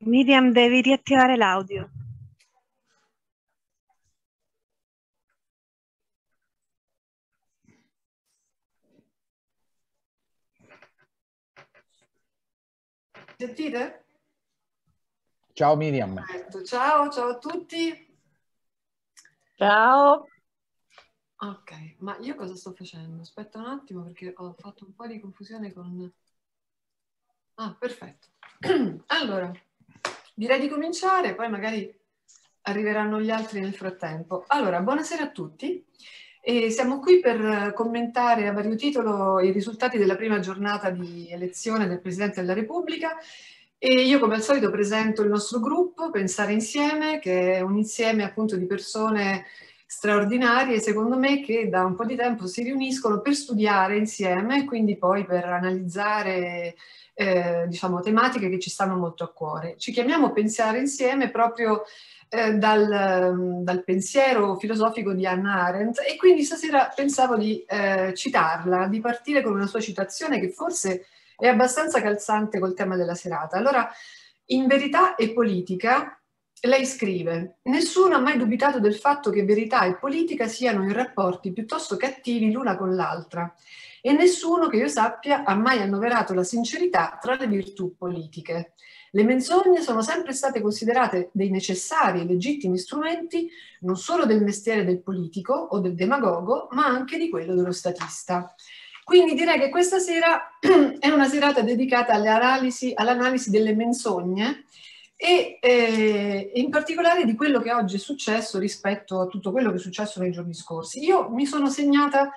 Miriam, devi riattivare l'audio. Sentite? Ciao Miriam. Ciao, ciao a tutti. Ciao. Ok, ma io cosa sto facendo? Aspetta un attimo perché ho fatto un po' di confusione con... Ah, perfetto. allora, Direi di cominciare, poi magari arriveranno gli altri nel frattempo. Allora, buonasera a tutti. E siamo qui per commentare a vario titolo i risultati della prima giornata di elezione del Presidente della Repubblica e io come al solito presento il nostro gruppo Pensare Insieme, che è un insieme appunto di persone straordinarie, secondo me, che da un po' di tempo si riuniscono per studiare insieme e quindi poi per analizzare eh, diciamo, tematiche che ci stanno molto a cuore. Ci chiamiamo Pensare insieme proprio eh, dal, dal, pensiero filosofico di Anna Arendt e quindi stasera pensavo di eh, citarla, di partire con una sua citazione che forse è abbastanza calzante col tema della serata. Allora, in verità e politica lei scrive, nessuno ha mai dubitato del fatto che verità e politica siano in rapporti piuttosto cattivi l'una con l'altra e nessuno che io sappia ha mai annoverato la sincerità tra le virtù politiche. Le menzogne sono sempre state considerate dei necessari e legittimi strumenti non solo del mestiere del politico o del demagogo, ma anche di quello dello statista. Quindi direi che questa sera è una serata dedicata all'analisi, all delle menzogne e eh, in particolare di quello che oggi è successo rispetto a tutto quello che è successo nei giorni scorsi. Io mi sono segnata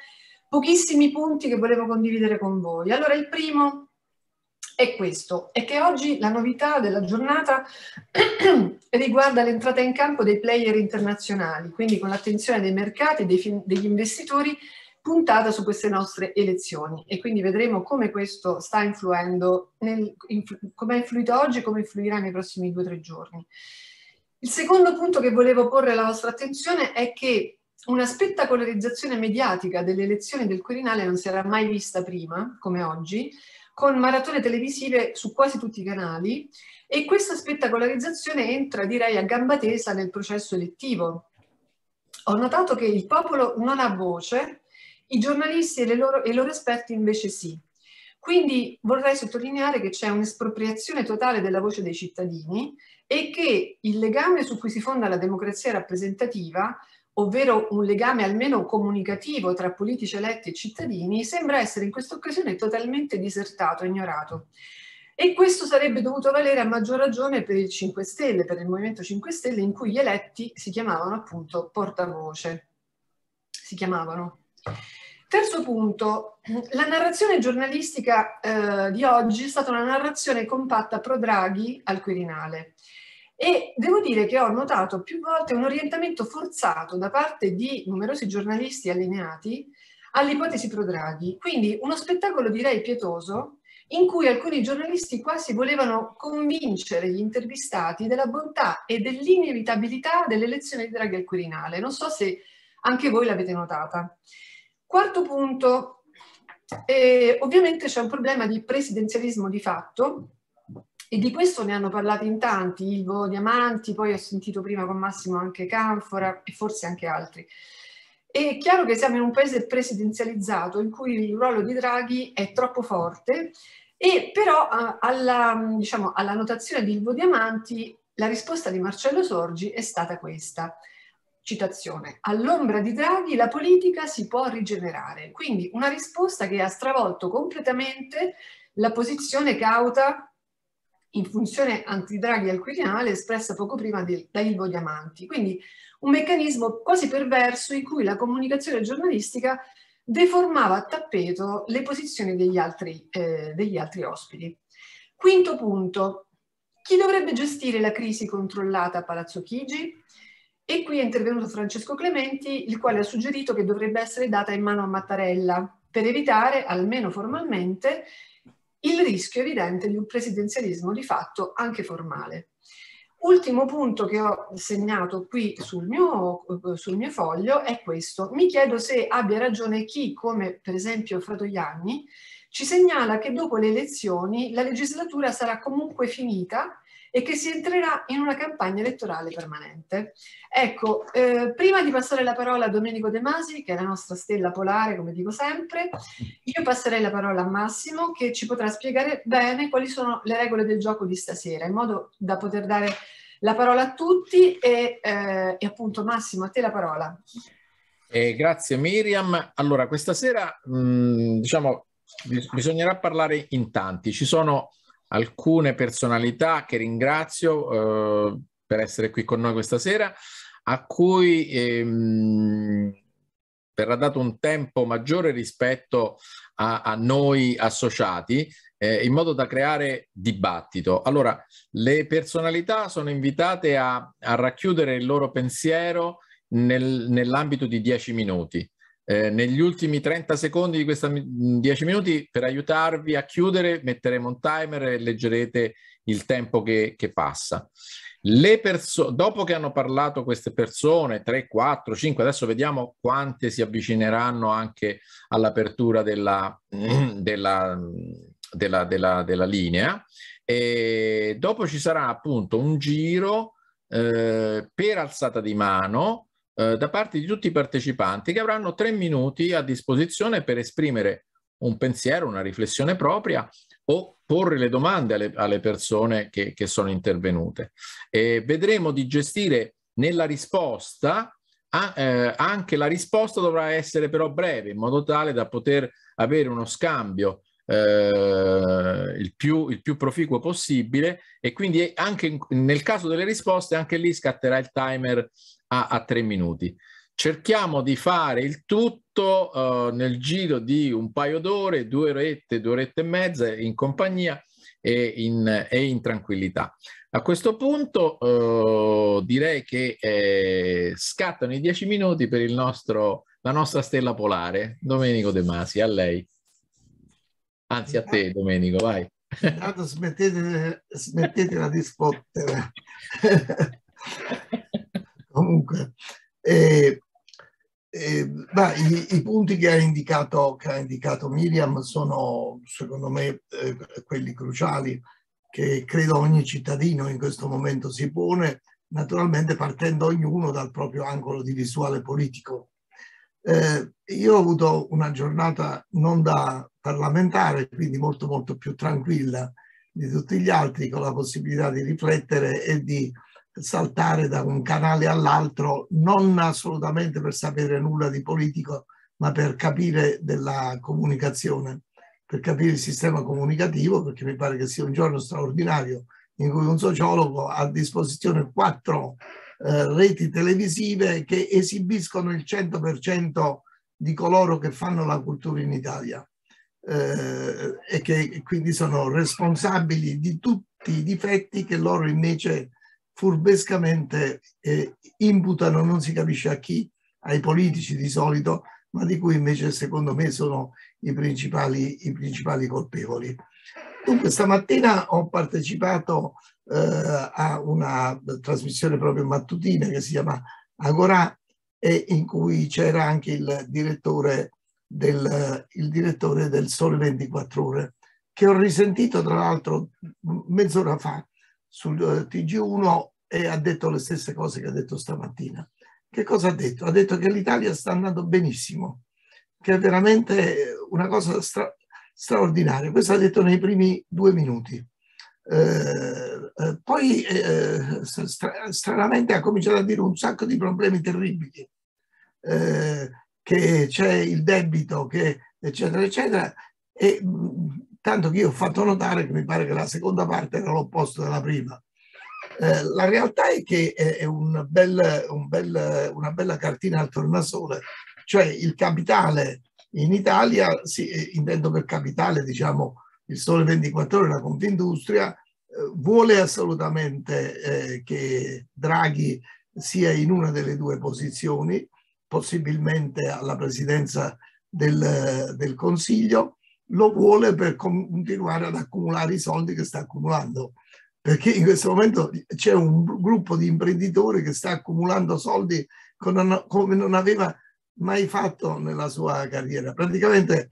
pochissimi punti che volevo condividere con voi. Allora, il primo è questo, è che oggi la novità della giornata riguarda l'entrata in campo dei player internazionali, quindi con l'attenzione dei mercati, dei, degli investitori puntata su queste nostre elezioni e quindi vedremo come questo sta influendo, influ, come ha influito oggi e come influirà nei prossimi due o tre giorni. Il secondo punto che volevo porre alla vostra attenzione è che una spettacolarizzazione mediatica delle elezioni del Quirinale non si era mai vista prima, come oggi, con maratone televisive su quasi tutti i canali e questa spettacolarizzazione entra direi a gamba tesa nel processo elettivo. Ho notato che il popolo non ha voce, i giornalisti e, loro, e i loro esperti invece sì. Quindi vorrei sottolineare che c'è un'espropriazione totale della voce dei cittadini e che il legame su cui si fonda la democrazia rappresentativa, ovvero un legame almeno comunicativo tra politici eletti e cittadini, sembra essere in questa occasione totalmente disertato, ignorato. E questo sarebbe dovuto valere a maggior ragione per il 5 Stelle, per il Movimento 5 Stelle, in cui gli eletti si chiamavano appunto portavoce. Si chiamavano Terzo punto, la narrazione giornalistica eh, di oggi è stata una narrazione compatta pro Draghi al Quirinale e devo dire che ho notato più volte un orientamento forzato da parte di numerosi giornalisti allineati all'ipotesi pro Draghi, quindi uno spettacolo direi pietoso in cui alcuni giornalisti quasi volevano convincere gli intervistati della bontà e dell'inevitabilità dell'elezione di Draghi al Quirinale. Non so se anche voi l'avete notata. Quarto punto, eh, ovviamente c'è un problema di presidenzialismo di fatto e di questo ne hanno parlato in tanti, Ilvo Diamanti, poi ho sentito prima con Massimo anche Canfora e forse anche altri. È chiaro che siamo in un paese presidenzializzato in cui il ruolo di Draghi è troppo forte e però eh, alla, diciamo, alla notazione di Ilvo Diamanti la risposta di Marcello Sorgi è stata questa. Citazione, all'ombra di Draghi la politica si può rigenerare. Quindi una risposta che ha stravolto completamente la posizione cauta in funzione anti-Draghi al Quirinale espressa poco prima di, da Ivo Diamanti. Quindi un meccanismo quasi perverso in cui la comunicazione giornalistica deformava a tappeto le posizioni degli altri, eh, degli altri ospiti. Quinto punto, chi dovrebbe gestire la crisi controllata a Palazzo Chigi? E qui è intervenuto Francesco Clementi, il quale ha suggerito che dovrebbe essere data in mano a Mattarella per evitare, almeno formalmente, il rischio evidente di un presidenzialismo di fatto anche formale. Ultimo punto che ho segnato qui sul mio, sul mio foglio è questo. Mi chiedo se abbia ragione chi, come per esempio Fratoianni, ci segnala che dopo le elezioni la legislatura sarà comunque finita e che si entrerà in una campagna elettorale permanente. Ecco, eh, prima di passare la parola a Domenico De Masi, che è la nostra stella polare, come dico sempre, io passerei la parola a Massimo, che ci potrà spiegare bene quali sono le regole del gioco di stasera, in modo da poter dare la parola a tutti e, eh, e appunto Massimo, a te la parola. Eh, grazie Miriam. Allora, questa sera mh, mm, diciamo, bisognerà parlare in tanti. Ci sono alcune personalità che ringrazio eh, per essere qui con noi questa sera, a cui ehm, verrà dato un tempo maggiore rispetto a, a noi associati, eh, in modo da creare dibattito. Allora, le personalità sono invitate a, a racchiudere il loro pensiero nel, nell'ambito di dieci minuti. Eh, negli ultimi 30 secondi di questi 10 mm, minuti, per aiutarvi a chiudere, metteremo un timer e leggerete il tempo che, che passa. Le perso- dopo che hanno parlato queste persone, 3, 4, 5, adesso vediamo quante si avvicineranno anche all'apertura della, della, della, della, della linea. E dopo ci sarà appunto un giro eh, per alzata di mano eh, da parte di tutti i partecipanti che avranno tre minuti a disposizione per esprimere un pensiero, una riflessione propria o porre le domande alle, alle persone che, che, sono intervenute. E vedremo di gestire nella risposta, a, eh, anche la risposta dovrà essere però breve, in modo tale da poter avere uno scambio eh, il, più, il, più, proficuo possibile e quindi anche in, nel caso delle risposte anche lì scatterà il timer a, a tre minuti. Cerchiamo di fare il tutto eh, nel giro di un paio d'ore, due orette, due orette e mezza in compagnia e in, e in tranquillità. A questo punto eh, direi che eh, scattano i dieci minuti per il nostro, la nostra stella polare. Domenico De Masi, a lei. Anzi, a te, Domenico, vai. Tanto smettete, smettetela di spottere. Comunque, eh, eh, bah, i, i, punti che ha, indicato, che ha indicato Miriam sono, secondo me, eh, quelli cruciali che credo ogni cittadino in questo momento si pone, naturalmente partendo ognuno dal proprio angolo di visuale politico. Eh, io ho avuto una giornata non da parlamentare, quindi molto molto più tranquilla di tutti gli altri, con la possibilità di riflettere e di saltare da un canale all'altro, non assolutamente per sapere nulla di politico, ma per capire della comunicazione, per capire il sistema comunicativo, perché mi pare che sia un giorno straordinario in cui un sociologo ha a disposizione quattro eh, reti televisive che esibiscono il 100% di coloro che fanno la cultura in Italia eh, e che quindi sono responsabili di tutti i difetti che loro invece furbescamente eh, imputano, non si capisce a chi, ai politici di solito, ma di cui invece secondo me sono i principali, i principali colpevoli. Dunque stamattina ho partecipato eh, ha una trasmissione proprio mattutina che si chiama Agora e in cui c'era anche il direttore, del, il direttore del Sole 24 Ore, che ho risentito tra l'altro mezz'ora fa sul eh, TG1 e ha detto le stesse cose che ha detto stamattina. Che cosa ha detto? Ha detto che l'Italia sta andando benissimo, che è veramente una cosa stra straordinaria. Questo ha detto nei primi due minuti. Eh, eh, poi eh, stra stranamente ha cominciato a dire un sacco di problemi terribili, eh, che c'è il debito, che, eccetera, eccetera, e mh, tanto che io ho fatto notare che mi pare che la seconda parte era l'opposto della prima. Eh, la realtà è che è, un bel, un bel, una bella cartina al tornasole, cioè il capitale in Italia, sì, eh, intendo per capitale diciamo il Sole 24 ore, la Confindustria, vuole assolutamente eh, che Draghi sia in una delle due posizioni, possibilmente alla presidenza del, del Consiglio, lo vuole per continuare ad accumulare i soldi che sta accumulando, perché in questo momento c'è un gruppo di imprenditori che sta accumulando soldi come non aveva mai fatto nella sua carriera. Praticamente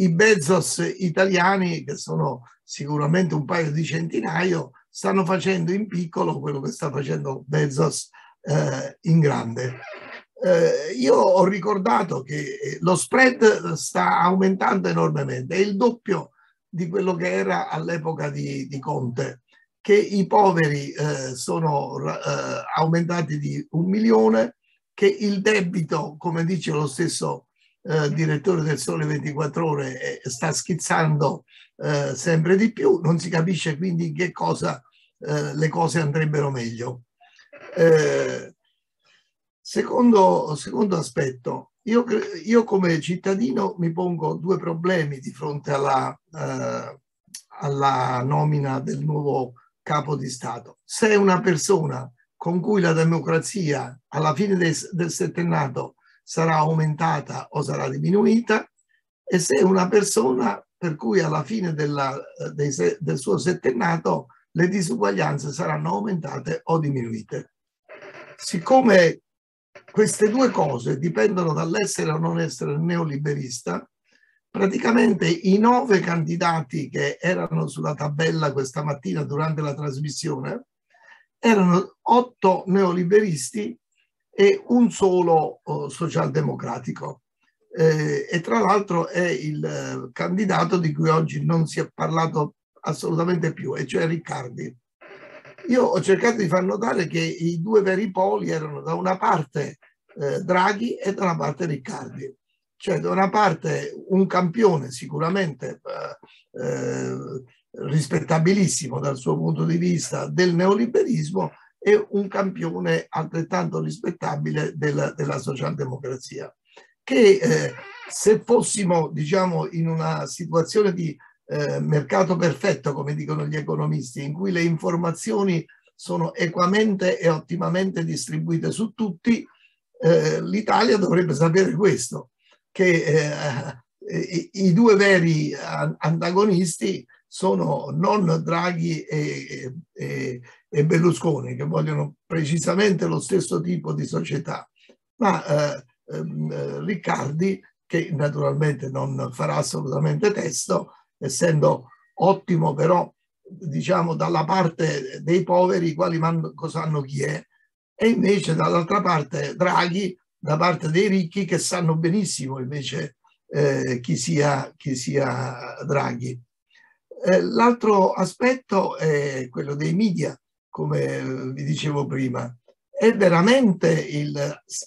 i Bezos italiani, che sono sicuramente un paio di centinaio, stanno facendo in piccolo quello che sta facendo Bezos eh, in grande. Eh, io ho ricordato che eh, lo spread sta aumentando enormemente, è il doppio di quello che era all'epoca di, di, Conte, che i poveri eh, sono eh, aumentati di un milione, che il debito, come dice lo stesso eh, direttore del Sole 24 Ore, sta schizzando eh, sempre di più, non si capisce quindi in che cosa eh, le cose andrebbero meglio. Eh, secondo, secondo, aspetto, io, io, come cittadino mi pongo due problemi di fronte alla, eh, alla nomina del nuovo capo di Stato. Se una persona con cui la democrazia alla fine del, del settennato sarà aumentata o sarà diminuita e se una persona per cui alla fine della, eh, dei, del suo settennato le disuguaglianze saranno aumentate o diminuite. Siccome queste due cose dipendono dall'essere o non essere neoliberista, praticamente i nove candidati che erano sulla tabella questa mattina durante la trasmissione erano otto neoliberisti e un solo eh, socialdemocratico. Eh, e tra l'altro è il eh, candidato di cui oggi non si è parlato assolutamente più, e cioè Riccardi. Io ho cercato di far notare che i due veri poli erano da una parte eh, Draghi e da una parte Riccardi. Cioè da una parte un campione sicuramente eh, eh, rispettabilissimo dal suo punto di vista del neoliberismo e un campione altrettanto rispettabile della, della socialdemocrazia, che eh, se fossimo diciamo, in una situazione di eh, mercato perfetto, come dicono gli economisti, in cui le informazioni sono equamente e ottimamente distribuite su tutti, eh, l'Italia dovrebbe sapere questo, che eh, eh, i, i due veri antagonisti sono non Draghi e, e, e Berlusconi, che vogliono precisamente lo stesso tipo di società, ma eh, ehm, eh, Riccardi, che naturalmente non farà assolutamente testo, essendo ottimo però diciamo dalla parte dei poveri, quali manco sanno chi è, e invece dall'altra parte Draghi, da parte dei ricchi che sanno benissimo invece eh, chi, sia, chi sia Draghi. Eh, l'altro aspetto è quello dei media come vi dicevo prima, è veramente, il,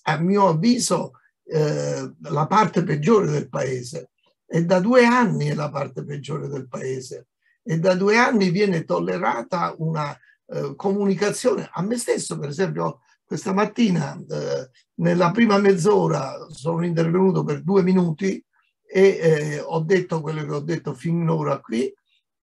a mio avviso, eh, la parte peggiore del paese. È da due anni è la parte peggiore del paese e da due anni viene tollerata una eh, comunicazione. A me stesso, per esempio, questa mattina, eh, nella prima mezz'ora, sono intervenuto per due minuti e eh, ho detto quello che ho detto finora qui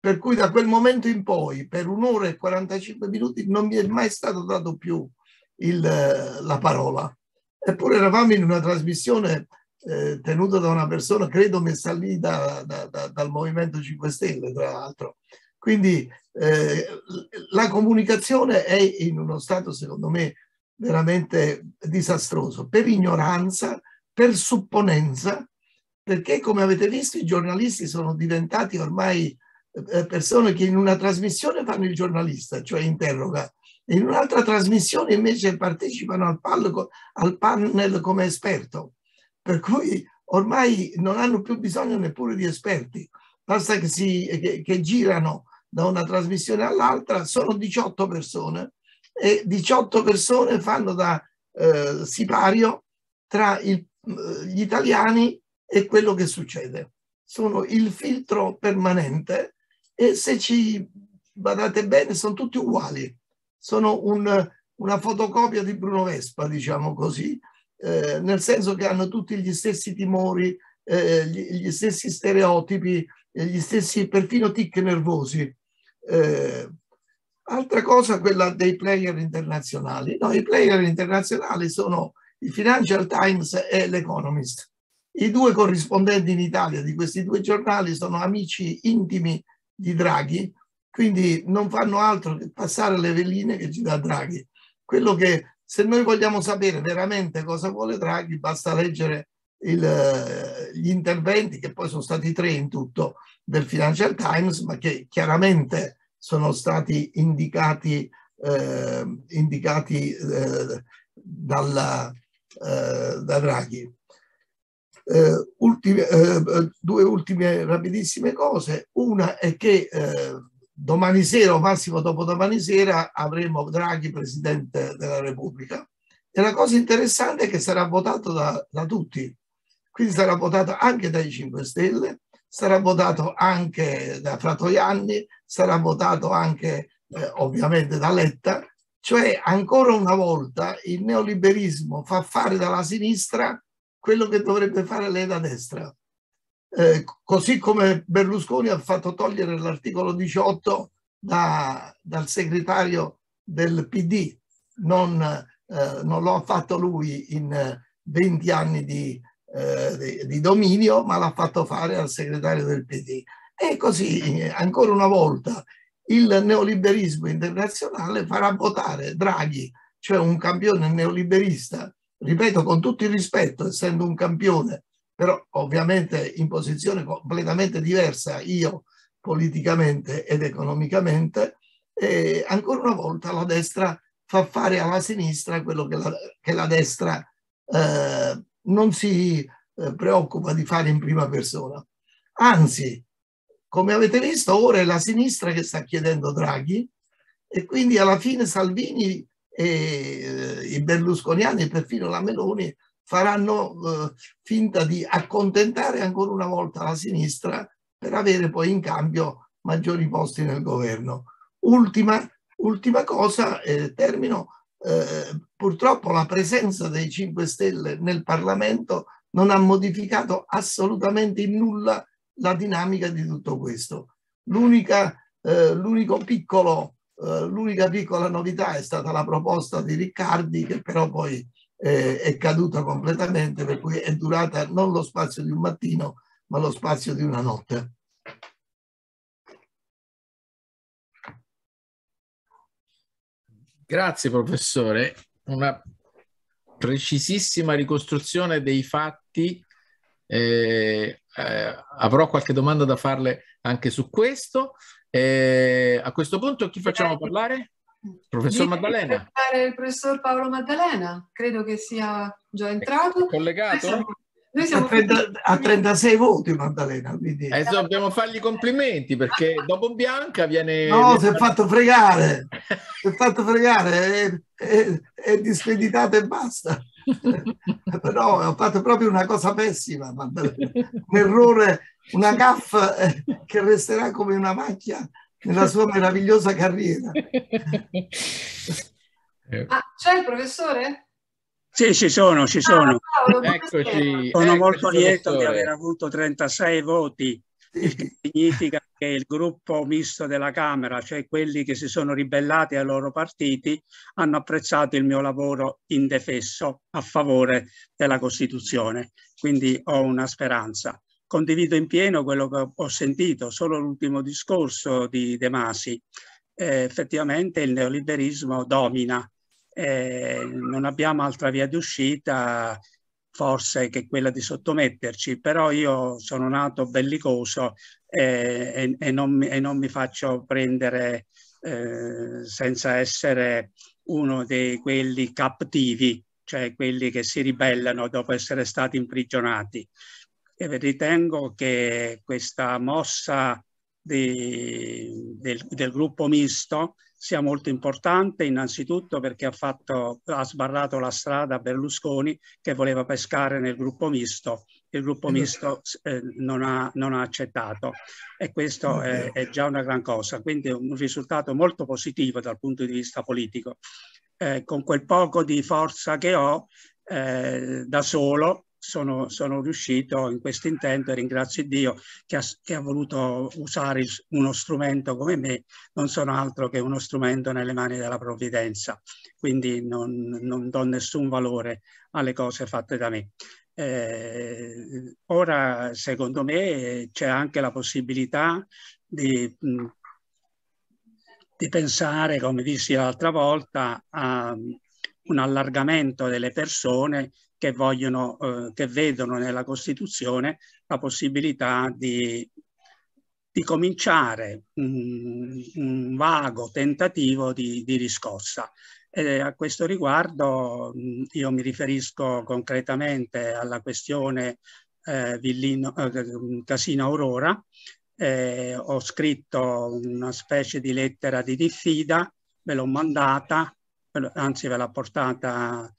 per cui da quel momento in poi, per un'ora e 45 minuti, non mi è mai stato dato più il, eh, la parola. Eppure eravamo in una trasmissione eh, tenuta da una persona, credo messa lì da, da, da, dal Movimento 5 Stelle, tra l'altro. Quindi eh, la comunicazione è in uno stato, secondo me, veramente disastroso, per ignoranza, per supponenza, perché come avete visto i giornalisti sono diventati ormai eh, persone che in una trasmissione fanno il giornalista, cioè interroga, e in un'altra trasmissione invece partecipano al, palco, al panel come esperto. Per cui ormai non hanno più bisogno neppure di esperti, basta che, si, che, che girano da una trasmissione all'altra, sono 18 persone e 18 persone fanno da eh, sipario tra il, gli italiani e quello che succede. Sono il filtro permanente e se ci badate bene sono tutti uguali, sono un, una fotocopia di Bruno Vespa, diciamo così, eh, nel senso che hanno tutti gli stessi timori, eh, gli, gli, stessi stereotipi, eh, gli stessi perfino tic nervosi. Eh, altra cosa quella dei player internazionali. No, i player internazionali sono il Financial Times e l'Economist. I due corrispondenti in Italia di questi due giornali sono amici intimi di Draghi, quindi non fanno altro che passare le veline che ci dà Draghi. Quello che se noi vogliamo sapere veramente cosa vuole Draghi, basta leggere il, gli interventi, che poi sono stati tre in tutto, del Financial Times, ma che chiaramente sono stati indicati, eh, indicati eh, dalla, eh, da Draghi. Eh, ultime, eh, eh, due ultime rapidissime cose. Una è che eh, domani sera o massimo dopodomani sera avremo Draghi Presidente della Repubblica e la cosa interessante è che sarà votato da, da tutti, quindi sarà votato anche dai 5 Stelle, sarà votato anche da Fratoianni, sarà votato anche eh, ovviamente da Letta, cioè ancora una volta il neoliberismo fa fare dalla sinistra quello che dovrebbe fare lei da destra. Eh, così come Berlusconi ha fatto togliere l'articolo 18 da, dal segretario del PD, non, eh, non, lo ha fatto lui in 20 anni di, eh, di, di dominio, ma l'ha fatto fare al segretario del PD. E così, ancora una volta, il neoliberismo internazionale farà votare Draghi, cioè un campione neoliberista ripeto, con tutto il rispetto, essendo un campione, però ovviamente in posizione completamente diversa io politicamente ed economicamente, e ancora una volta la destra fa fare alla sinistra quello che la, che la destra eh, non si eh, preoccupa di fare in prima persona. Anzi, come avete visto, ora è la sinistra che sta chiedendo Draghi e quindi alla fine Salvini e eh, i berlusconiani e perfino la Meloni faranno eh, finta di accontentare ancora una volta la sinistra per avere poi in cambio maggiori posti nel governo. Ultima, ultima cosa, eh, termino, eh, purtroppo la presenza dei 5 Stelle nel Parlamento non ha modificato assolutamente in nulla la dinamica di tutto questo. L'unica, eh, l'unico piccolo eh, l'unica piccola novità è stata la proposta di Riccardi che però poi eh, è caduta completamente per cui è durata non lo spazio di un mattino ma lo spazio di una notte. Grazie professore, una precisissima ricostruzione dei fatti. Eh, eh, avrò qualche domanda da farle anche su questo. E eh, a questo punto chi facciamo parlare? Professor Di Maddalena. Il professor Paolo Maddalena, credo che sia già entrato. È collegato? Noi siamo, a, 30, a, 36 voti Maddalena. Quindi. Adesso eh, dobbiamo fargli complimenti perché dopo Bianca viene... No, si è fatto fregare, si è fatto fregare, è, è, è discreditato e basta. Però ho fatto proprio una cosa pessima, Maddalena. un errore una gaffa eh, che resterà come una macchia nella sua meravigliosa carriera. Eh. Ah, c'è il professore? Sì, ci sono, ci sono. Ah, eccoci, sono eccoci, molto lieto di aver avuto 36 voti, il che significa che il gruppo misto della Camera, cioè quelli che si sono ribellati ai loro partiti, hanno apprezzato il mio lavoro indefesso a favore della Costituzione. Quindi ho una speranza. Condivido in pieno quello che ho sentito, solo l'ultimo discorso di De Masi. Eh, effettivamente il neoliberismo domina, eh, non abbiamo altra via di uscita forse che quella di sottometterci, però io sono nato bellicoso eh, e, e, non, e, non, mi faccio prendere eh, senza essere uno di quelli cattivi, cioè quelli che si ribellano dopo essere stati imprigionati ritengo che questa mossa di, del, del, gruppo misto sia molto importante innanzitutto perché ha, fatto, ha, sbarrato la strada a Berlusconi che voleva pescare nel gruppo misto. Il gruppo misto eh, non, ha, non, ha, accettato e questo è, è, già una gran cosa, quindi un risultato molto positivo dal punto di vista politico. Eh, con quel poco di forza che ho eh, da solo sono, sono, riuscito in questo intento e ringrazio Dio che ha, che ha, voluto usare uno strumento come me, non sono altro che uno strumento nelle mani della provvidenza, quindi non, non do nessun valore alle cose fatte da me. Eh, ora, secondo me, c'è anche la possibilità di, di pensare, come dissi l'altra volta, a un allargamento delle persone che, vogliono, eh, che vedono nella Costituzione la possibilità di, di cominciare un, un, vago tentativo di, di riscossa. E a questo riguardo io mi riferisco concretamente alla questione eh, Villino, eh, Casino Aurora, eh, ho scritto una specie di lettera di diffida, ve l'ho mandata, anzi ve l'ha portata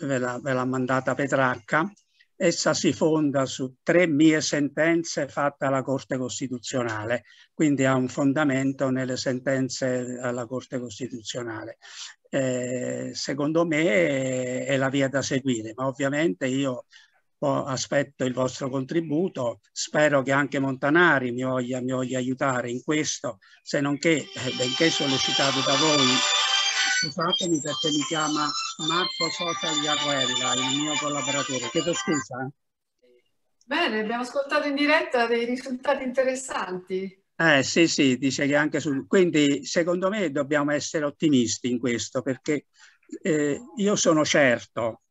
ve l'ha, ve l'ha mandata Petracca, essa si fonda su tre mie sentenze fatte alla Corte Costituzionale, quindi ha un fondamento nelle sentenze alla Corte Costituzionale. Eh, secondo me è la via da seguire, ma ovviamente io aspetto il vostro contributo, spero che anche Montanari mi voglia, mi voglia aiutare in questo, se non che, eh, benché sollecitato da voi, scusatemi perché mi chiama Marco Sosa Iaguella, il mio collaboratore. Chiedo scusa. Bene, abbiamo ascoltato in diretta dei risultati interessanti. Eh sì, sì, dice che anche su... Quindi secondo me dobbiamo essere ottimisti in questo perché eh, io sono certo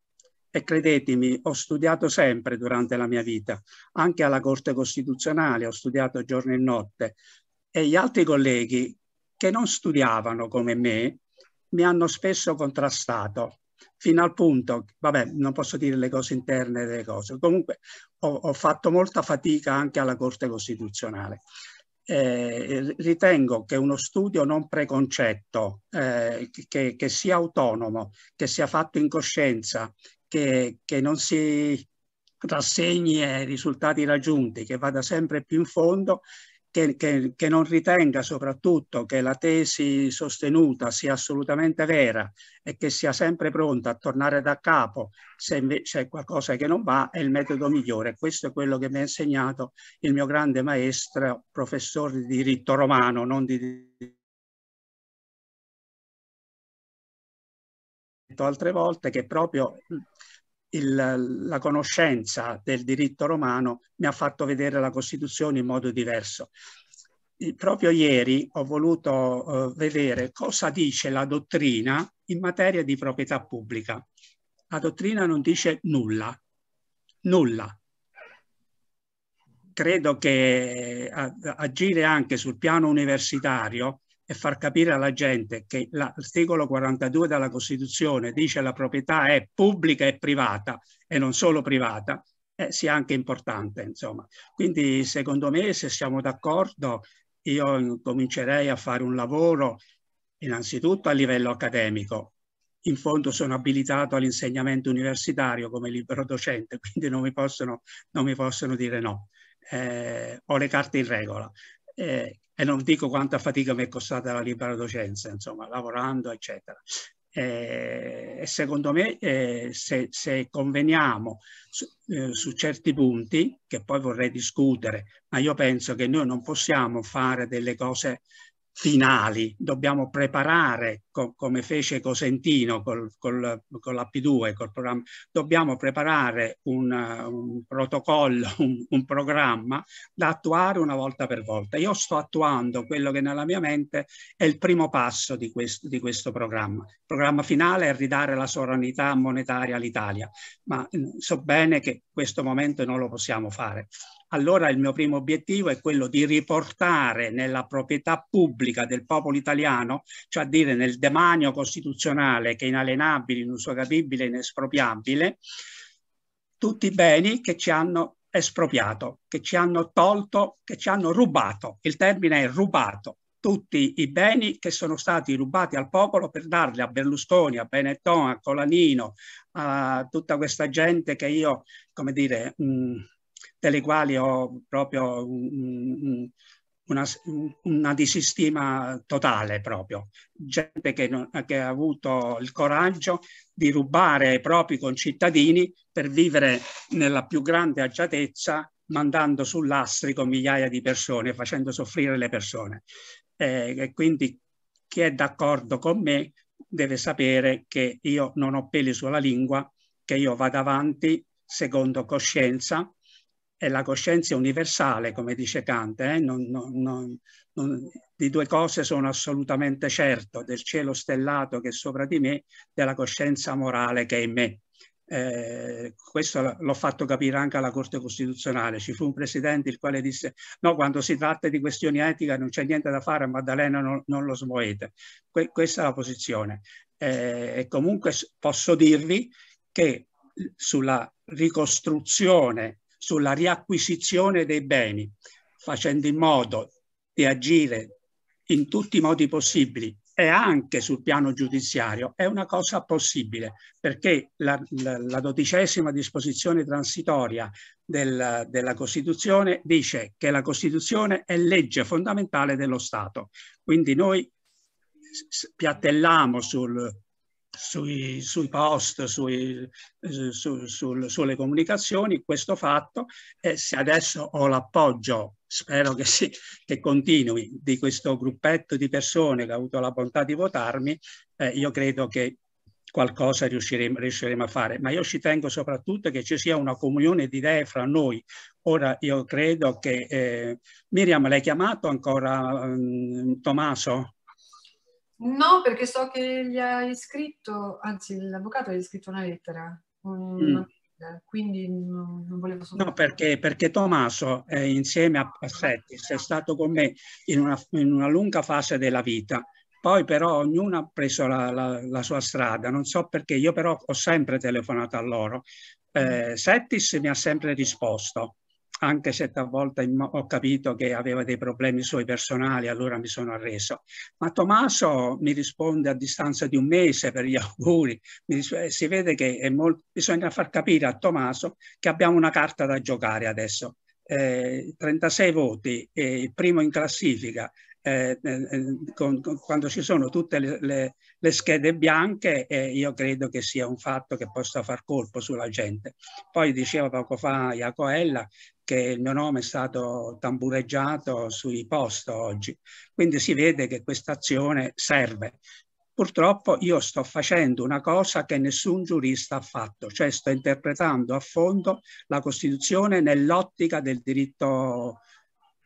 e credetemi, ho studiato sempre durante la mia vita, anche alla Corte Costituzionale, ho studiato giorno e notte, e gli altri colleghi che non studiavano come me mi hanno spesso contrastato fino al punto, vabbè, non posso dire le cose interne delle cose, comunque ho, ho fatto molta fatica anche alla Corte Costituzionale. Eh, ritengo che uno studio non preconcetto, eh, che, che, sia autonomo, che sia fatto in coscienza, che, che non si rassegni ai risultati raggiunti, che vada sempre più in fondo, che, che, che, non ritenga soprattutto che la tesi sostenuta sia assolutamente vera e che sia sempre pronta a tornare da capo se c'è qualcosa che non va è il metodo migliore. Questo è quello che mi ha insegnato il mio grande maestro, professore di diritto romano, non di diritto altre volte, che proprio il, la conoscenza del diritto romano mi ha fatto vedere la Costituzione in modo diverso. Proprio ieri ho voluto eh, vedere cosa dice la dottrina in materia di proprietà pubblica. La dottrina non dice nulla, nulla. Credo che eh, agire anche sul piano universitario e far capire alla gente che l'articolo 42 della Costituzione dice la proprietà è pubblica e privata e non solo privata, eh, sia anche importante. Insomma. Quindi secondo me se siamo d'accordo io comincerei a fare un lavoro innanzitutto a livello accademico. In fondo sono abilitato all'insegnamento universitario come libero docente, quindi non mi possono, non mi possono dire no. Eh, ho le carte in regola eh, e non dico quanta fatica mi è costata la libera docenza, insomma, lavorando, eccetera. Eh, e secondo me eh, se, se, conveniamo su, eh, su, certi punti, che poi vorrei discutere, ma io penso che noi non possiamo fare delle cose finali, dobbiamo preparare, co come fece Cosentino col, col, con la P2, col programma, dobbiamo preparare un, un protocollo, un, un, programma da attuare una volta per volta. Io sto attuando quello che nella mia mente è il primo passo di questo, di questo programma. Il programma finale è ridare la sovranità monetaria all'Italia, ma mm, so bene che questo momento non lo possiamo fare allora il mio primo obiettivo è quello di riportare nella proprietà pubblica del popolo italiano, cioè a dire nel demanio costituzionale che è inalienabile, inusuagabile, inespropriabile, tutti i beni che ci hanno espropriato, che ci hanno tolto, che ci hanno rubato. Il termine è rubato. Tutti i beni che sono stati rubati al popolo per darli a Berlusconi, a Benetton, a Colanino, a tutta questa gente che io, come dire, mh, delle quali ho proprio un, una, una disistima totale proprio. Gente che, non, che ha avuto il coraggio di rubare ai propri concittadini per vivere nella più grande agiatezza mandando sull'astrico migliaia di persone, facendo soffrire le persone. Eh, e quindi chi è d'accordo con me deve sapere che io non ho peli sulla lingua, che io vado avanti secondo coscienza, è la coscienza universale, come dice Kant, eh? non, non, non, non, di due cose sono assolutamente certo, del cielo stellato che è sopra di me, della coscienza morale che è in me. Eh, questo l'ho fatto capire anche alla Corte Costituzionale. Ci fu un presidente il quale disse: No, quando si tratta di questioni etiche non c'è niente da fare, Maddalena non, non lo smuovete. Que questa è la posizione. Eh, e comunque posso dirvi che sulla ricostruzione sulla riacquisizione dei beni, facendo in modo di agire in tutti i modi possibili e anche sul piano giudiziario è una cosa possibile perché la, la, la dodicesima disposizione transitoria del, della Costituzione dice che la Costituzione è legge fondamentale dello Stato. Quindi noi piattelliamo sul, sui, sui post, sui, eh, su, sul, sulle comunicazioni questo fatto e se adesso ho l'appoggio, spero che, sì, che continui, di questo gruppetto di persone che ha avuto la bontà di votarmi, eh, io credo che qualcosa riusciremo, riusciremo, a fare. Ma io ci tengo soprattutto che ci sia una comunione di idee fra noi. Ora io credo che... Eh, Miriam, l'hai chiamato ancora um, Tommaso? No, perché so che gli ha scritto, anzi l'avvocato gli ha scritto una lettera, mm. quindi non, non volevo solo... No, perché, perché Tommaso eh, insieme a Passettis è stato con me in una, in una, lunga fase della vita, poi però ognuno ha preso la, la, la sua strada, non so perché, io però ho sempre telefonato a loro. Eh, Settis mi ha sempre risposto, anche se talvolta ho capito che aveva dei problemi suoi personali, allora mi sono arreso. Ma Tommaso mi risponde a distanza di un mese per gli auguri, eh, si vede che molto... bisogna far capire a Tommaso che abbiamo una carta da giocare adesso. Eh, 36 voti, eh, primo in classifica, eh, eh, eh, con, con, quando ci sono tutte le, le, le schede bianche, eh, io credo che sia un fatto che possa far colpo sulla gente. Poi diceva poco fa Iacoella che il mio nome è stato tambureggiato sui post oggi, quindi si vede che questa azione serve. Purtroppo io sto facendo una cosa che nessun giurista ha fatto, cioè sto interpretando a fondo la Costituzione nell'ottica del diritto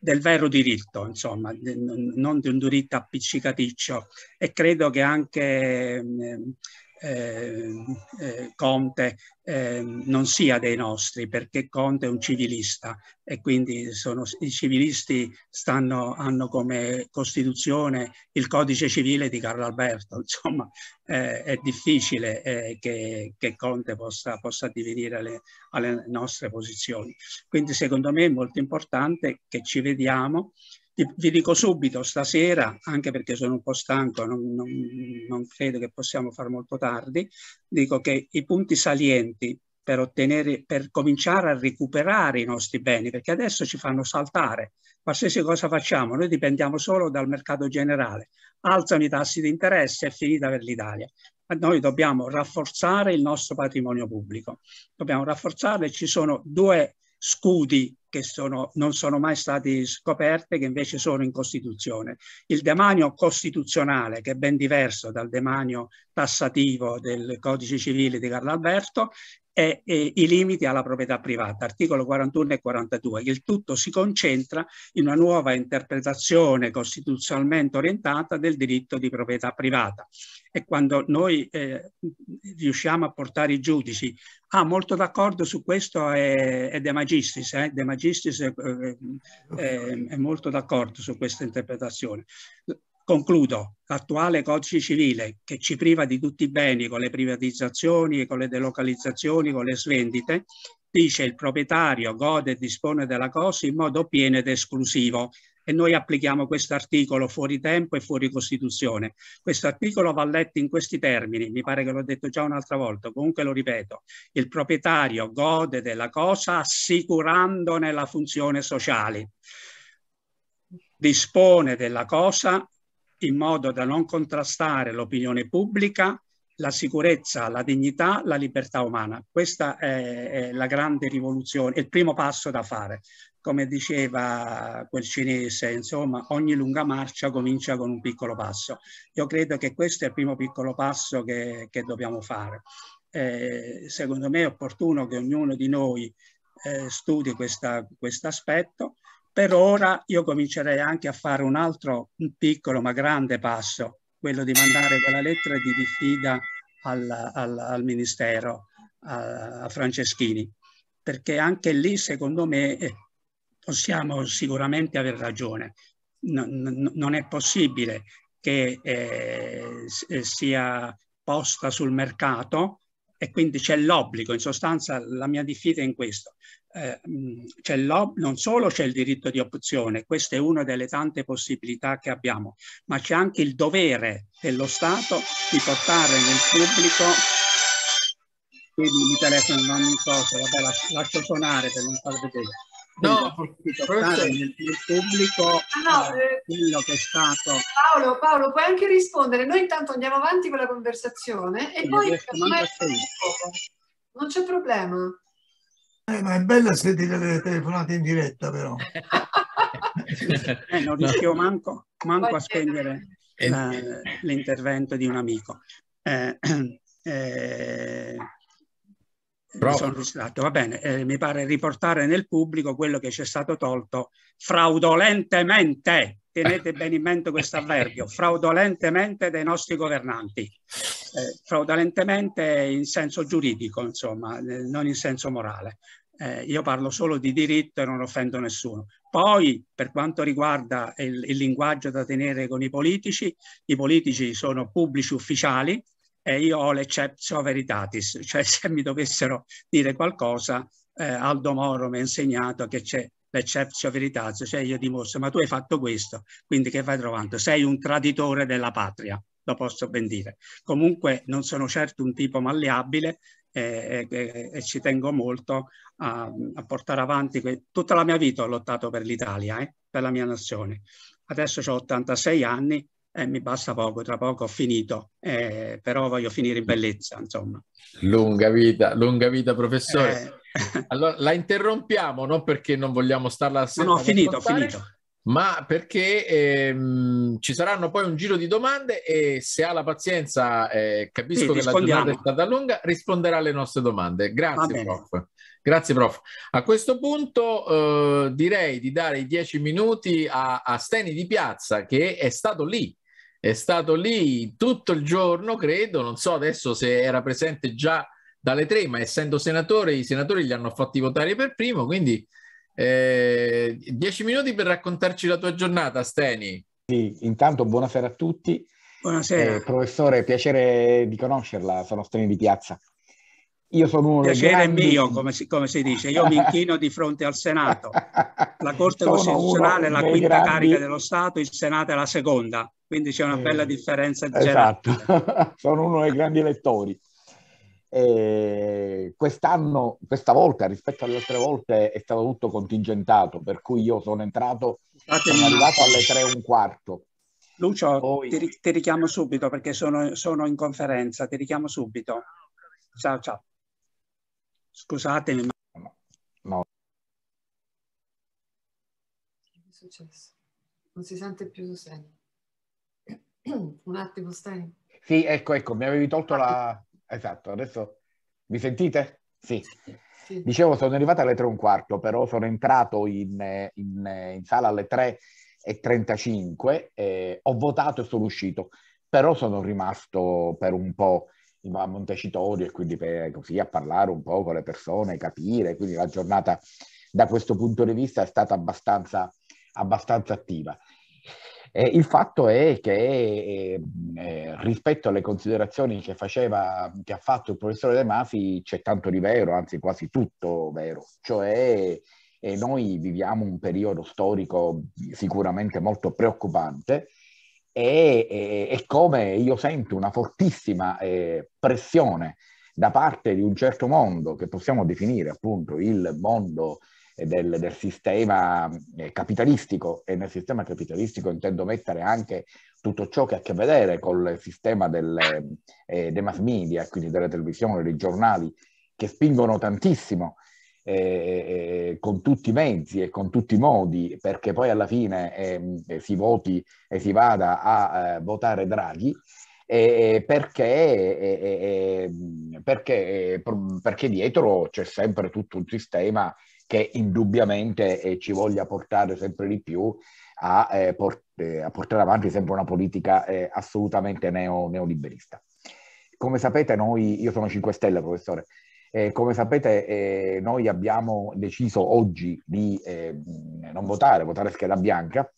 del vero diritto, insomma, non di un diritto appiccicaticcio e credo che anche ehm, eh, eh, Conte eh, non sia dei nostri, perché Conte è un civilista e quindi sono, i civilisti stanno, hanno come Costituzione il codice civile di Carlo Alberto. Insomma, è difficile che, che, Conte possa, possa divenire alle, alle nostre posizioni. Quindi secondo me è molto importante che ci vediamo vi dico subito, stasera, anche perché sono un po' stanco, non, non, non credo che possiamo far molto tardi, dico che i punti salienti per, ottenere, per cominciare a recuperare i nostri beni, perché adesso ci fanno saltare. Qualsiasi cosa facciamo, noi dipendiamo solo dal mercato generale. Alzano i tassi di interesse, è finita per l'Italia. Ma noi dobbiamo rafforzare il nostro patrimonio pubblico. Dobbiamo rafforzarlo e ci sono due scudi che sono, non sono mai stati scoperti, che invece sono in Costituzione. Il demanio costituzionale, che è ben diverso dal demanio tassativo del codice civile di Carlo Alberto, e, e i limiti alla proprietà privata, articolo 41 e 42. Il tutto si concentra in una nuova interpretazione costituzionalmente orientata del diritto di proprietà privata. E quando noi eh, riusciamo a portare i giudici, ah, molto d'accordo su questo è, è, De Magistris, eh? De Magistris è, eh, è, eh, è molto d'accordo su questa interpretazione. Concludo, l'attuale codice civile che ci priva di tutti i beni con le privatizzazioni, con le delocalizzazioni, con le svendite, dice il proprietario gode e dispone della cosa in modo pieno ed esclusivo e noi applichiamo questo articolo fuori tempo e fuori Costituzione. Questo articolo va letto in questi termini, mi pare che l'ho detto già un'altra volta, comunque lo ripeto, il proprietario gode della cosa assicurandone la funzione sociale dispone della cosa in modo da non contrastare l'opinione pubblica, la sicurezza, la dignità, la libertà umana. Questa è, la grande rivoluzione, il primo passo da fare. Come diceva quel cinese, insomma, ogni lunga marcia comincia con un piccolo passo. Io credo che questo è il primo piccolo passo che, che dobbiamo fare. Eh, secondo me è opportuno che ognuno di noi eh, studi questo aspetto per ora io comincerei anche a fare un altro, un piccolo ma grande passo, quello di mandare quella lettera di diffida al, al, al Ministero, a, a, Franceschini, perché anche lì secondo me eh, possiamo sicuramente aver ragione. Non, non è possibile che eh, sia posta sul mercato e quindi c'è l'obbligo, in sostanza la mia diffida è in questo, eh, non solo c'è il diritto di opzione, questa è una delle tante possibilità che abbiamo, ma c'è anche il dovere dello Stato di portare nel pubblico quindi mi telefono non mi cosa, vabbè, lascio, lascio suonare per non far vedere. No, di portare nel, pubblico ah, no, eh, eh, quello che è stato. Paolo, Paolo, puoi anche rispondere. Noi intanto andiamo avanti con la conversazione e poi non c'è problema. Eh, ma è bella sentire le telefonate in diretta, però. eh, non riuscivo manco, manco a spegnere eh. l'intervento di un amico. Eh, eh, sono frustrato, va bene, eh, mi pare riportare nel pubblico quello che ci è stato tolto fraudolentemente, tenete bene in mente questo avverbio, fraudolentemente dai nostri governanti eh, fraudolentemente in senso giuridico, insomma, eh, non in senso morale. Eh, io parlo solo di diritto e non offendo nessuno. Poi, per quanto riguarda il, il linguaggio da tenere con i politici, i politici sono pubblici ufficiali e io ho l'ecceptio veritatis, cioè se mi dovessero dire qualcosa, eh, Aldo Moro mi ha insegnato che c'è l'ecceptio veritatis, cioè io dimostro, ma tu hai fatto questo, quindi che vai trovando? Sei un traditore della patria lo posso ben dire. Comunque non sono certo un tipo malleabile e, eh, e, eh, eh, e ci tengo molto a, a portare avanti. tutta la mia vita ho lottato per l'Italia, eh, per la mia nazione. Adesso ho 86 anni e mi basta poco, tra poco ho finito, eh, però voglio finire in bellezza, insomma. Lunga vita, lunga vita professore. Eh... Allora la interrompiamo, non perché non vogliamo starla a sentire. No, no, ho finito, ho finito ma perché ehm, ci saranno poi un giro di domande e se ha la pazienza, eh, capisco sì, che la giornata è stata lunga, risponderà alle nostre domande. Grazie, prof. Grazie, prof. A questo punto eh, direi di dare i dieci minuti a, a Steni di Piazza, che è stato lì è stato lì tutto il giorno, credo, non so adesso se era presente già dalle tre, ma essendo senatore, i senatori gli hanno fatti votare per primo, quindi eh, dieci minuti per raccontarci la tua giornata, Steni. Sì, intanto buonasera a tutti. Buonasera. Eh, professore, piacere di conoscerla, sono Steni di Piazza. Io sono uno Piacere grandi... mio, come si, come si, dice, io mi inchino di fronte al Senato. La Corte sono Costituzionale è la quinta grandi... carica dello Stato, il Senato è la seconda, quindi c'è una bella eh, differenza esatto. sono uno dei grandi elettori. E quest'anno, questa volta rispetto alle altre volte è stato tutto contingentato, per cui io sono entrato, Attenzione. sono arrivato alle tre e un quarto. Lucio, Poi... ti, ti, richiamo subito perché sono, sono, in conferenza, ti richiamo subito. Ciao, ciao. Scusatemi. Ma... No. no. Che è successo? Non si sente più Susani. un attimo, stai. Sì, ecco, ecco, mi avevi tolto la esatto, adesso mi sentite? Sì. sì. Dicevo, sono arrivata alle 3 e un quarto, però sono entrato in, in, in sala alle 3 e 35, eh, ho votato e sono uscito, però sono rimasto per un po' a Montecitorio e quindi per, così a parlare un po' con le persone, capire, quindi la giornata da questo punto di vista è stata abbastanza, abbastanza attiva. Eh, il fatto è che ehm, eh, rispetto alle considerazioni che, faceva, che ha fatto il professore De Masi c'è tanto di vero, anzi quasi tutto vero, cioè eh, noi viviamo un periodo storico sicuramente molto preoccupante e, e, e come io sento una fortissima eh, pressione da parte di un certo mondo che possiamo definire appunto il mondo del, del sistema eh, capitalistico e nel sistema capitalistico intendo mettere anche tutto ciò che ha a che vedere col sistema delle, eh, eh, dei mass media, quindi della televisione, dei giornali, che spingono tantissimo eh, eh, eh, con tutti i mezzi e con tutti i modi, perché poi alla fine ehm, si voti e si vada a votare Draghi. Perché, ehm, perché, perché, dietro c'è sempre tutto un sistema che indubbiamente eh, ci voglia portare sempre di più a, eh, port- eh, a portare avanti sempre una politica eh, assolutamente neo- neoliberista. Come sapete noi, io sono 5 Stelle professore, eh, come sapete eh, noi abbiamo deciso oggi di non votare, votare scheda bianca,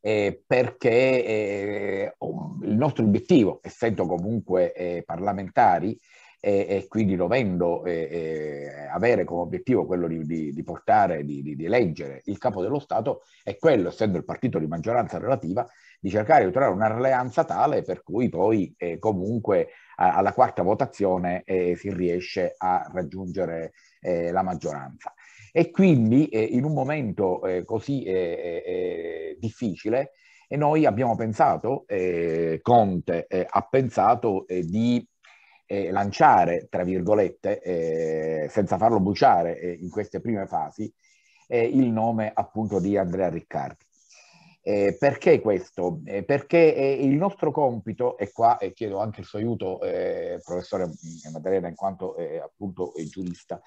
perché il nostro obiettivo, essendo comunque parlamentari, e, e quindi dovendo e, e, avere come obiettivo quello di, di, di portare, di, di, eleggere il capo dello Stato, è quello, essendo il partito di maggioranza relativa, di cercare di trovare un'alleanza tale per cui poi eh, comunque a, alla quarta votazione eh, si riesce a raggiungere eh, la maggioranza. E quindi eh, in un momento eh, così eh, difficile, e noi abbiamo pensato, eh, Conte eh, ha pensato eh, di eh, lanciare, tra virgolette, eh, senza farlo bruciare eh, in queste prime fasi, il nome appunto di Andrea Riccardi. perché questo? perché il nostro compito, e qua chiedo anche il suo aiuto, eh, professore Maddalena, in quanto eh, appunto giurista,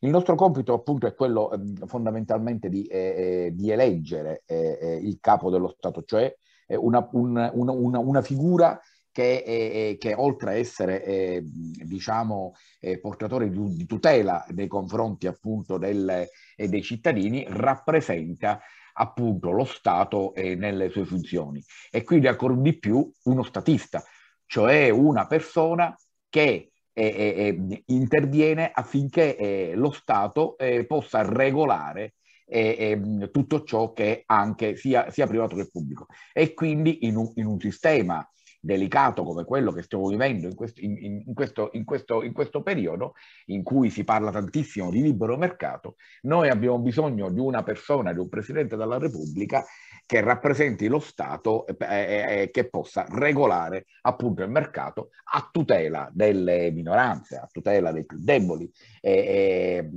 il nostro compito appunto è quello mm, fondamentalmente di, eh, di eleggere il capo dello Stato, cioè una, un, una, una, una figura che, eh, che, oltre a essere eh, diciamo, eh, portatore di, di, tutela nei confronti appunto del, eh, dei cittadini, rappresenta appunto lo Stato eh, nelle sue funzioni e quindi ancora di più uno statista, cioè una persona che eh, interviene affinché lo Stato possa regolare e, e, ehm, tutto ciò che anche sia, sia privato che pubblico. E quindi in un, in un sistema delicato come quello che stiamo vivendo in questo, in, in, questo, questo, in questo, periodo, in cui si parla tantissimo di libero mercato, noi abbiamo bisogno di una persona, di un Presidente della Repubblica che rappresenti lo Stato e, e, e che possa regolare appunto il mercato a tutela delle minoranze, a tutela dei più deboli, e,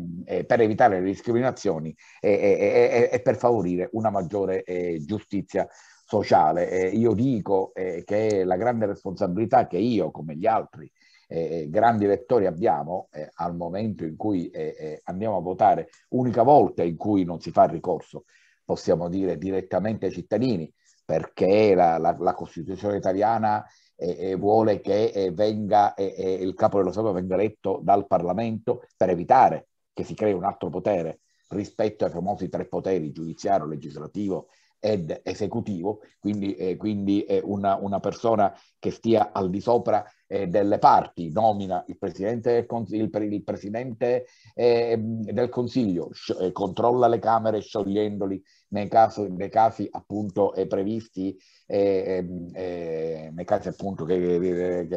per evitare le discriminazioni e, per favorire una maggiore eh, giustizia sociale. Eh, io dico eh, che la grande responsabilità che io, come gli altri eh, eh grandi elettori, abbiamo eh, al momento in cui eh, andiamo a votare, unica volta in cui non si fa ricorso, possiamo dire direttamente ai cittadini, perché la, la, la Costituzione italiana e, vuole che venga, il capo dello Stato venga eletto dal Parlamento per evitare che si crei un altro potere rispetto ai famosi tre poteri, giudiziario, legislativo ed esecutivo, quindi, eh, quindi eh, una, una, persona che stia al di sopra eh, delle parti, nomina il Presidente del, Consiglio, il il presidente, ehm, del Consiglio, sci- eh, controlla le Camere sciogliendoli nei, caso, nei casi appunto eh, previsti, eh, ehm, nei casi appunto che,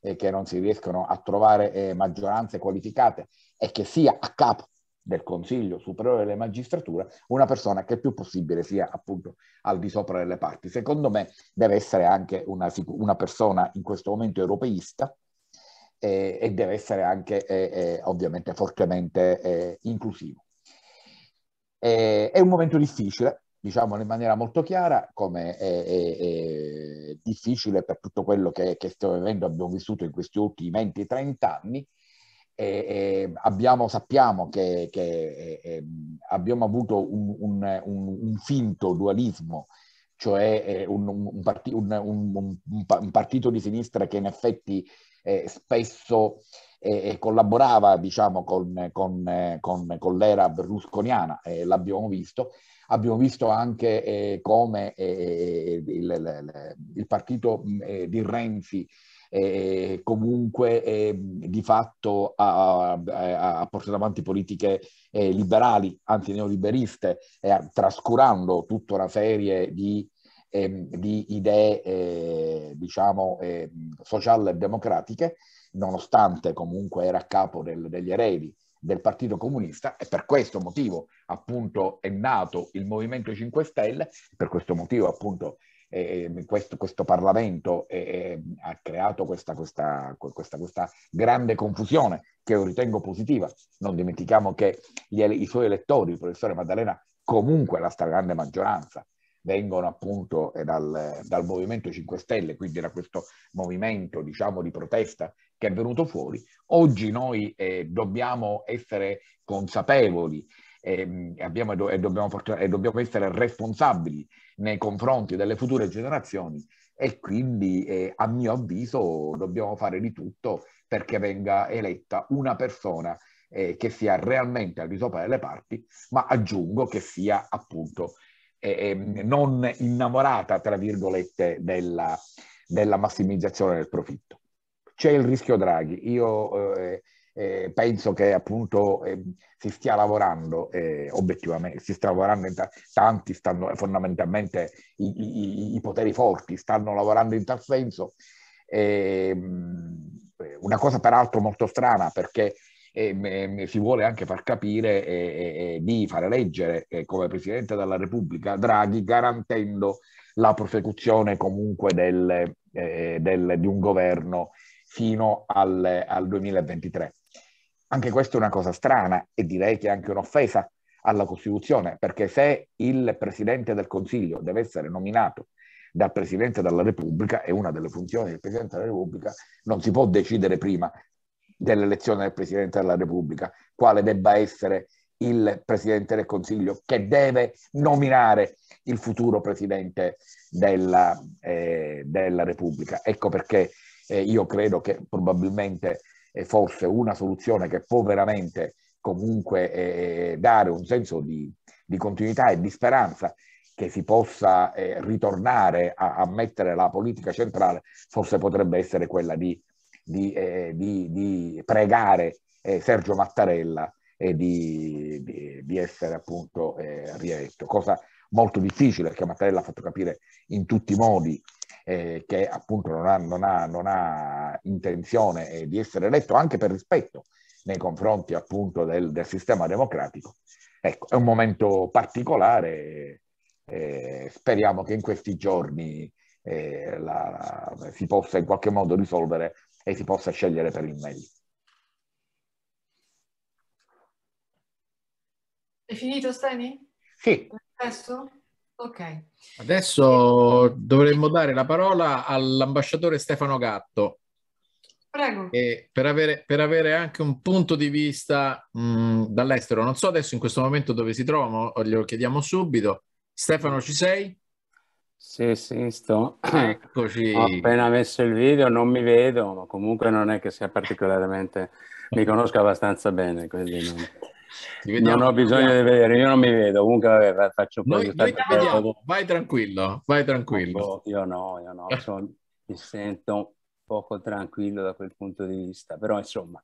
che, che, non si riescono a trovare maggioranze qualificate e che sia a capo del Consiglio Superiore delle Magistrature, una persona che il più possibile sia appunto al di sopra delle parti. Secondo me deve essere anche una, una persona in questo momento europeista eh, e deve essere anche eh, eh, ovviamente fortemente eh, inclusivo. Eh, è un momento difficile, diciamolo in maniera molto chiara, come è, è, è difficile per tutto quello che, che, stiamo vivendo, abbiamo vissuto in questi ultimi 20-30 anni, e, abbiamo, sappiamo che, che e, abbiamo avuto un, un, un, un, finto dualismo, cioè un, parti, partito di sinistra che in effetti eh, spesso eh, eh collaborava diciamo, con, con, con, con, l'era berlusconiana, eh, l'abbiamo visto. Abbiamo visto anche eh, come eh, il, il, partito di Renzi eh, comunque eh, di fatto ha, ha, ha, portato avanti politiche eh, liberali, antineoliberiste, trascurando tutta una serie di, ehm, di idee, diciamo, ehm, sociali e democratiche, nonostante comunque era a capo del, degli eredi del Partito Comunista e per questo motivo appunto è nato il Movimento 5 Stelle, per questo motivo appunto eh, questo, questo, Parlamento eh, ha creato questa, questa, questa, questa, grande confusione che io ritengo positiva. Non dimentichiamo che gli, i suoi elettori, il professore Maddalena, comunque la stragrande maggioranza, vengono appunto eh, dal, dal, Movimento 5 Stelle, quindi da questo movimento diciamo di protesta che è venuto fuori. Oggi noi eh, dobbiamo essere consapevoli Ehm, e, abbiamo, e, dobbiamo, e dobbiamo essere responsabili nei confronti delle future generazioni e quindi eh, a mio avviso dobbiamo fare di tutto perché venga eletta una persona eh, che sia realmente al di sopra delle parti, ma aggiungo che sia appunto eh, ehm, non innamorata, tra virgolette, della, della massimizzazione del profitto. C'è il rischio Draghi. Io eh, eh, penso che appunto eh, si stia lavorando eh, obiettivamente, si sta lavorando in ta- tanti, stanno fondamentalmente i, i, i, poteri forti stanno lavorando in tal senso. Ehm, eh, una cosa peraltro molto strana perché ehm, ehm, si vuole anche far capire eh, eh, di fare leggere come Presidente della Repubblica Draghi garantendo la prosecuzione comunque del, del, di un governo fino al, al 2023. Anche questa è una cosa strana e direi che è anche un'offesa alla Costituzione, perché se il Presidente del Consiglio deve essere nominato dal Presidente della Repubblica, e una delle funzioni del Presidente della Repubblica, non si può decidere prima dell'elezione del Presidente della Repubblica quale debba essere il Presidente del Consiglio che deve nominare il futuro Presidente della, eh, della Repubblica. Ecco perché eh, io credo che probabilmente forse una soluzione che può veramente comunque eh, eh, dare un senso di, di, continuità e di speranza che si possa eh, ritornare a, a mettere la politica centrale, forse potrebbe essere quella di di, eh, di, di, pregare eh, Sergio Mattarella eh, di, di, essere appunto rieletto, cosa molto difficile perché Mattarella ha fatto capire in tutti i modi eh, che appunto non ha, non ha, non ha intenzione eh, di essere eletto anche per rispetto nei confronti appunto del, del sistema democratico. Ecco, è un momento particolare, eh, speriamo che in questi giorni eh, la, la, si possa in qualche modo risolvere e si possa scegliere per il meglio. È finito Stani? Sì. Adesso? Ok. Adesso dovremmo dare la parola all'ambasciatore Stefano Gatto. Prego. Per avere, per, avere, anche un punto di vista mh, mm, dall'estero. Non so adesso in questo momento dove si trova, glielo chiediamo subito. Stefano, ci sei? Sì, sì, sto. Eccoci. Ho appena messo il video, non mi vedo, ma comunque non è che sia particolarmente... mi conosco abbastanza bene, quindi... Non non ho bisogno di vedere, io non mi vedo, comunque vabbè, faccio noi, noi vediamo, vai tranquillo, vai tranquillo. Io no, io no, sono, mi sento poco tranquillo da quel punto di vista, però insomma,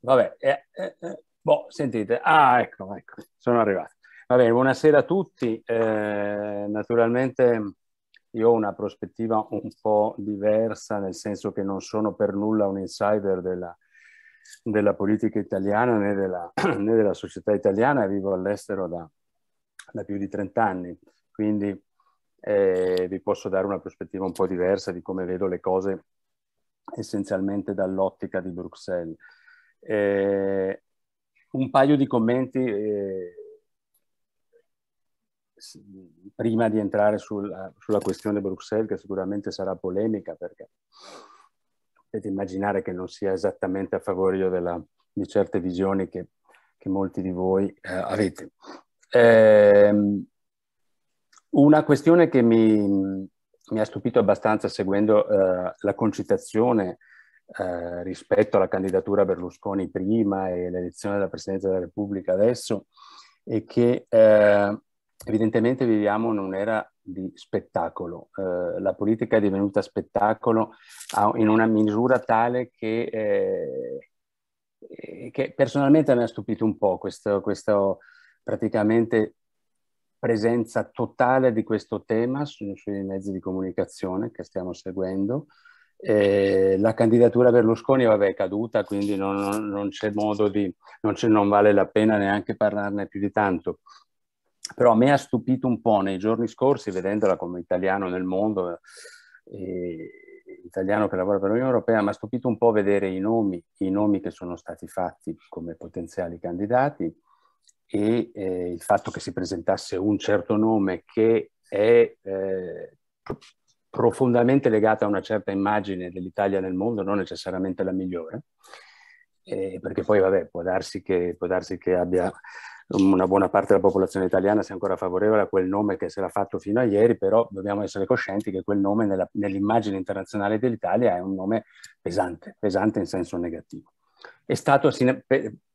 vabbè, eh, eh, eh. boh, sentite, ah ecco, ecco, sono arrivato. Va bene, buonasera a tutti, eh, naturalmente io ho una prospettiva un po' diversa, nel senso che non sono per nulla un insider della della politica italiana né della, né della società italiana, vivo all'estero da, da, più di 30 anni, quindi eh, vi posso dare una prospettiva un po' diversa di come vedo le cose essenzialmente dall'ottica di Bruxelles. Eh, un paio di commenti eh, prima di entrare sul, sulla questione Bruxelles, che sicuramente sarà polemica perché potete immaginare che non sia esattamente a favore io della, di certe visioni che, che molti di voi eh, avete. Eh, una questione che mi, mi, ha stupito abbastanza seguendo eh, la concitazione eh, rispetto alla candidatura Berlusconi prima e l'elezione della Presidenza della Repubblica adesso è che eh, evidentemente viviamo in un'era di spettacolo. Eh, la politica è divenuta spettacolo in una misura tale che, eh, che personalmente mi ha stupito un po' questo, questo praticamente presenza totale di questo tema su, sui mezzi di comunicazione che stiamo seguendo. Eh, la candidatura Berlusconi vabbè, è caduta, quindi non, non, non c'è modo di, non, non, vale la pena neanche parlarne più di tanto però a me ha stupito un po' nei giorni scorsi, vedendola come italiano nel mondo, eh, italiano che lavora per l'Unione Europea, mi ha stupito un po' vedere i nomi, i nomi che sono stati fatti come potenziali candidati e eh, il fatto che si presentasse un certo nome che è eh, profondamente legato a una certa immagine dell'Italia nel mondo, non necessariamente la migliore, eh, perché poi vabbè, può darsi che, può darsi che abbia una buona parte della popolazione italiana sia ancora favorevole a quel nome che si era fatto fino a ieri, però dobbiamo essere coscienti che quel nome nella, nell'immagine internazionale dell'Italia è un nome pesante, pesante in senso negativo. È stato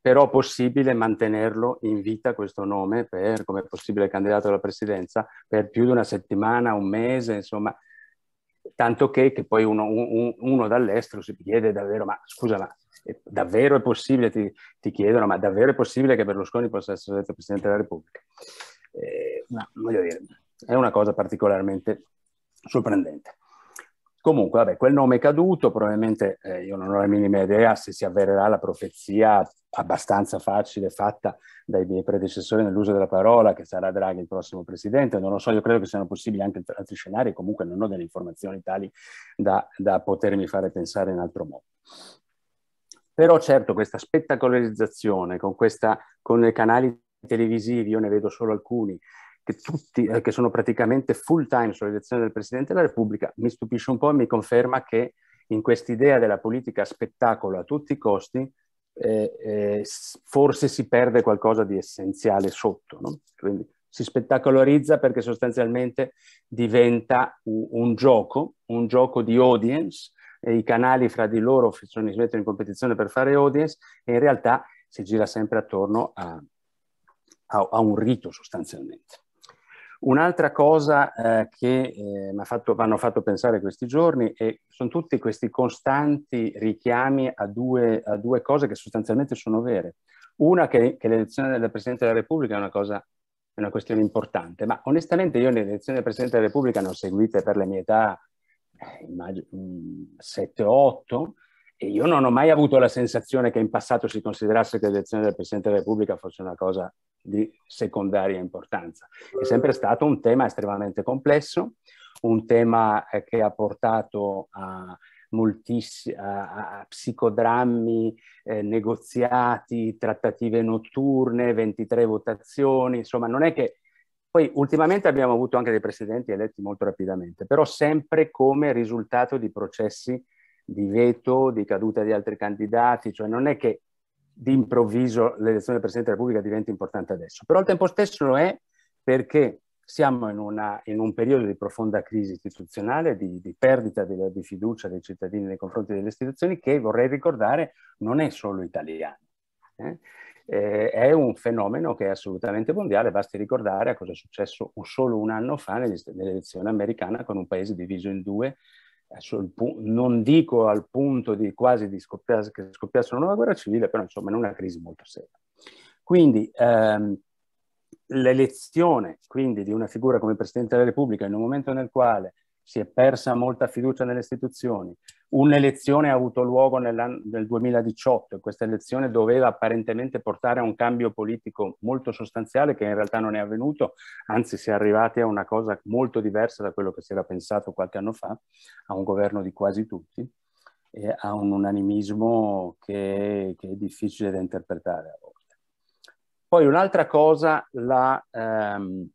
però possibile mantenerlo in vita questo nome per, come possibile candidato alla presidenza per più di una settimana, un mese, insomma, tanto che, che poi uno, un, uno dall'estero si chiede davvero, ma scusa, ma davvero è possibile, ti, ti, chiedono, ma davvero è possibile che Berlusconi possa essere eletto Presidente della Repubblica? Eh, no, voglio dire, è una cosa particolarmente sorprendente. Comunque, vabbè, quel nome è caduto, probabilmente eh, io non ho la minima idea se si avvererà la profezia abbastanza facile fatta dai miei predecessori nell'uso della parola, che sarà Draghi il prossimo presidente, non lo so, io credo che siano possibili anche altri scenari, comunque non ho delle informazioni tali da, da potermi fare pensare in altro modo. Però certo questa spettacolarizzazione con, questa, con i canali televisivi, io ne vedo solo alcuni, che, tutti, eh, che sono praticamente full time sull'elezione del Presidente della Repubblica, mi stupisce un po' e mi conferma che in quest'idea della politica spettacolo a tutti i costi, eh, eh, forse si perde qualcosa di essenziale sotto. No? Quindi si spettacolarizza perché sostanzialmente diventa un, un, gioco, un gioco di audience i canali fra di loro si mettono in competizione per fare audience e in realtà si gira sempre attorno a, a, a un rito sostanzialmente. Un'altra cosa eh, che eh, mi hanno fatto pensare questi giorni e sono tutti questi costanti richiami a due, a due cose che sostanzialmente sono vere. Una che, che l'elezione del Presidente della Repubblica è una, cosa, è una questione importante, ma onestamente io le elezioni del Presidente della Repubblica non seguite per la mia età 7-8 mm, e io non ho mai avuto la sensazione che in passato si considerasse che l'elezione del Presidente della Repubblica fosse una cosa di secondaria importanza. È sempre stato un tema estremamente complesso, un tema eh, che ha portato a, moltiss- a, a psicodrammi, eh, negoziati, trattative notturne, 23 votazioni, insomma non è che poi ultimamente abbiamo avuto anche dei presidenti eletti molto rapidamente, però sempre come risultato di processi di veto, di caduta di altri candidati, cioè non è che d'improvviso l'elezione del Presidente della Repubblica diventa importante adesso, però al tempo stesso lo è perché siamo in, una, in un periodo di profonda crisi istituzionale, di, di perdita di, di, fiducia dei cittadini nei confronti delle istituzioni che, vorrei ricordare, non è solo italiano. Eh? eh, è un fenomeno che è assolutamente mondiale, basti ricordare a cosa è successo solo un anno fa nell'elezione americana con un paese diviso in due, non dico al punto di quasi di scoppiasse, che scoppiasse una nuova guerra civile, però insomma in una crisi molto seria. Quindi ehm, l'elezione quindi, di una figura come Presidente della Repubblica in un momento nel quale si è persa molta fiducia nelle istituzioni, Un'elezione ha avuto luogo nel 2018 e questa elezione doveva apparentemente portare a un cambio politico molto sostanziale che in realtà non è avvenuto, anzi si è arrivati a una cosa molto diversa da quello che si era pensato qualche anno fa, a un governo di quasi tutti e a un unanimismo che, che è difficile da interpretare a volte. Poi un'altra cosa, la, ehm,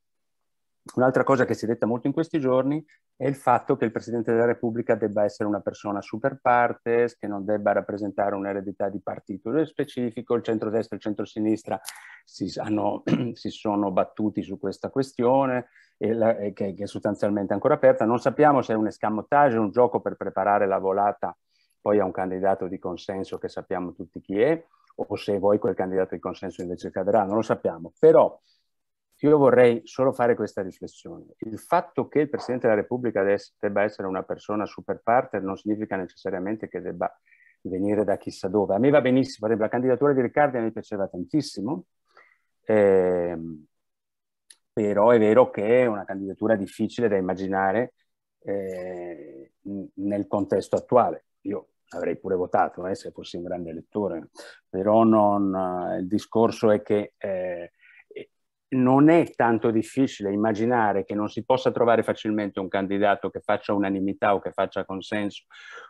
un'altra cosa che si è detta molto in questi giorni è il fatto che il Presidente della Repubblica debba essere una persona super partes, che non debba rappresentare un'eredità di partito specifico, il centrodestra e il centrosinistra si, hanno, si sono battuti su questa questione, e la, e che, che, è sostanzialmente ancora aperta. Non sappiamo se è un escamotage, un gioco per preparare la volata poi a un candidato di consenso che sappiamo tutti chi è, o se poi quel candidato di consenso invece cadrà, non lo sappiamo. Però io vorrei solo fare questa riflessione. Il fatto che il Presidente della Repubblica debba essere una persona super parter non significa necessariamente che debba venire da chissà dove. A me va benissimo, esempio, la candidatura di Riccardi mi piaceva tantissimo, eh, però è vero che è una candidatura difficile da immaginare eh, nel contesto attuale. Io avrei pure votato eh, se fossi un grande elettore, però non, eh, il discorso è che eh, non è tanto difficile immaginare che non si possa trovare facilmente un candidato che faccia unanimità o che faccia consenso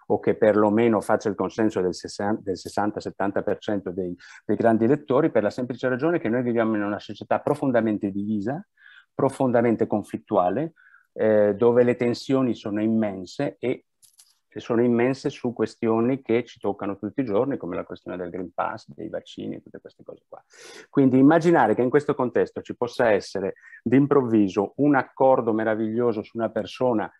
o che perlomeno faccia il consenso del 60-70% dei, dei, grandi elettori per la semplice ragione che noi viviamo in una società profondamente divisa, profondamente conflittuale, eh, dove le tensioni sono immense e cioè sono immense su questioni che ci toccano tutti i giorni, come la questione del Green Pass, dei vaccini, tutte queste cose qua. Quindi immaginare che in questo contesto ci possa essere d'improvviso un accordo meraviglioso su una persona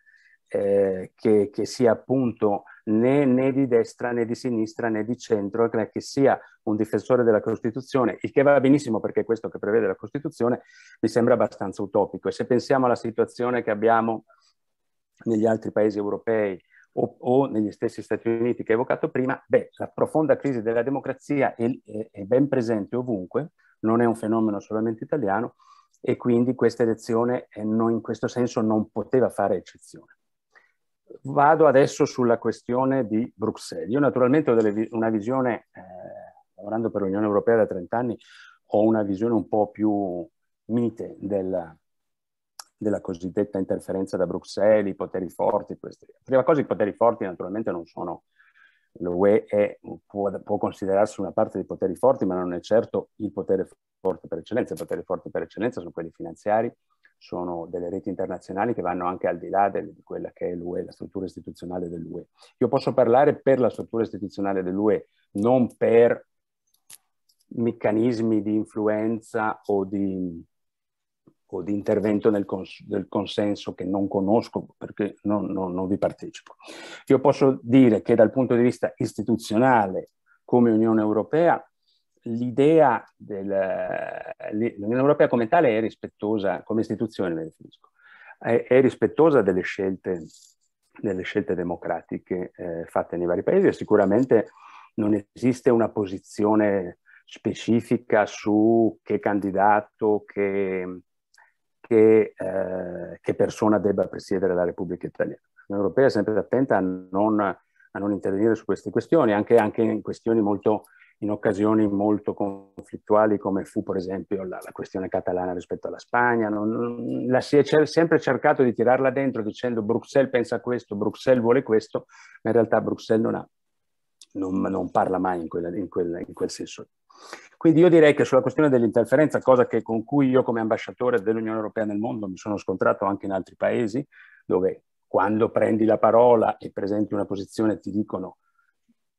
eh, che, che, sia appunto né, né, di destra né di sinistra né di centro, che sia un difensore della Costituzione, il che va benissimo perché è questo che prevede la Costituzione, mi sembra abbastanza utopico. E se pensiamo alla situazione che abbiamo negli altri paesi europei, o, o, negli stessi Stati Uniti che ho evocato prima, beh, la profonda crisi della democrazia è, è, è ben presente ovunque, non è un fenomeno solamente italiano e quindi questa elezione eh, non, in questo senso non poteva fare eccezione. Vado adesso sulla questione di Bruxelles. Io naturalmente ho delle, una visione, eh, lavorando per l'Unione Europea da 30 anni, ho una visione un po' più mite della, della cosiddetta interferenza da Bruxelles, i poteri forti. Queste. Prima cosa, i poteri forti naturalmente non sono... L'UE è, può, può, considerarsi una parte dei poteri forti, ma non è certo il potere forte per eccellenza. I poteri forti per eccellenza sono quelli finanziari, sono delle reti internazionali che vanno anche al di là di quella che è l'UE, la struttura istituzionale dell'UE. Io posso parlare per la struttura istituzionale dell'UE, non per meccanismi di influenza o di o di intervento nel cons del consenso che non conosco perché non, non, non vi partecipo. Io posso dire che dal punto di vista istituzionale, come Unione Europea, l'idea dell'Unione Europea come tale è rispettosa, come istituzione mi riferisco, è, è rispettosa delle scelte, delle scelte democratiche eh, fatte nei vari paesi e sicuramente non esiste una posizione specifica su che candidato, che, che, eh, che, persona debba presiedere la Repubblica Italiana. L'Unione Europea è sempre attenta a non, a non intervenire su queste questioni, anche, anche in, questioni molto, in occasioni molto conflittuali come fu per esempio la, la questione catalana rispetto alla Spagna. Non, la si è cer sempre cercato di tirarla dentro dicendo Bruxelles pensa questo, Bruxelles vuole questo, ma in realtà Bruxelles non, ha, non, non parla mai in, quella, in, quella, in quel senso. Quindi io direi che sulla questione dell'interferenza, cosa che, con cui io come ambasciatore dell'Unione Europea nel mondo mi sono scontrato anche in altri paesi, dove quando prendi la parola e presenti una posizione ti dicono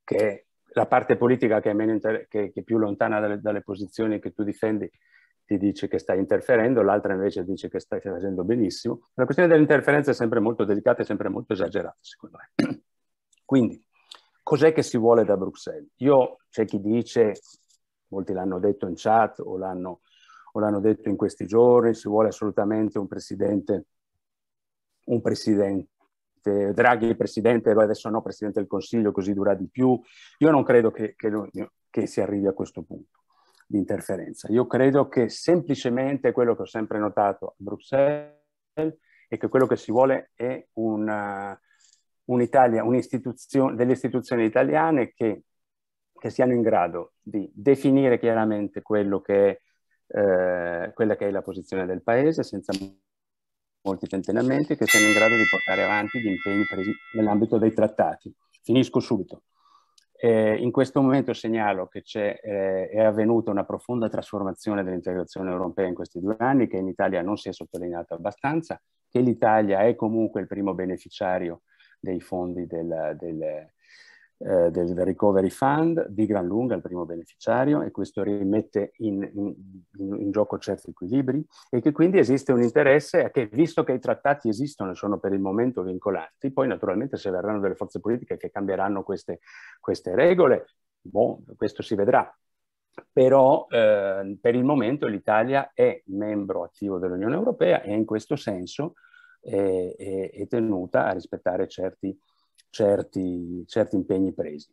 che la parte politica che è, meno che, che è più lontana dalle, dalle posizioni che tu difendi ti dice che stai interferendo, l'altra invece dice che stai facendo benissimo. La questione dell'interferenza è sempre molto delicata e sempre molto esagerata, secondo me. Quindi, cos'è che si vuole da Bruxelles? Io, c'è chi dice molti l'hanno detto in chat o l'hanno, detto in questi giorni, si vuole assolutamente un presidente, un presidente. Draghi presidente, adesso no presidente del Consiglio, così dura di più. Io non credo che, che, che si arrivi a questo punto di interferenza. Io credo che semplicemente quello che ho sempre notato a Bruxelles è che quello che si vuole è un'Italia, un'istituzione, delle istituzioni italiane che che siano in grado di definire chiaramente quello che è, eh, quella che è la posizione del paese senza molti tentennamenti, che siano in grado di portare avanti gli impegni presi nell'ambito dei trattati. Finisco subito. Eh, in questo momento segnalo che è, eh, è avvenuta una profonda trasformazione dell'integrazione europea in questi due anni, che in Italia non si è sottolineata abbastanza, che l'Italia è comunque il primo beneficiario dei fondi del, del, eh, del Recovery Fund, di gran lunga il primo beneficiario e questo rimette in, in, in, gioco certi equilibri e che quindi esiste un interesse a che visto che i trattati esistono e sono per il momento vincolati, poi naturalmente se verranno delle forze politiche che cambieranno queste, queste regole, boh, questo si vedrà, però eh, per il momento l'Italia è membro attivo dell'Unione Europea e in questo senso eh, è, è, tenuta a rispettare certi certi, certi impegni presi.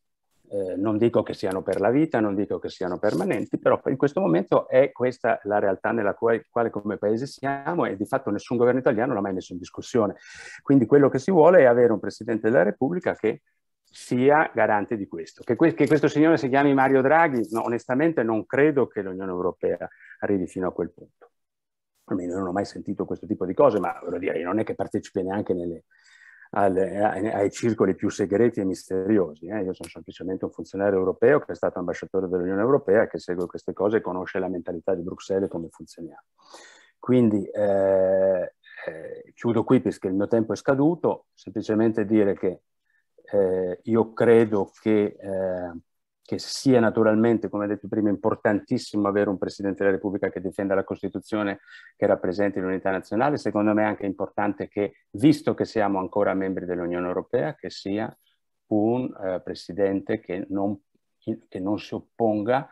Eh, non dico che siano per la vita, non dico che siano permanenti, però in questo momento è questa la realtà nella quale, quale come paese siamo e di fatto nessun governo italiano l'ha mai messo in discussione. Quindi quello che si vuole è avere un Presidente della Repubblica che sia garante di questo. Che, que- che questo signore si chiami Mario Draghi, no, onestamente non credo che l'Unione Europea arrivi fino a quel punto. Almeno non ho mai sentito questo tipo di cose, ma voglio dire, non è che partecipi neanche nelle, al, ai, eh, ai, circoli più segreti e misteriosi. Eh. Io sono semplicemente un funzionario europeo che è stato ambasciatore dell'Unione Europea, che segue queste cose e conosce la mentalità di Bruxelles e come funzioniamo. Quindi eh, eh chiudo qui perché il mio tempo è scaduto, semplicemente dire che eh, io credo che che sia naturalmente, come detto prima, importantissimo avere un Presidente della Repubblica che difenda la Costituzione, che rappresenti l'unità nazionale, secondo me è anche importante che, visto che siamo ancora membri dell'Unione Europea, che sia un eh, Presidente che non, che non, si opponga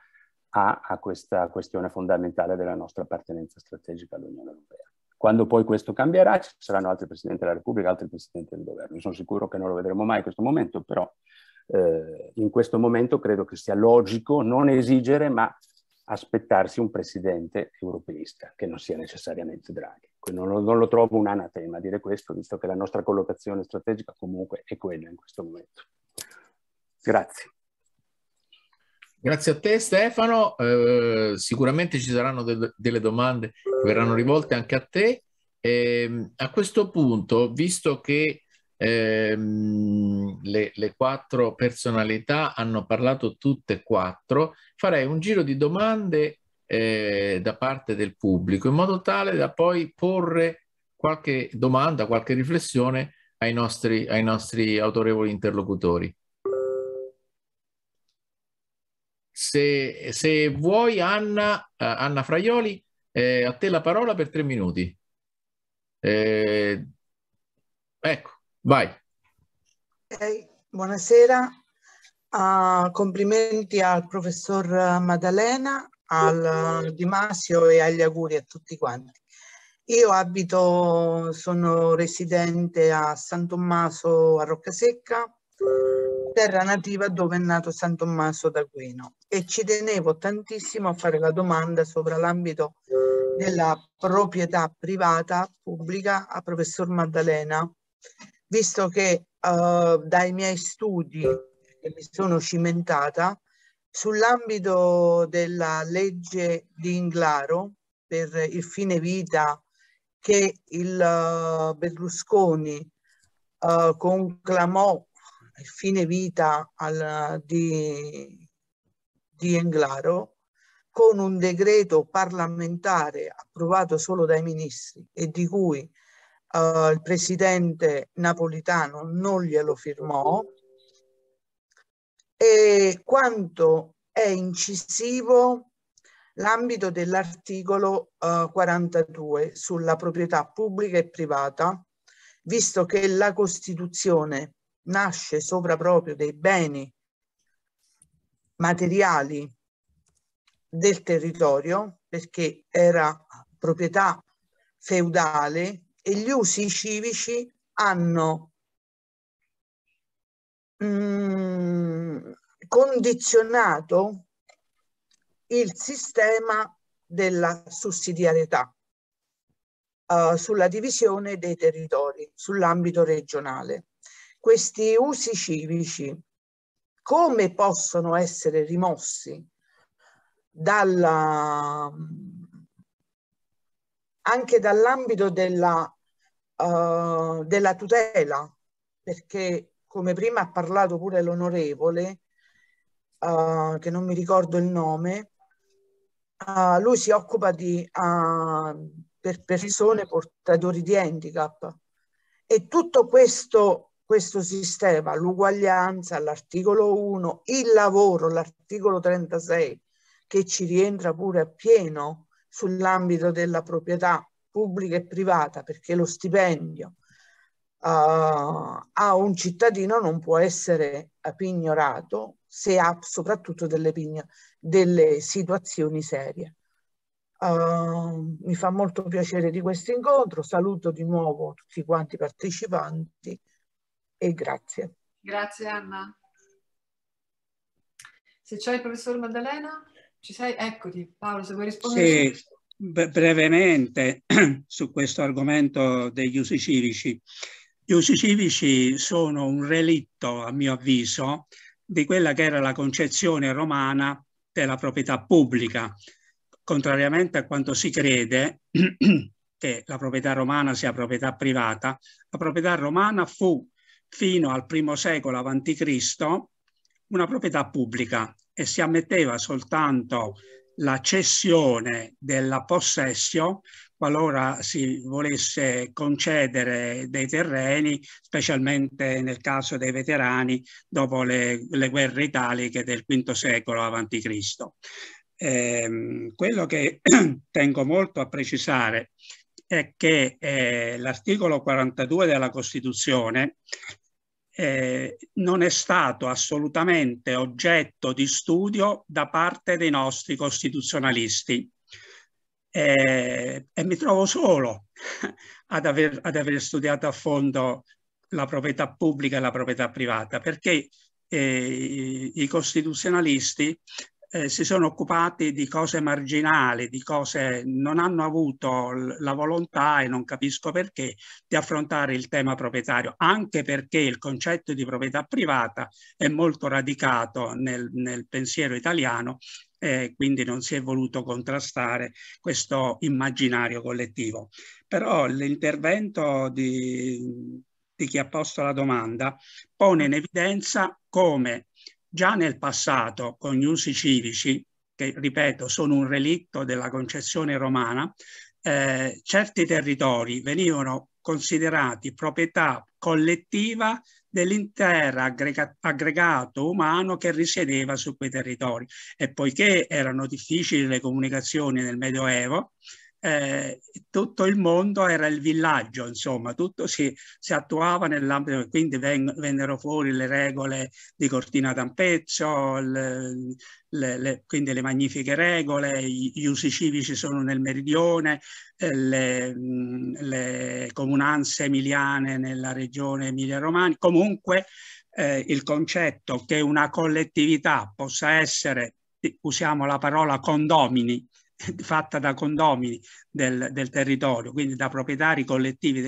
a, a questa questione fondamentale della nostra appartenenza strategica all'Unione Europea. Quando poi questo cambierà ci saranno altri Presidenti della Repubblica, altri Presidenti del Governo. Sono sicuro che non lo vedremo mai in questo momento, però eh, in questo momento credo che sia logico non esigere ma aspettarsi un presidente europeista che non sia necessariamente Draghi. Non lo, non lo trovo un anatema dire questo, visto che la nostra collocazione strategica comunque è quella in questo momento. Grazie. Grazie a te Stefano, eh, sicuramente ci saranno de delle domande che verranno rivolte anche a te. Eh, a questo punto, visto che ehm, le, le, quattro personalità hanno parlato tutte e quattro, farei un giro di domande eh, da parte del pubblico in modo tale da poi porre qualche domanda, qualche riflessione ai nostri, ai nostri autorevoli interlocutori. Se, se vuoi, Anna, uh, Anna Fraioli, eh, a te la parola per tre minuti. Eh, ecco, Vai. Okay. Buonasera, uh, complimenti al professor Maddalena, al Di Masio e agli auguri a tutti quanti. Io abito, sono residente a San Tommaso a Roccasecca, terra nativa dove è nato San Tommaso d'Aquino e ci tenevo tantissimo a fare la domanda sopra l'ambito della proprietà privata pubblica a professor Maddalena visto che uh, dai miei studi che mi sono cimentata sull'ambito della legge di Inglaro per il fine vita che il eh, Berlusconi uh, conclamò il fine vita al, di, di Englaro con un decreto parlamentare approvato solo dai ministri e di cui eh, il presidente napolitano non glielo firmò e quanto è incisivo l'ambito dell'articolo eh, 42 sulla proprietà pubblica e privata, visto che la Costituzione nasce sopra proprio dei beni materiali del territorio, perché era proprietà feudale e gli usi civici hanno mm, condizionato il sistema della sussidiarietà uh, sulla divisione dei territori sull'ambito regionale. Questi usi civici come possono essere rimossi dalla, anche dall'ambito della, uh, della tutela, perché come prima ha parlato pure l'onorevole, uh, che non mi ricordo il nome, uh, lui si occupa di, per persone portatori di handicap e tutto questo, questo sistema, l'uguaglianza, l'articolo 1, il lavoro, l'articolo 36, che ci rientra pure a pieno, sull'ambito della proprietà pubblica e privata, perché lo stipendio uh, a un cittadino non può essere pignorato se ha soprattutto delle, pigno, delle situazioni serie. Uh, mi fa molto piacere di questo incontro, saluto di nuovo tutti quanti i partecipanti e grazie. Grazie Anna. Se c'è il professor Maddalena. Ci sei? Eccoti. Paolo, se vuoi rispondere. Sì, brevemente su questo argomento degli usi civici. Gli usi civici sono un relitto, a mio avviso, di quella che era la concezione romana della proprietà pubblica. Contrariamente a quanto si crede, che la proprietà romana sia proprietà privata, la proprietà romana fu fino al primo secolo a.C. una proprietà pubblica e si ammetteva soltanto la cessione della possessio qualora si volesse concedere dei terreni, specialmente nel caso dei veterani dopo le, le guerre italiche del V secolo a.C. Eh, quello che tengo molto a precisare è che eh, l'articolo 42 della Costituzione eh, non è stato assolutamente oggetto di studio da parte dei nostri costituzionalisti. Eh, e mi trovo solo ad aver, ad aver, studiato a fondo la proprietà pubblica e la proprietà privata, perché eh, i costituzionalisti eh, si sono occupati di cose marginali, di cose non hanno avuto la volontà e non capisco perché di affrontare il tema proprietario, anche perché il concetto di proprietà privata è molto radicato nel, nel pensiero italiano eh, quindi non si è voluto contrastare questo immaginario collettivo. Però l'intervento di, di chi ha posto la domanda pone in evidenza come Già nel passato, con gli usi civici, che ripeto sono un relitto della concezione romana, eh, certi territori venivano considerati proprietà collettiva dell'intero aggrega aggregato umano che risiedeva su quei territori. E poiché erano difficili le comunicazioni nel Medioevo, eh, tutto il mondo era il villaggio, insomma, tutto si, si attuava nell'ambito, quindi ven, vennero fuori le regole di Cortina d'Ampezzo, le, le, le, quindi le magnifiche regole, gli usi civici sono nel meridione, eh, le, le comunanze emiliane nella regione Emilia-Romagna, comunque eh, il concetto che una collettività possa essere usiamo la parola condomini fatta da condomini del, del territorio, quindi da proprietari collettivi,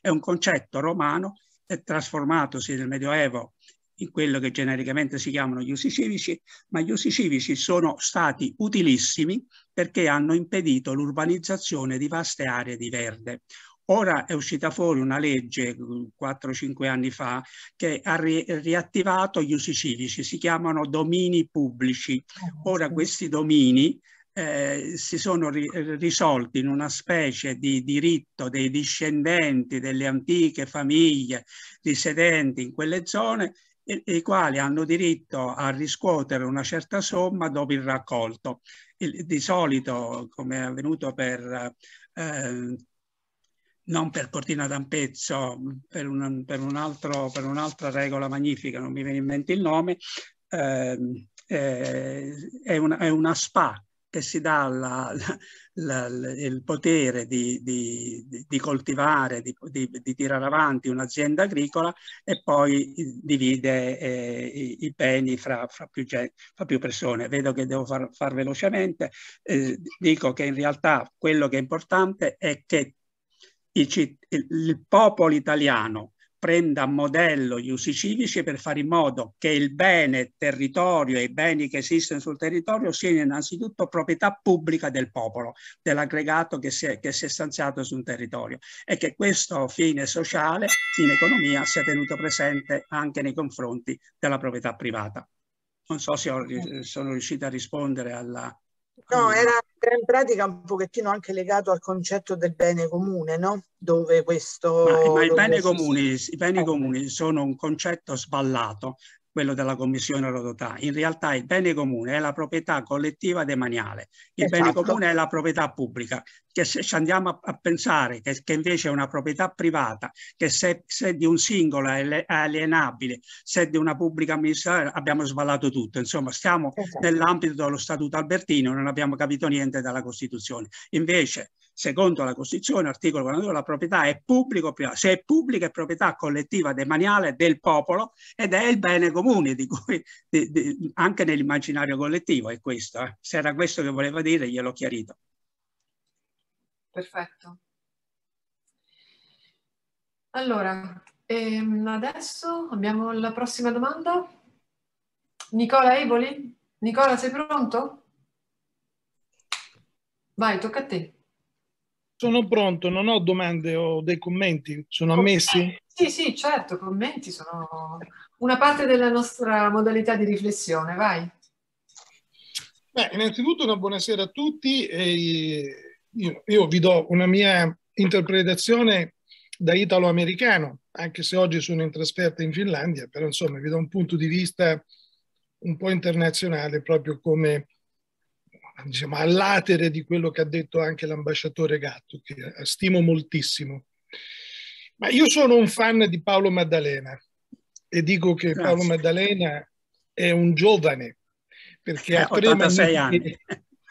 è un concetto romano è trasformatosi nel Medioevo in quello che genericamente si chiamano gli usi civici, ma gli usi civici sono stati utilissimi perché hanno impedito l'urbanizzazione di vaste aree di verde. Ora è uscita fuori una legge 4-5 mm, anni fa che ha ri riattivato gli usi civici, si chiamano domini pubblici. Ah, Ora questi domini eh, si sono ri risolti in una specie di diritto dei discendenti delle antiche famiglie risedenti in quelle zone, i, quali hanno diritto a riscuotere una certa somma dopo il raccolto. Il, di solito, come è avvenuto per eh, non per Cortina d'Ampezzo, per, un, per, un'altra regola magnifica, non mi viene in mente il nome, eh, eh, è, una, è, una, SPA, che si dà la, la, la, il potere di, di, di coltivare, di, di, tirare avanti un'azienda agricola e poi eh, divide eh, i, i, beni fra, fra, più, fra, più, persone. Vedo che devo far, far velocemente, eh, dico che in realtà quello che è importante è che i, il popolo italiano prenda a modello gli usi civici per fare in modo che il bene territorio e i beni che esistono sul territorio siano innanzitutto proprietà pubblica del popolo, dell'aggregato che si, è, che si è stanziato su un territorio e che questo fine sociale in economia sia tenuto presente anche nei confronti della proprietà privata. Non so se ho, eh. sono riuscita a rispondere alla, No, mm. era in pratica un pochettino anche legato al concetto del bene comune, no? Dove questo... Ma, ma i, beni comuni, i beni eh. comuni sono un concetto sballato quello della Commissione Rodotà. In realtà il bene comune è la proprietà collettiva demaniale, il esatto. bene comune è la proprietà pubblica, che se ci andiamo a, a pensare che, che, invece è una proprietà privata, che se, se di un singolo è alienabile, se di una pubblica amministrazione abbiamo sballato tutto, insomma stiamo esatto. nell'ambito dello Statuto Albertino, non abbiamo capito niente dalla Costituzione. Invece secondo la Costituzione, articolo 42, la proprietà è pubblica Se è pubblica è proprietà collettiva demaniale del popolo ed è il bene comune di cui, di, di, anche nell'immaginario collettivo è questo. Eh. Se era questo che voleva dire gliel'ho chiarito. Perfetto. Allora, ehm, adesso abbiamo la prossima domanda. Nicola Eboli? Nicola, sei pronto? Vai, tocca a te. Sono pronto, non ho domande o dei commenti, sono ammessi? Eh, sì, sì, certo, commenti sono una parte della nostra modalità di riflessione, vai. Beh, innanzitutto una buonasera a tutti. Io, io, vi do una mia interpretazione da italo-americano, anche se oggi sono in trasferta in Finlandia, però insomma vi do un punto di vista un po' internazionale, proprio come diciamo, all'atere di quello che ha detto anche l'ambasciatore Gatto, che eh, stimo moltissimo. Ma io sono un fan di Paolo Maddalena e dico che Grazie. Paolo Maddalena è un giovane, perché eh, ha 86 anni.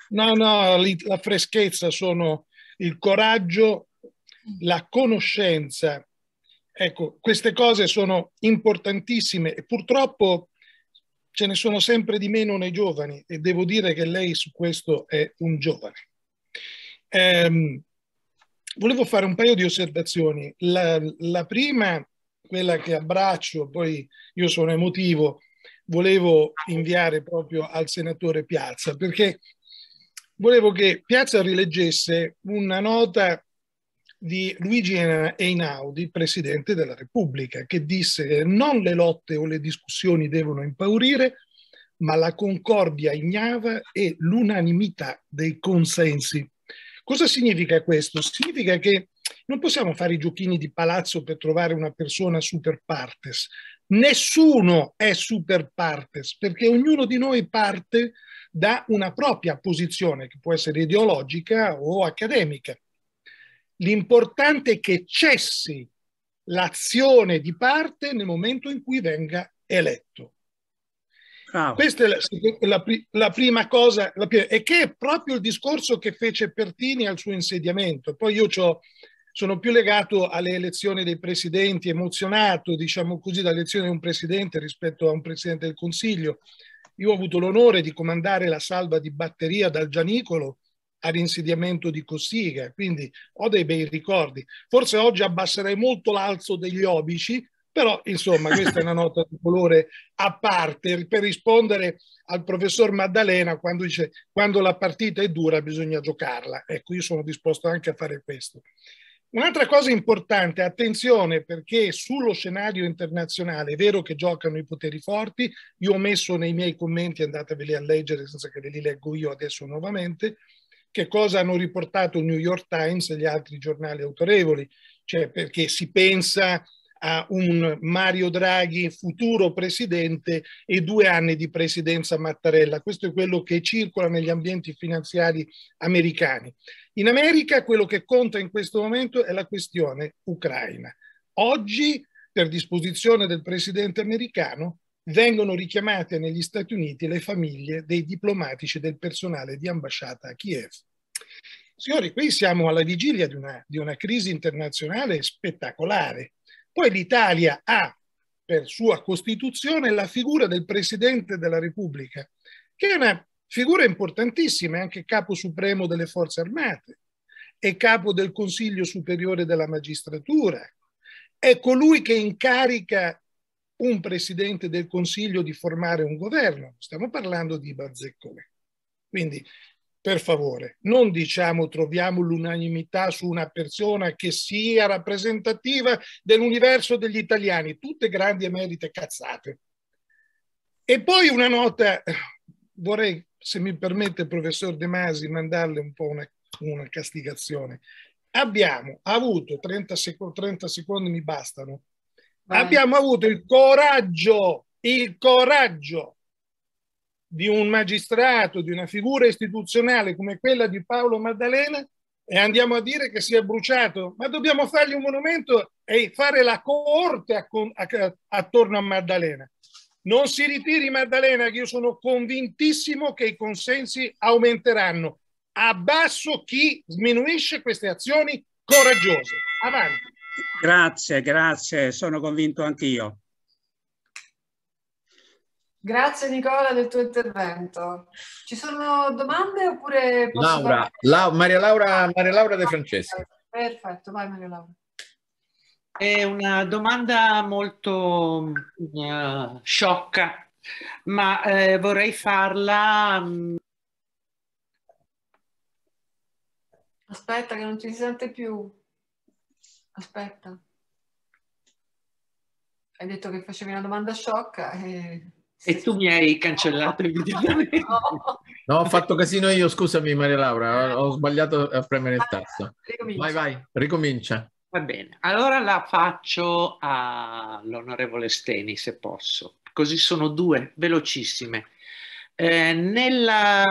No, no, la freschezza sono il coraggio, la conoscenza. Ecco, queste cose sono importantissime e purtroppo ce ne sono sempre di meno nei giovani e devo dire che lei su questo è un giovane. Ehm, volevo fare un paio di osservazioni. La, la, prima, quella che abbraccio, poi io sono emotivo, volevo inviare proprio al senatore Piazza perché volevo che Piazza rileggesse una nota di Luigi Einaudi, Presidente della Repubblica, che disse non le lotte o le discussioni devono impaurire, ma la concordia ignava e l'unanimità dei consensi. Cosa significa questo? Significa che non possiamo fare i giochini di palazzo per trovare una persona super partes. Nessuno è super partes, perché ognuno di noi parte da una propria posizione, che può essere ideologica o accademica. L'importante è che cessi l'azione di parte nel momento in cui venga eletto. Bravo. Questa è la, la, la prima cosa, la, e che è proprio il discorso che fece Pertini al suo insediamento. Poi io sono più legato alle elezioni dei presidenti, emozionato, diciamo così, dall'elezione di un presidente rispetto a un presidente del Consiglio. Io ho avuto l'onore di comandare la salva di batteria dal Gianicolo all'insediamento di Cossiga, quindi ho dei bei ricordi. Forse oggi abbasserei molto l'alzo degli obici, però insomma questa è una nota di colore a parte per rispondere al professor Maddalena quando dice quando la partita è dura bisogna giocarla. Ecco, io sono disposto anche a fare questo. Un'altra cosa importante, attenzione perché sullo scenario internazionale è vero che giocano i poteri forti, io ho messo nei miei commenti, andateveli a leggere senza che ve li leggo io adesso nuovamente, che cosa hanno riportato il New York Times e gli altri giornali autorevoli, cioè perché si pensa a un Mario Draghi futuro presidente e due anni di presidenza Mattarella. Questo è quello che circola negli ambienti finanziari americani. In America quello che conta in questo momento è la questione ucraina. Oggi, per disposizione del presidente americano, vengono richiamate negli Stati Uniti le famiglie dei diplomatici del personale di ambasciata a Kiev. Signori, qui siamo alla vigilia di una, di una crisi internazionale spettacolare. Poi l'Italia ha, per sua Costituzione, la figura del Presidente della Repubblica, che è una figura importantissima, è anche capo supremo delle Forze Armate, è capo del Consiglio Superiore della Magistratura, è colui che incarica un presidente del Consiglio di formare un governo. Stiamo parlando di Bazzeccone. Quindi, per favore, non diciamo troviamo l'unanimità su una persona che sia rappresentativa dell'universo degli italiani, tutte grandi e merite cazzate. E poi una nota, vorrei, se mi permette, professor De Masi, mandarle un po' una, una castigazione. Abbiamo avuto 30, sec- 30 secondi, mi bastano, Abbiamo avuto il coraggio, il coraggio di un magistrato, di una figura istituzionale come quella di Paolo Maddalena e andiamo a dire che si è bruciato, ma dobbiamo fargli un monumento e fare la corte a, a, attorno a Maddalena. Non si ritiri Maddalena, che io sono convintissimo che i consensi aumenteranno. Abbasso chi sminuisce queste azioni coraggiose. Avanti. Grazie, grazie, sono convinto anch'io. Grazie Nicola del tuo intervento. Ci sono domande oppure... Laura, la, Maria Laura, Maria Laura De ah, Franceschi. Perfetto, vai Maria Laura. È una domanda molto uh, sciocca, ma eh, vorrei farla... Um... Aspetta che non ci si sente più. Aspetta. Hai detto che facevi una domanda sciocca eh, e... E tu mi hai cancellato immediatamente. No. no, ho fatto casino io, scusami Maria Laura, ho sbagliato a premere il ah, tasto. Vai, vai, ricomincia. Va bene, allora la faccio all'onorevole Steni, se posso. Così sono due, velocissime. Eh, nella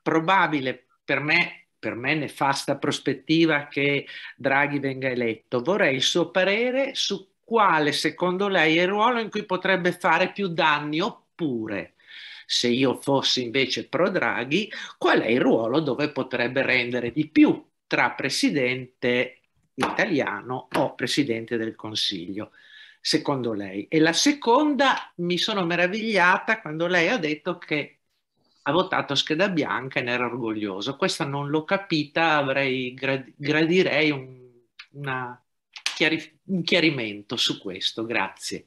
probabile, per me, per me nefasta prospettiva che Draghi venga eletto. Vorrei il suo parere su quale secondo lei è il ruolo in cui potrebbe fare più danni oppure se io fossi invece pro Draghi, qual è il ruolo dove potrebbe rendere di più tra presidente italiano o presidente del Consiglio, secondo lei? E la seconda, mi sono meravigliata quando lei ha detto che ha votato scheda bianca e ne era orgoglioso. Questa non l'ho capita, avrei, gradirei un, una, chiari, un chiarimento su questo. Grazie.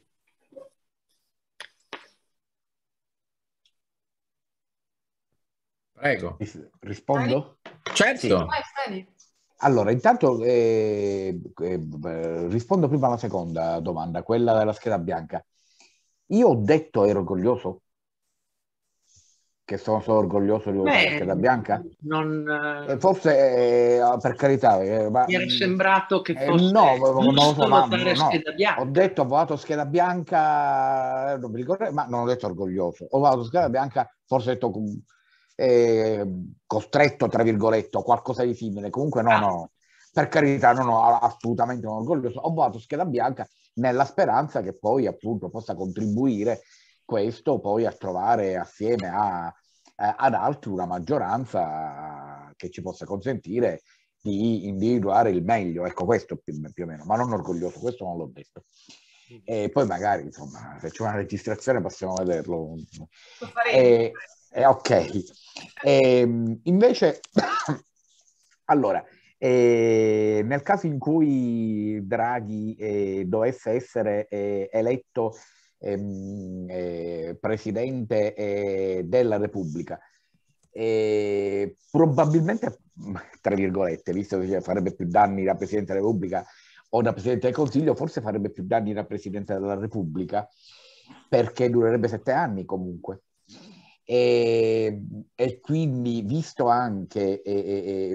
Prego. Rispondo? Certo. Sì. Allora, intanto eh, eh, rispondo prima alla seconda domanda, quella della scheda bianca. Io ho detto ero orgoglioso? che sono solo orgoglioso di una scheda bianca? Non, eh, eh, forse eh, per carità, eh, ma, mi era mm, sembrato che eh, fosse eh, no, non lo so, ma, no. ho detto ho votato scheda bianca, non mi ricordo, ma non ho detto orgoglioso, ho votato scheda bianca, forse ho detto eh, costretto, tra virgolette, o qualcosa di simile, comunque no, ah. no, per carità, non ho assolutamente non orgoglioso, ho votato scheda bianca nella speranza che poi appunto possa contribuire questo poi a trovare assieme a, eh, ad altri una maggioranza che ci possa consentire di individuare il meglio, ecco questo più, più o meno, ma non orgoglioso, questo non l'ho detto. Mhm. E poi magari, insomma, se c'è una registrazione possiamo vederlo. E, e ok. E, ehm, invece, allora, e ehm, nel caso in cui Draghi eh, dovesse essere eh, eletto Ehm, eh, presidente eh, della Repubblica. E eh, probabilmente, tra virgolette, visto che cioè, farebbe più danni la Presidente della Repubblica o da Presidente del Consiglio, forse farebbe più danni da Presidente della Repubblica, perché durerebbe sette anni comunque. E, ehm, e quindi, visto anche e, eh,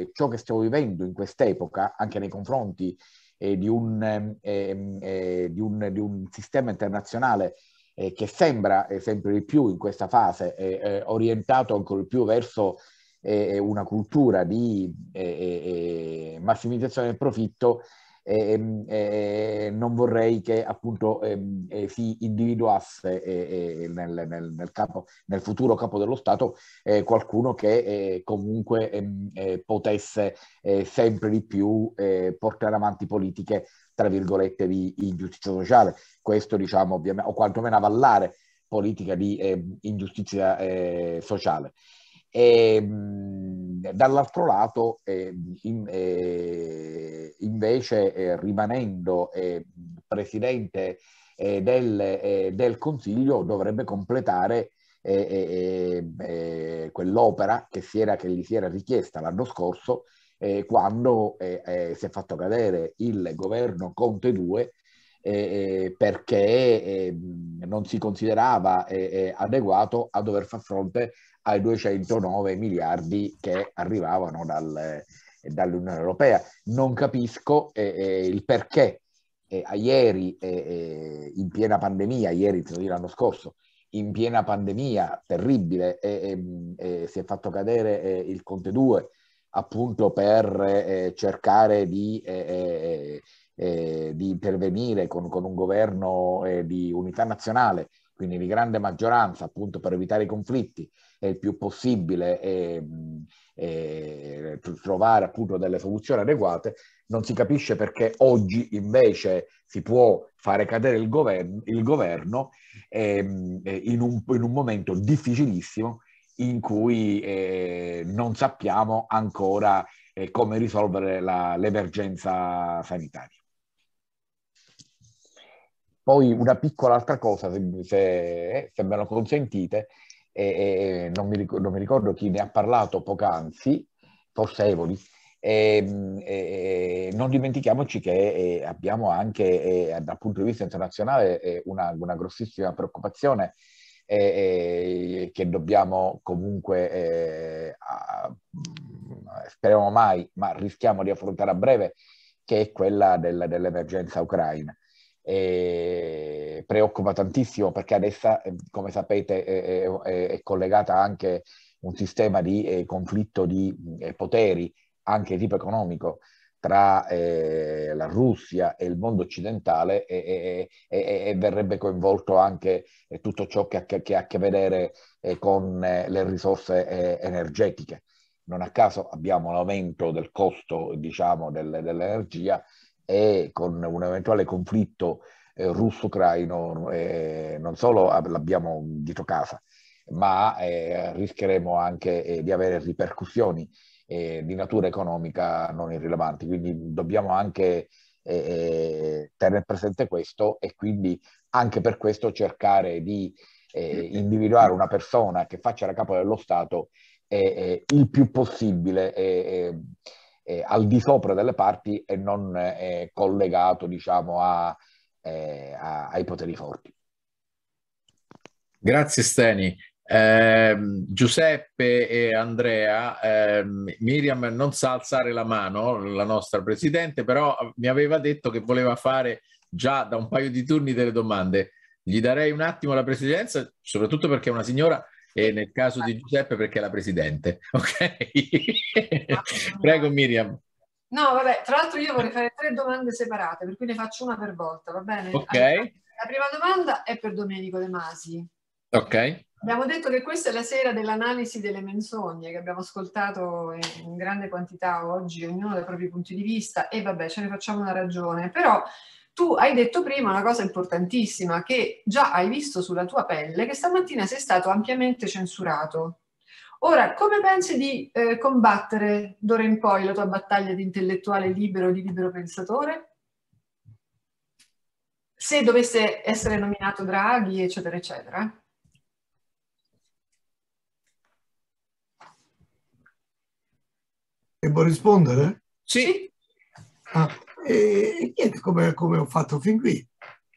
ehm, ciò che stiamo vivendo in quest'epoca, anche nei confronti eh, di, un, ehm, ehm, eh, di, un, di, un, sistema internazionale eh, che sembra sempre di più in questa fase eh, eh, orientato ancora più verso una cultura di massimizzazione del profitto e, ehm, ehm, non vorrei che appunto ehm, eh, si individuasse eh, eh, nel, nel, nel, capo, nel, futuro capo dello Stato qualcuno che comunque potesse sempre di più portare avanti politiche tra virgolette di ingiustizia sociale. Questo diciamo ovviamente, o quantomeno avallare politica di ingiustizia sociale. E, dall'altro lato, eh, in, eh, invece, eh, rimanendo presidente del, del, Consiglio, dovrebbe completare quell'opera che, si era, che gli si era richiesta l'anno scorso, quando si è fatto cadere il governo Conte 2 eh, perché eh, non si considerava eh, adeguato a dover far fronte ai 209 miliardi che arrivavano dal, eh, dall'Unione Europea. Non capisco eh, eh, il perché eh, ieri, eh, eh, in piena pandemia, ieri l'anno scorso, in piena pandemia terribile, ehm, si è fatto cadere il Conte 2 appunto per cercare di, di intervenire con, con, un governo di unità nazionale, quindi di grande maggioranza appunto per evitare i conflitti il più possibile e, e trovare appunto delle soluzioni adeguate, non si capisce perché oggi invece si può fare cadere il governo, il governo ehm, in, un, in, un, momento difficilissimo in cui eh, non sappiamo ancora eh, come risolvere la, l'emergenza sanitaria. Poi una piccola altra cosa, se, se, eh, se me lo consentite, e, e non, mi ricordo, non, mi ricordo, chi ne ha parlato poc'anzi, forse Evoli, ehm, e, e, non dimentichiamoci che abbiamo anche dal punto di vista internazionale una, una grossissima preoccupazione che dobbiamo comunque, speriamo mai, ma rischiamo di affrontare a breve, che è quella del, dell'emergenza ucraina eh, preoccupa tantissimo perché adesso, eh, come sapete, è, è, è, collegata anche un sistema di eh, conflitto di mm, eh, poteri, anche di tipo economico, tra eh, la Russia e il mondo occidentale e, e, e, e verrebbe coinvolto anche eh, tutto ciò che ha, che, che ha a che vedere con le risorse energetiche. Non a caso abbiamo l'aumento del costo diciamo, del, dell'energia e con un eventuale conflitto eh, russo-ucraino eh, non solo l'abbiamo dietro casa, ma eh, rischieremo anche eh, di avere ripercussioni eh, di natura economica non irrilevanti. Quindi dobbiamo anche eh, tenere presente questo e quindi anche per questo cercare di individuare una persona che faccia la capo dello Stato il più possibile eh, al di sopra delle parti e non eh, collegato diciamo, a, eh, a, ai poteri forti. Grazie Steni. Ehm, Giuseppe e Andrea, ehm, Miriam non sa alzare la mano, la nostra Presidente, però mi aveva detto che voleva fare già da un paio di turni delle domande. Gli darei un attimo la Presidenza, soprattutto perché è una signora e nel caso di Giuseppe perché è la presidente. Ok? Prego Miriam. No, vabbè, tra l'altro io vorrei fare tre domande separate, per cui ne faccio una per volta, va bene? Ok. Allora, la prima domanda è per Domenico De Masi. Ok. Abbiamo detto che questa è la sera dell'analisi delle menzogne che abbiamo ascoltato in grande quantità oggi, ognuno dai propri punti di vista e vabbè, ce ne facciamo una ragione, però tu hai detto prima una cosa importantissima che già hai visto sulla tua pelle che stamattina sei stato ampiamente censurato. Ora, come pensi di eh, combattere d'ora in poi la tua battaglia di intellettuale libero, di libero pensatore? Se dovesse essere nominato Draghi, eccetera, eccetera. Devo rispondere? Sì. Ah. E, niente, come, come ho fatto fin qui.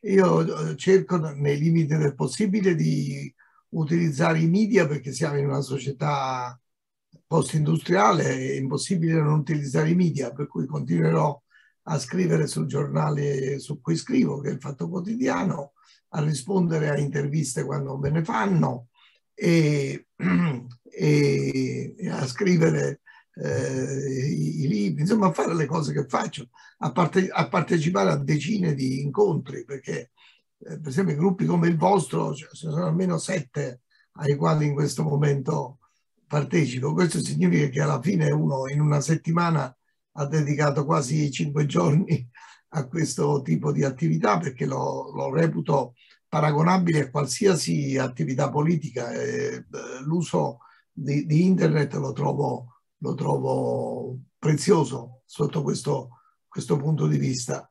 Io eh, cerco nei limiti del possibile di utilizzare i media perché siamo in una società post-industriale, è impossibile non utilizzare i media, per cui continuerò a scrivere sul giornale su cui scrivo, che è il Fatto Quotidiano, a rispondere a interviste quando me ne fanno e, e a scrivere eh, i, libri, insomma a fare le cose che faccio, a, parte, a partecipare a decine di incontri, perché eh, per esempio gruppi come il vostro ce cioè, ne sono almeno sette ai quali in questo momento partecipo. Questo significa che alla fine uno in una settimana ha dedicato quasi cinque giorni a questo tipo di attività perché lo, lo reputo paragonabile a qualsiasi attività politica. l'uso di, di, internet lo trovo lo trovo prezioso sotto questo, questo punto di vista.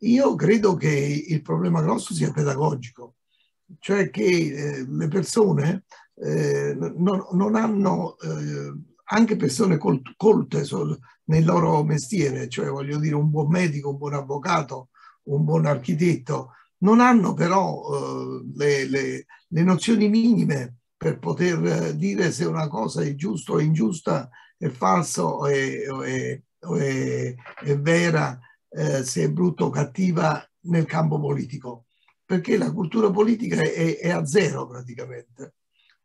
Io credo che il problema grosso sia pedagogico, cioè che eh, le persone eh, non, non, hanno, eh, anche persone col, colte so, nel loro mestiere, cioè voglio dire un buon medico, un buon avvocato, un buon architetto, non hanno però eh, le, le, le nozioni minime per poter eh, dire se una cosa è giusta o ingiusta è falso o è, o è, o è, è vera, eh, se è brutta o cattiva nel campo politico, perché la cultura politica è, a zero praticamente.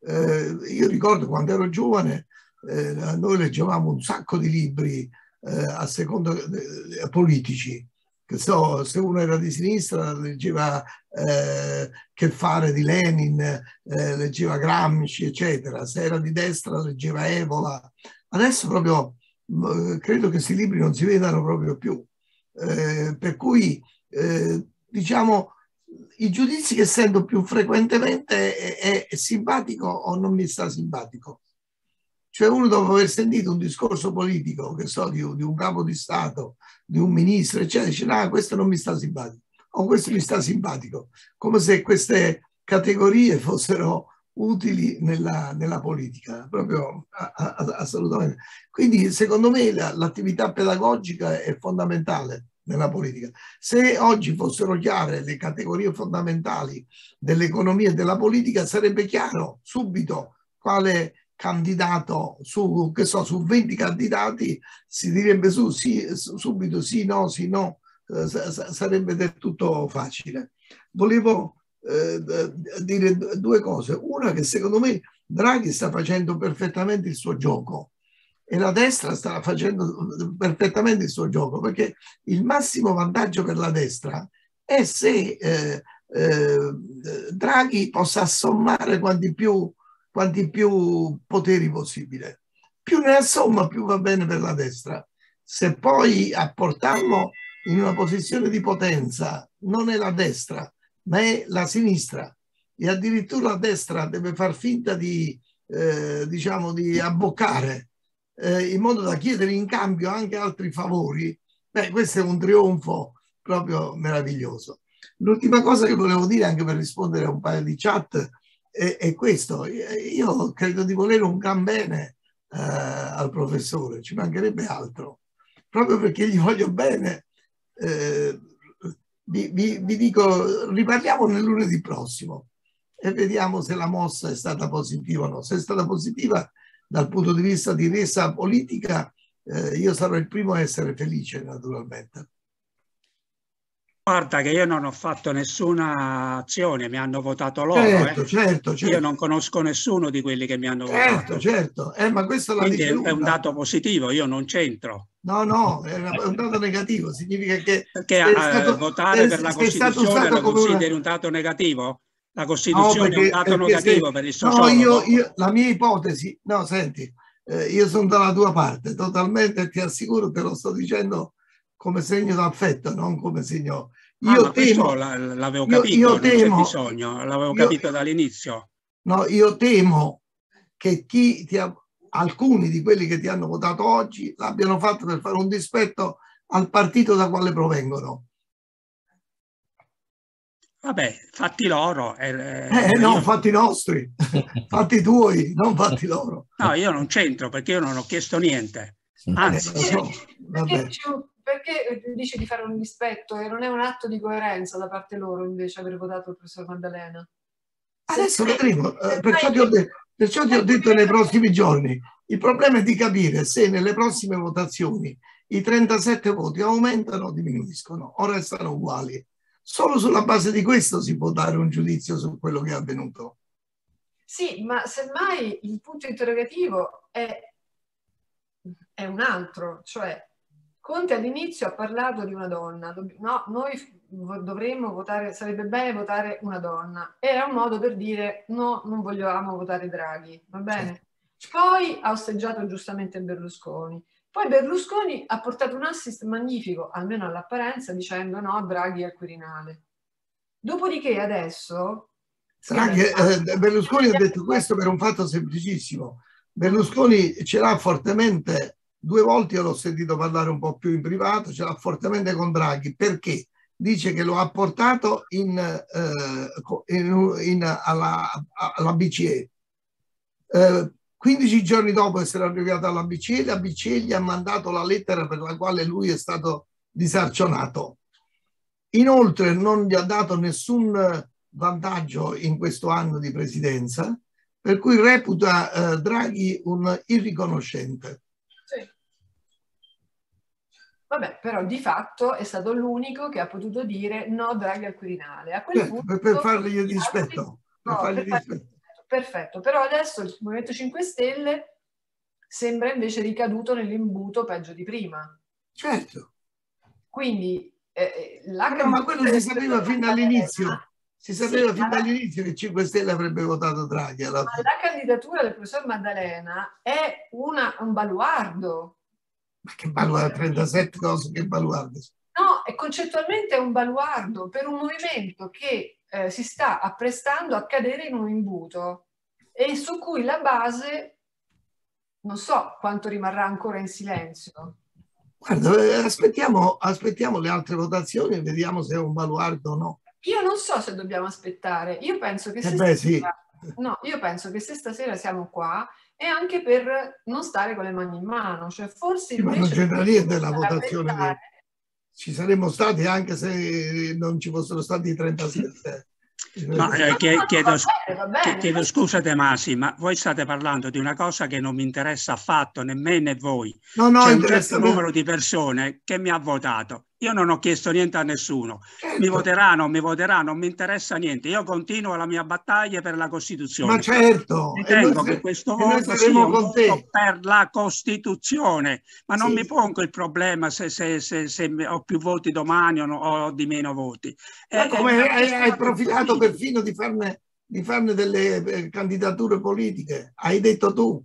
Eh, io ricordo quando ero giovane, eh, noi leggevamo un sacco di libri eh, a seconda eh, politici, So, se uno era di sinistra leggeva eh, Che fare di Lenin, eh, leggeva Gramsci, eccetera, se era di destra leggeva Evola, Adesso proprio credo che questi libri non si vedano proprio più, eh, per cui eh, diciamo i giudizi che sento più frequentemente è, è simpatico o non mi sta simpatico. Cioè uno dopo aver sentito un discorso politico, che so, di, di un capo di Stato, di un ministro, eccetera, dice no, questo non mi sta simpatico, o questo mi sta simpatico, come se queste categorie fossero utili nella, nella politica, proprio a, a, assolutamente. Quindi secondo me la, l'attività pedagogica è fondamentale nella politica. Se oggi fossero chiare le categorie fondamentali dell'economia e della politica, sarebbe chiaro subito quale candidato su, che so, su 20 candidati si direbbe su, sì, subito sì, no, sì, no, eh, sarebbe del tutto facile. Volevo eh, dire due cose. Una che secondo me Draghi sta facendo perfettamente il suo gioco e la destra sta facendo eh, perfettamente il suo gioco perché il massimo vantaggio per la destra è se eh, eh, Draghi possa assommare quanti più, quanti più poteri possibile. Più ne assomma, più va bene per la destra. Se poi a portarlo in una posizione di potenza non è la destra, ma è la sinistra e addirittura la destra deve far finta di, eh, diciamo, di abboccare eh, in modo da chiedere in cambio anche altri favori, beh, questo è un trionfo proprio meraviglioso. L'ultima cosa che volevo dire, anche per rispondere a un paio di chat, è, è questo. Io credo di volere un gran bene eh, al professore, ci mancherebbe altro. Proprio perché gli voglio bene, eh, vi, vi, vi dico, riparliamone lunedì prossimo e vediamo se la mossa è stata positiva o no. Se è stata positiva dal punto di vista di resa politica, eh, io sarò il primo a essere felice naturalmente. Guarda che io non ho fatto nessuna azione, mi hanno votato loro. Certo, eh. certo, certo. Io non conosco nessuno di quelli che mi hanno certo, votato. Certo, certo. Eh, ma questo Quindi è, è un dato positivo, io non c'entro. No, no, è un dato negativo, significa che... Perché eh, è stato, votare per la Costituzione lo consideri una... un dato negativo? La Costituzione no, perché, è un dato negativo se... per il sociologo. No, io, io, la mia ipotesi... No, senti, eh, io sono dalla tua parte totalmente, ti assicuro, che lo sto dicendo come segno d'affetto, non come segno... Ah, io ah, temo... l'avevo capito, io, io temo, bisogno, l'avevo capito dall'inizio. No, io temo che chi ti ha alcuni di quelli che ti hanno votato oggi l'abbiano fatto per fare un dispetto al partito da quale provengono. Vabbè, fatti loro. Eh, eh, eh no, io... fatti nostri, fatti tuoi, non fatti loro. No, io non c'entro perché io non ho chiesto niente. Anzi, eh, so. perché, eh, eh, cioè, perché dici di fare un dispetto e non è un atto di coerenza da parte loro invece aver votato il professor Maddalena? Adesso vedremo, perciò ti ho detto, Perciò ti ho detto nei prossimi giorni, il problema è di capire se nelle prossime votazioni i 37 voti aumentano o diminuiscono o restano uguali. Solo sulla base di questo si può dare un giudizio su quello che è avvenuto. Sì, ma semmai il punto interrogativo è, è un altro, cioè Conte all'inizio ha parlato di una donna, no, noi dovremmo votare, sarebbe bene votare una donna. Era un modo per dire no, non vogliamo votare Draghi, va bene? Poi ha osteggiato giustamente Berlusconi. Poi Berlusconi ha portato un assist magnifico, almeno all'apparenza, dicendo no a Draghi al Quirinale. Dopodiché adesso... Draghi, eh, Berlusconi ha detto questo per un fatto semplicissimo. Berlusconi ce l'ha fortemente, due volte l'ho sentito parlare un po' più in privato, ce l'ha fortemente con Draghi. Perché? dice che lo ha portato in, eh, in, in, alla, alla, BCE. Eh, 15 giorni dopo essere arrivato alla BCE, la BCE gli ha mandato la lettera per la quale lui è stato disarcionato. Inoltre non gli ha dato nessun vantaggio in questo anno di presidenza, per cui reputa eh, Draghi un irriconoscente. Vabbè, però di fatto è stato l'unico che ha potuto dire no Draghi al Quirinale. A quel certo, punto, per, fargli il rispetto. No, per fargli rispetto. rispetto. Perfetto, però adesso il Movimento 5 Stelle sembra invece ricaduto nell'imbuto peggio di prima. Certo. Quindi eh, eh la però, Ma quello si sapeva fin dall'inizio. Ah, si sapeva sì, fin dall'inizio che 5 Stelle avrebbe votato Draghi. Alla... la candidatura del professor Maddalena è una, un baluardo ma che baluardo, 37 cose, che baluardo. No, è concettualmente è un baluardo per un movimento che eh, si sta apprestando a cadere in un imbuto e su cui la base non so quanto rimarrà ancora in silenzio. Guarda, eh, aspettiamo, aspettiamo le altre votazioni e vediamo se è un baluardo o no. Io non so se dobbiamo aspettare, io penso che eh se, beh, stasera, sì. no, io penso che se stasera siamo qua e anche per non stare con le mani in mano. Cioè, forse sì, ma non c'entra niente la votazione. Del... Ci saremmo stati anche se non ci fossero stati i 37. Ma, eh, chiedo, chiedo, chiedo scusate Masi, ma voi state parlando di una cosa che non mi interessa affatto, nemmeno voi. No, no, C'è un certo numero di persone che mi ha votato io non ho chiesto niente a nessuno. Mi certo. voteranno, mi voteranno, non mi interessa niente. Io continuo la mia battaglia per la Costituzione. Ma certo! Ritengo che questo voto sia un voto per la Costituzione. Ma non sì. mi pongo il problema se, se, se, se, ho più voti domani o, no, o di meno voti. Ma è, eh, eh, come hai, hai profilato perfino di farne, di farne delle eh, candidature politiche. Hai detto tu.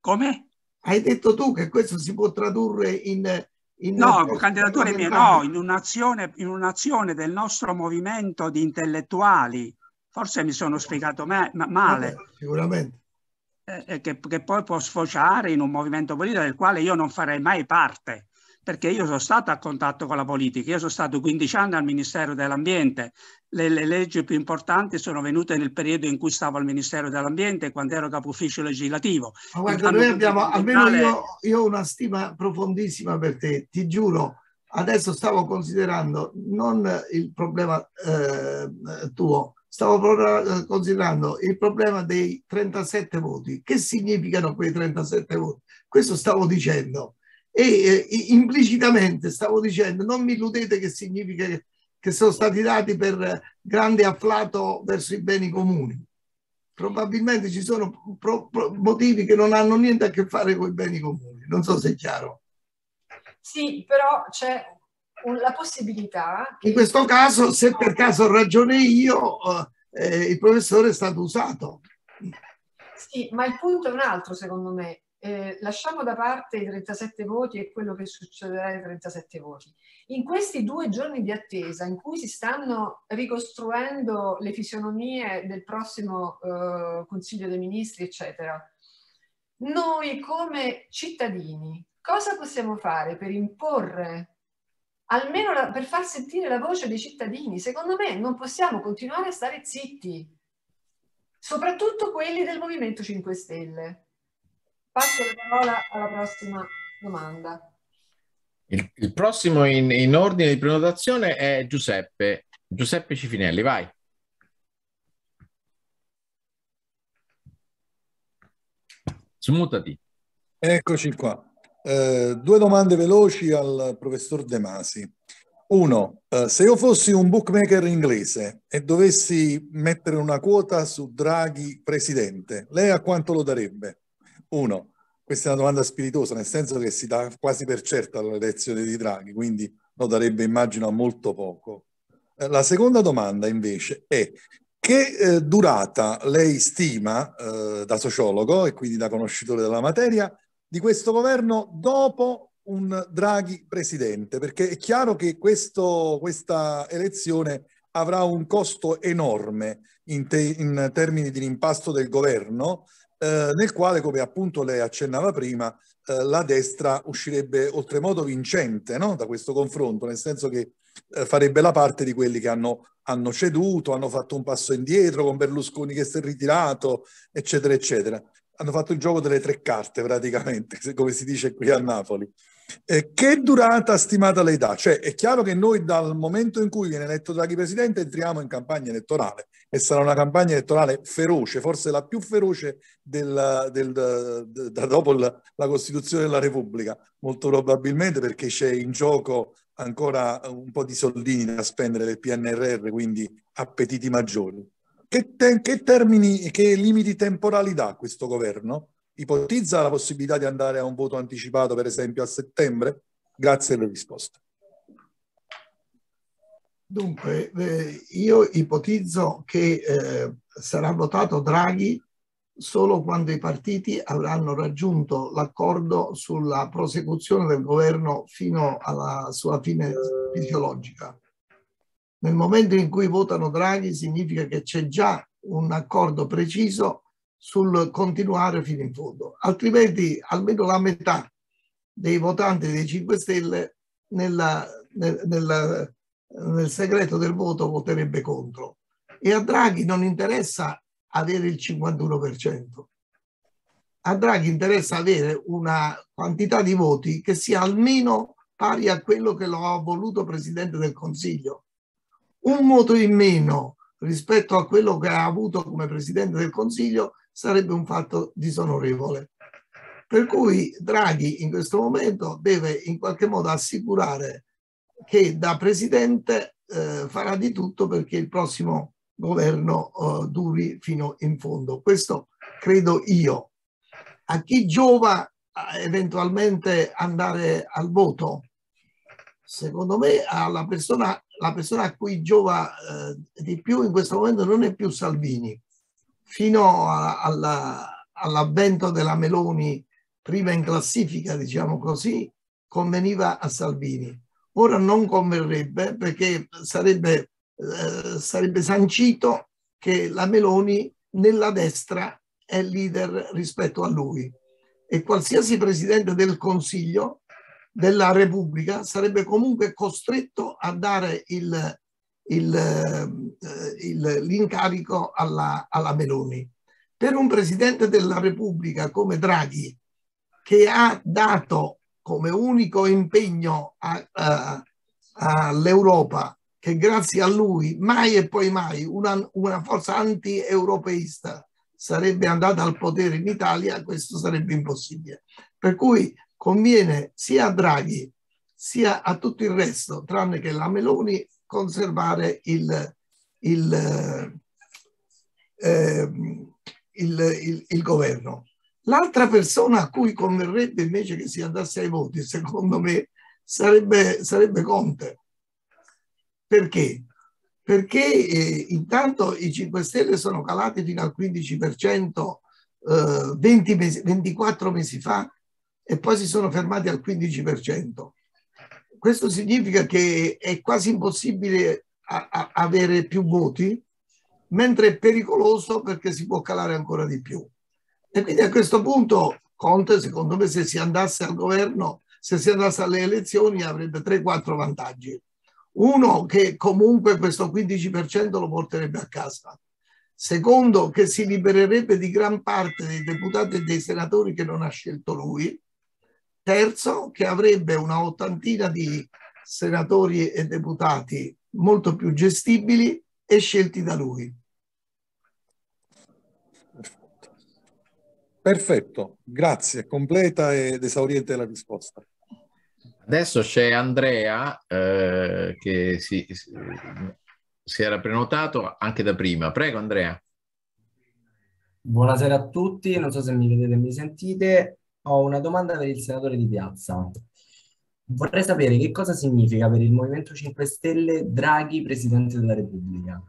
Come? Hai detto tu che questo si può tradurre in in no, una... candidature mie, no, in un'azione, in un'azione del nostro movimento di intellettuali, forse mi sono spiegato me, ma, male. sicuramente. Eh, eh che, che, poi può sfociare in un movimento politico del quale io non farei mai parte perché io sono stato a contatto con la politica, io sono stato 15 anni al Ministero dell'Ambiente, le, le leggi più importanti sono venute nel periodo in cui stavo al Ministero dell'Ambiente, quando ero capo ufficio legislativo. Ma guarda, noi abbiamo, almeno io, io ho una stima profondissima per te, ti giuro, adesso stavo considerando non il problema eh, tuo, stavo eh, considerando il problema dei 37 voti. Che significano quei 37 voti? Questo stavo dicendo e eh, implicitamente stavo dicendo non mi illudete che significa che, che sono stati dati per grande afflato verso i beni comuni. Probabilmente ci sono pro, pro, motivi che non hanno niente a che fare con i beni comuni, non so se è chiaro. Sì, però c'è la possibilità. In questo caso, se per caso ragione io, eh, eh, il professore è stato usato. Sì, ma il punto è un altro, secondo me eh, lasciamo da parte i 37 voti e quello che succederà ai 37 voti. In questi due giorni di attesa in cui si stanno ricostruendo le fisionomie del prossimo eh, Consiglio dei Ministri, eccetera, noi come cittadini cosa possiamo fare per imporre almeno la, per far sentire la voce dei cittadini. Secondo me non possiamo continuare a stare zitti, soprattutto quelli del Movimento 5 Stelle. Passo la parola alla prossima domanda. Il, il prossimo in, in, ordine di prenotazione è Giuseppe. Giuseppe Cifinelli, vai. Smutati. Eccoci qua. Eh, due domande veloci al professor De Masi. Uno, eh, se io fossi un bookmaker inglese e dovessi mettere una quota su Draghi presidente, lei a quanto lo darebbe? Uno, questa è una domanda spiritosa, nel senso che si dà quasi per certa l'elezione di Draghi, quindi lo darebbe immagino a molto poco. Eh, la seconda domanda invece è che eh, durata lei stima eh, da sociologo e quindi da conoscitore della materia di questo governo dopo un Draghi presidente? Perché è chiaro che questo, questa elezione avrà un costo enorme in, te, in termini di rimpasto del governo eh, nel quale, come appunto lei accennava prima, eh, la destra uscirebbe oltremodo vincente no? da questo confronto, nel senso che eh, farebbe la parte di quelli che hanno, hanno, ceduto, hanno fatto un passo indietro con Berlusconi che si è ritirato, eccetera, eccetera. Hanno fatto il gioco delle tre carte praticamente, come si dice qui a Napoli. Eh, che durata stimata lei dà? Cioè è chiaro che noi dal momento in cui viene eletto Draghi Presidente entriamo in campagna elettorale e sarà una campagna elettorale feroce, forse la più feroce del, del, del, da dopo la, la Costituzione della Repubblica, molto probabilmente perché c'è in gioco ancora un po' di soldini da spendere del PNRR, quindi appetiti maggiori. Che, te, che, termini, che limiti temporali dà questo governo? Ipotizza la possibilità di andare a un voto anticipato, per esempio, a settembre? Grazie per delle risposte. Dunque, eh, io ipotizzo che eh, sarà votato Draghi solo quando i partiti avranno raggiunto l'accordo sulla prosecuzione del governo fino alla sua fine fisiologica. Nel momento in cui votano Draghi significa che c'è già un accordo preciso sul continuare fino in fondo, altrimenti almeno la metà dei votanti dei 5 Stelle nella, nella, nel segreto del voto voterebbe contro. E a Draghi non interessa avere il 51%. A Draghi interessa avere una quantità di voti che sia almeno pari a quello che lo ha voluto Presidente del Consiglio. Un voto in meno rispetto a quello che ha avuto come Presidente del Consiglio sarebbe un fatto disonorevole. Per cui Draghi in questo momento deve in qualche modo assicurare che da presidente eh, farà di tutto perché il prossimo governo eh, duri fino in fondo. Questo credo io. A chi giova eventualmente andare al voto? Secondo me alla persona, la persona a cui giova eh, di più in questo momento non è più Salvini. Fino a, alla, all'avvento della Meloni prima in classifica, diciamo così, conveniva a Salvini Ora non converrebbe perché sarebbe, eh, sarebbe sancito che la Meloni nella destra è leader rispetto a lui e qualsiasi presidente del Consiglio della Repubblica sarebbe comunque costretto a dare il, il, eh, il, l'incarico alla, alla Meloni. Per un presidente della Repubblica come Draghi, che ha dato come unico impegno all'Europa che grazie a lui mai e poi mai una, una forza anti-europeista sarebbe andata al potere in Italia, questo sarebbe impossibile. Per cui conviene sia a Draghi sia a tutto il resto, tranne che la Meloni, conservare il, il, eh, il, il governo. L'altra persona a cui converrebbe invece che si andasse ai voti, secondo me, sarebbe, sarebbe Conte. Perché? Perché eh, intanto i 5 Stelle sono calati fino al 15% eh, 20 mesi, 24 mesi fa e poi si sono fermati al 15%. Questo significa che è quasi impossibile a, a avere più voti, mentre è pericoloso perché si può calare ancora di più. E quindi a questo punto Conte, secondo me, se si andasse al governo, se si andasse alle elezioni, avrebbe 3-4 vantaggi. Uno, che comunque questo 15% lo porterebbe a casa. Secondo, che si libererebbe di gran parte dei deputati e dei senatori che non ha scelto lui. Terzo, che avrebbe una ottantina di senatori e deputati molto più gestibili e scelti da lui. Perfetto, grazie, completa ed esauriente la risposta. Adesso c'è Andrea eh, che si, si, era prenotato anche da prima. Prego Andrea. Buonasera a tutti, non so se mi vedete e mi sentite. Ho una domanda per il senatore di piazza. Vorrei sapere che cosa significa per il Movimento 5 Stelle Draghi Presidente della Repubblica.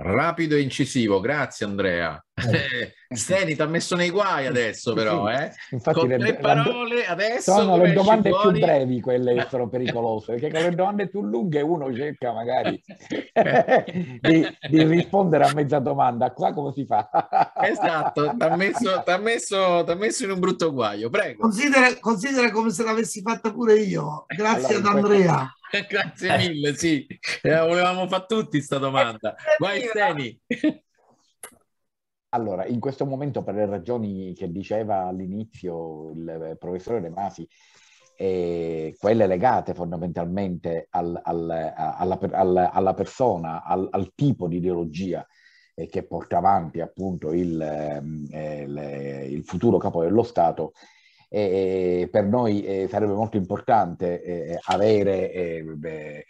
Rapido e incisivo, grazie Andrea. Eh. Steni ti ha messo nei guai adesso, però. eh. Infatti, con le, le parole la, adesso. Sono le domande più brevi quelle che sono pericolose, perché con le domande più lunghe uno cerca magari di, di, rispondere a mezza domanda. Qua come si fa? esatto, ti ha messo, messo, messo, in un brutto guaio. Prego. Considera, considera come se l'avessi fatta pure io. Grazie allora, ad Andrea. Grazie mille, sì, eh, volevamo fare tutti questa domanda. Eh, Vai Steni. Allora, in questo momento, per le ragioni che diceva all'inizio il eh, professore De Masi, eh, quelle legate fondamentalmente al, al, eh, alla, alla, alla, persona, al, al, tipo di ideologia eh, che porta avanti appunto il, ehm, eh, il, il futuro capo dello Stato, e per noi eh, sarebbe molto importante eh, avere eh,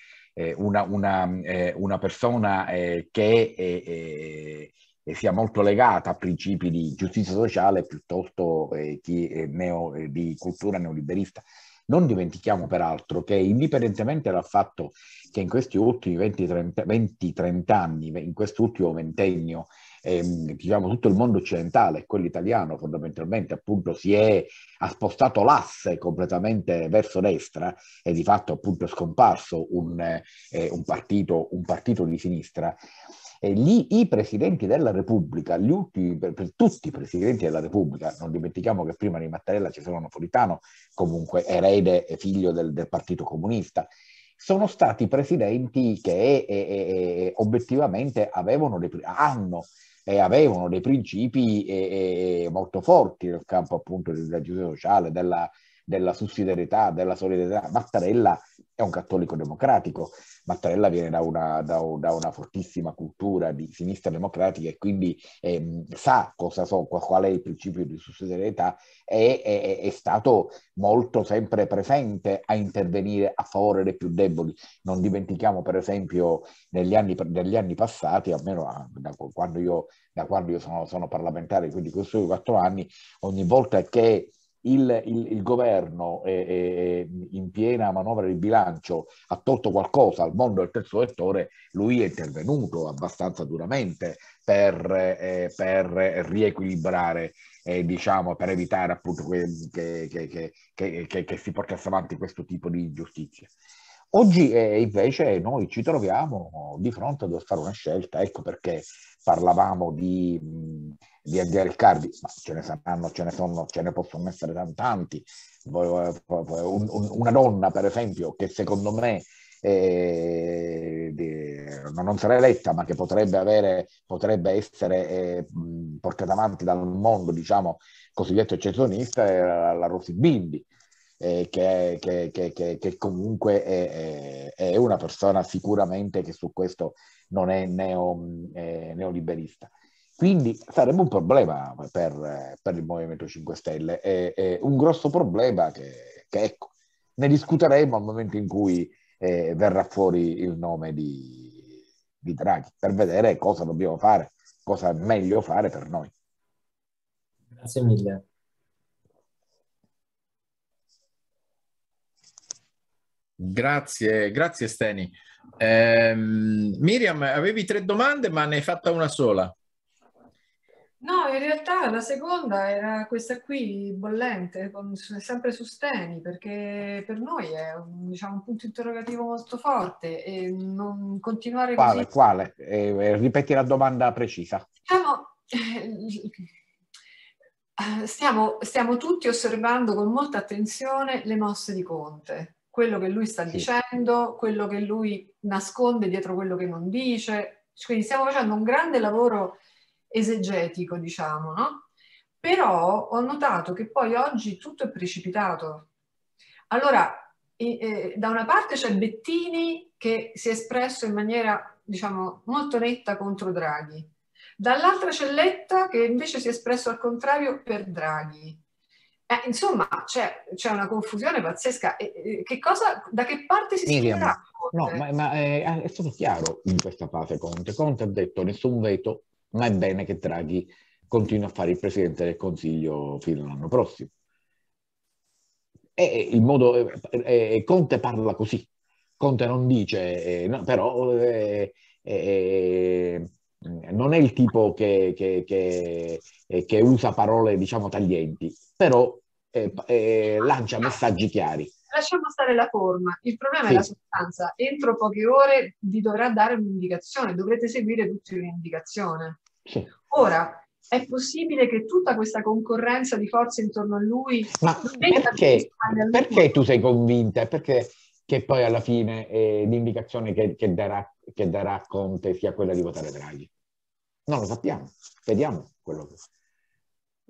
una, una, una, persona che sia molto legata a principi di giustizia sociale piuttosto che neo, di cultura neoliberista. Non dimentichiamo peraltro che indipendentemente dal fatto che in questi ultimi 20-30 anni, in quest'ultimo ventennio, eh, diciamo, tutto il mondo occidentale quello italiano fondamentalmente appunto si è ha spostato l'asse completamente verso destra e di fatto appunto è scomparso un, eh, un, partito, un partito di sinistra. E gli, I presidenti della Repubblica, gli ultimi, per, per, tutti i presidenti della Repubblica, non dimentichiamo che prima di Mattarella ci sono Napolitano, comunque erede e figlio del, del Partito Comunista, sono stati presidenti che e, eh, e, eh, eh, obiettivamente avevano hanno eh, avevano dei principi eh, molto forti nel campo appunto della giustizia sociale, della della sussidiarietà, della solidarietà. Mattarella è un cattolico democratico, Mattarella viene da una, da, da una fortissima cultura di sinistra democratica e quindi ehm, sa so, qual è il principio di sussidiarietà e è, è, stato molto sempre presente a intervenire a favore dei più deboli. Non dimentichiamo per esempio negli anni, negli anni passati, almeno da quando io, da quando io sono, sono parlamentare, quindi questi quattro anni, ogni volta che il, il, il governo eh, è, in piena manovra di bilancio ha tolto qualcosa al mondo del terzo settore, lui è intervenuto abbastanza duramente per, eh, per riequilibrare eh, diciamo, per evitare appunto che, che, che, che, si portasse avanti questo tipo di ingiustizia. Oggi eh, invece noi ci troviamo di fronte a dover fare una scelta, ecco perché parlavamo di di Andrea Riccardi, ma ce ne saranno, ce ne sono, ce ne possono essere tanti. Una donna, per esempio, che secondo me eh, non sarà eletta, ma che potrebbe, avere, potrebbe essere eh, portata avanti dal mondo, diciamo, cosiddetto eccezionista, è la, la Rosy Bindi. Eh, che, che, che, che, comunque è, è, una persona sicuramente che su questo non è neo, eh, neoliberista. Quindi sarebbe un problema per, per il Movimento 5 Stelle, è, è un grosso problema che, che ecco, ne discuteremo al momento in cui eh, verrà fuori il nome di, di Draghi, per vedere cosa dobbiamo fare, cosa è meglio fare per noi. Grazie mille. Grazie, grazie Steni. Eh, Miriam, avevi tre domande, ma ne hai fatta una sola. No, in realtà la seconda era questa qui, bollente, con sempre Steni, perché per noi è un, diciamo, un punto interrogativo molto forte e non continuare quale, così... Quale? Eh, eh ripeti la domanda precisa. Diciamo, stiamo, stiamo, tutti osservando con molta attenzione le mosse di Conte, quello che lui sta sì. dicendo, quello che lui nasconde dietro quello che non dice, quindi stiamo facendo un grande lavoro esegetico, diciamo, no? Però ho notato che poi oggi tutto è precipitato. Allora, e, eh, da una parte c'è Bettini che si è espresso in maniera, diciamo, molto netta contro Draghi. Dall'altra c'è Letta che invece si è espresso al contrario per Draghi. Eh, insomma, c'è, c'è, una confusione pazzesca. E, che cosa, da che parte si Miriam, No, ma, ma è, eh, è stato chiaro in questa fase Conte. Conte ha detto nessun veto, ma è bene che Draghi continui a fare il Presidente del Consiglio fino all'anno prossimo. E il modo, eh, Conte parla così, Conte non dice, eh, no, però eh, eh, eh non è il tipo che, che, che, eh, che usa parole, diciamo, taglienti, però lancia messaggi chiari lasciamo stare la forma, il problema sì. è la sostanza. Entro poche ore vi dovrà dare un'indicazione, dovrete seguire tutti un'indicazione. Sì. Ora, è possibile che tutta questa concorrenza di forze intorno a lui... Ma perché, perché tu sei convinta? Perché che poi alla fine eh, l'indicazione che, che, darà, che darà Conte sia quella di votare Draghi? Non lo sappiamo, vediamo quello che...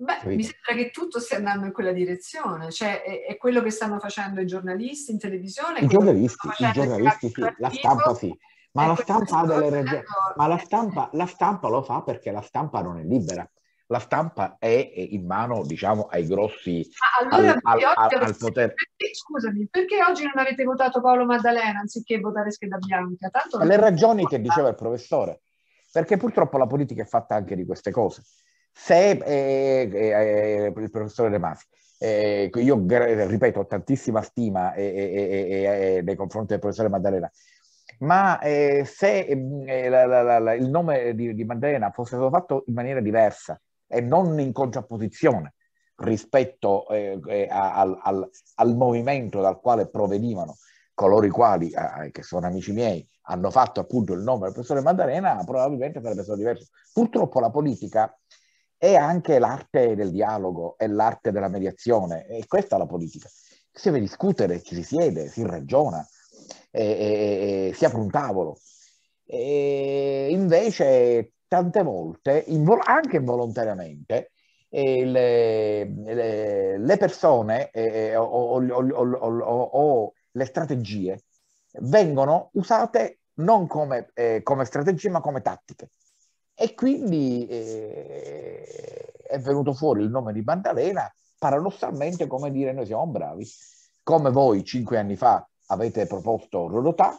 Beh, mi sembra che tutto stia andando in quella direzione, cioè è, è quello che stanno facendo i giornalisti in televisione. I giornalisti, i giornalisti sì, la stampa sì. Ma, la stampa, reg... Ma la, stampa, la stampa lo fa perché la stampa non è libera la stampa è in mano, diciamo, ai grossi Ma allora, al, al, al, al potere. scusami, perché oggi non avete votato Paolo Maddalena anziché votare scheda bianca? Tanto Le ragioni che diceva il professore, perché purtroppo la politica è fatta anche di queste cose. Se eh, eh, il professore De Masi, eh, io ripeto, ho tantissima stima nei confronti del professore Maddalena, ma se la, la, la, il nome di, di Maddalena fosse stato fatto in maniera diversa e non in contrapposizione rispetto al, al, al movimento dal quale provenivano coloro i quali, eh, che sono amici miei, hanno fatto appunto il nome del professore Maddalena, probabilmente sarebbe stato diverso. Purtroppo la politica è anche l'arte del dialogo, è l'arte della mediazione, e questa è la politica. Si deve discutere, ci si siede, si ragiona, e, e, e, si apre un tavolo. invece tante volte, invol- anche involontariamente, le, le, le, persone o, o, o, o, le strategie vengono usate non come, eh, come strategie ma come tattiche. E quindi eh, è venuto fuori il nome di Maddalena, paradossalmente come dire noi siamo bravi, come voi cinque anni fa avete proposto Rodotà,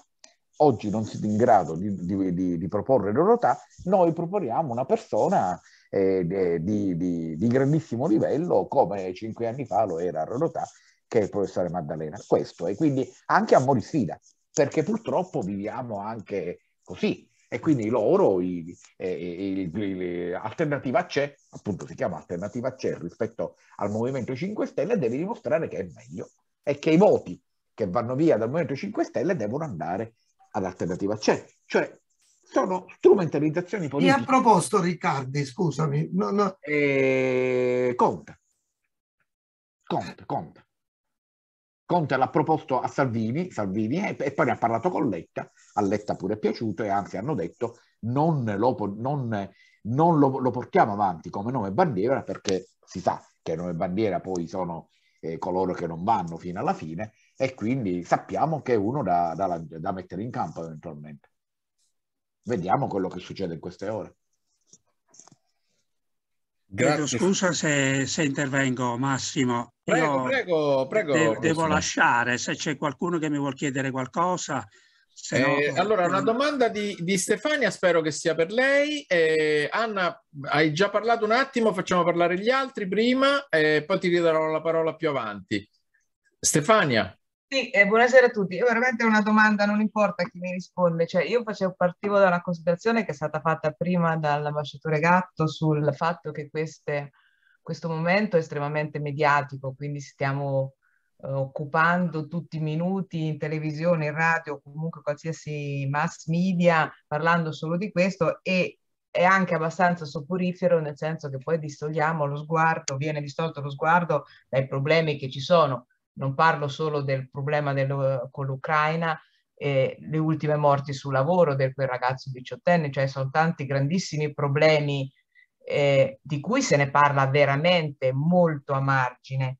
oggi non siete in grado di, di, di, di proporre Rodotà, noi proponiamo una persona eh, di, grandissimo livello come cinque anni fa lo era Rodotà, che è il professore Maddalena. Questo, e quindi anche a Morisfida, perché purtroppo viviamo anche così, e quindi loro, il, il, il, alternativa c'è, appunto si chiama alternativa c'è rispetto al Movimento 5 Stelle, deve dimostrare che è meglio e che i voti che vanno via dal Movimento 5 Stelle devono andare all'alternativa c'è. Cioè sono strumentalizzazioni politiche. Mi ha proposto Riccardi, scusami? No, no. Eh, e... Conta. Conta, conta. Conte l'ha proposto a Salvini, Salvini e, e, poi ne ha parlato con Letta, a Letta pure è piaciuto e anzi hanno detto non lo, non, non lo, lo portiamo avanti come nome e bandiera perché si sa che nome e bandiera poi sono eh, coloro che non vanno fino alla fine e quindi sappiamo che è uno da, da, da mettere in campo eventualmente. Vediamo quello che succede in queste ore. Chiedo scusa se, se, intervengo Massimo. Prego, prego, prego, de devo lasciare se c'è qualcuno che mi vuol chiedere qualcosa. Eh, no... Allora, una eh, domanda di, di, Stefania, spero che sia per lei. Eh, Anna, hai già parlato un attimo, facciamo parlare gli altri prima e eh, poi ti ridarò la parola più avanti. Stefania. Sì, eh, buonasera a tutti. È veramente una domanda, non importa chi mi risponde. Cioè, io facevo, partivo da una considerazione che è stata fatta prima dall'ambasciatore Gatto sul fatto che queste, questo momento è estremamente mediatico, quindi stiamo eh, occupando tutti i minuti in televisione, in radio, comunque qualsiasi mass media, parlando solo di questo e è anche abbastanza soporifero nel senso che poi distogliamo lo sguardo, viene distolto lo sguardo dai problemi che ci sono non parlo solo del problema del, eh, con l'Ucraina, eh, le ultime morti sul lavoro del quel ragazzo diciottenne, cioè sono tanti grandissimi problemi eh, di cui se ne parla veramente molto a margine.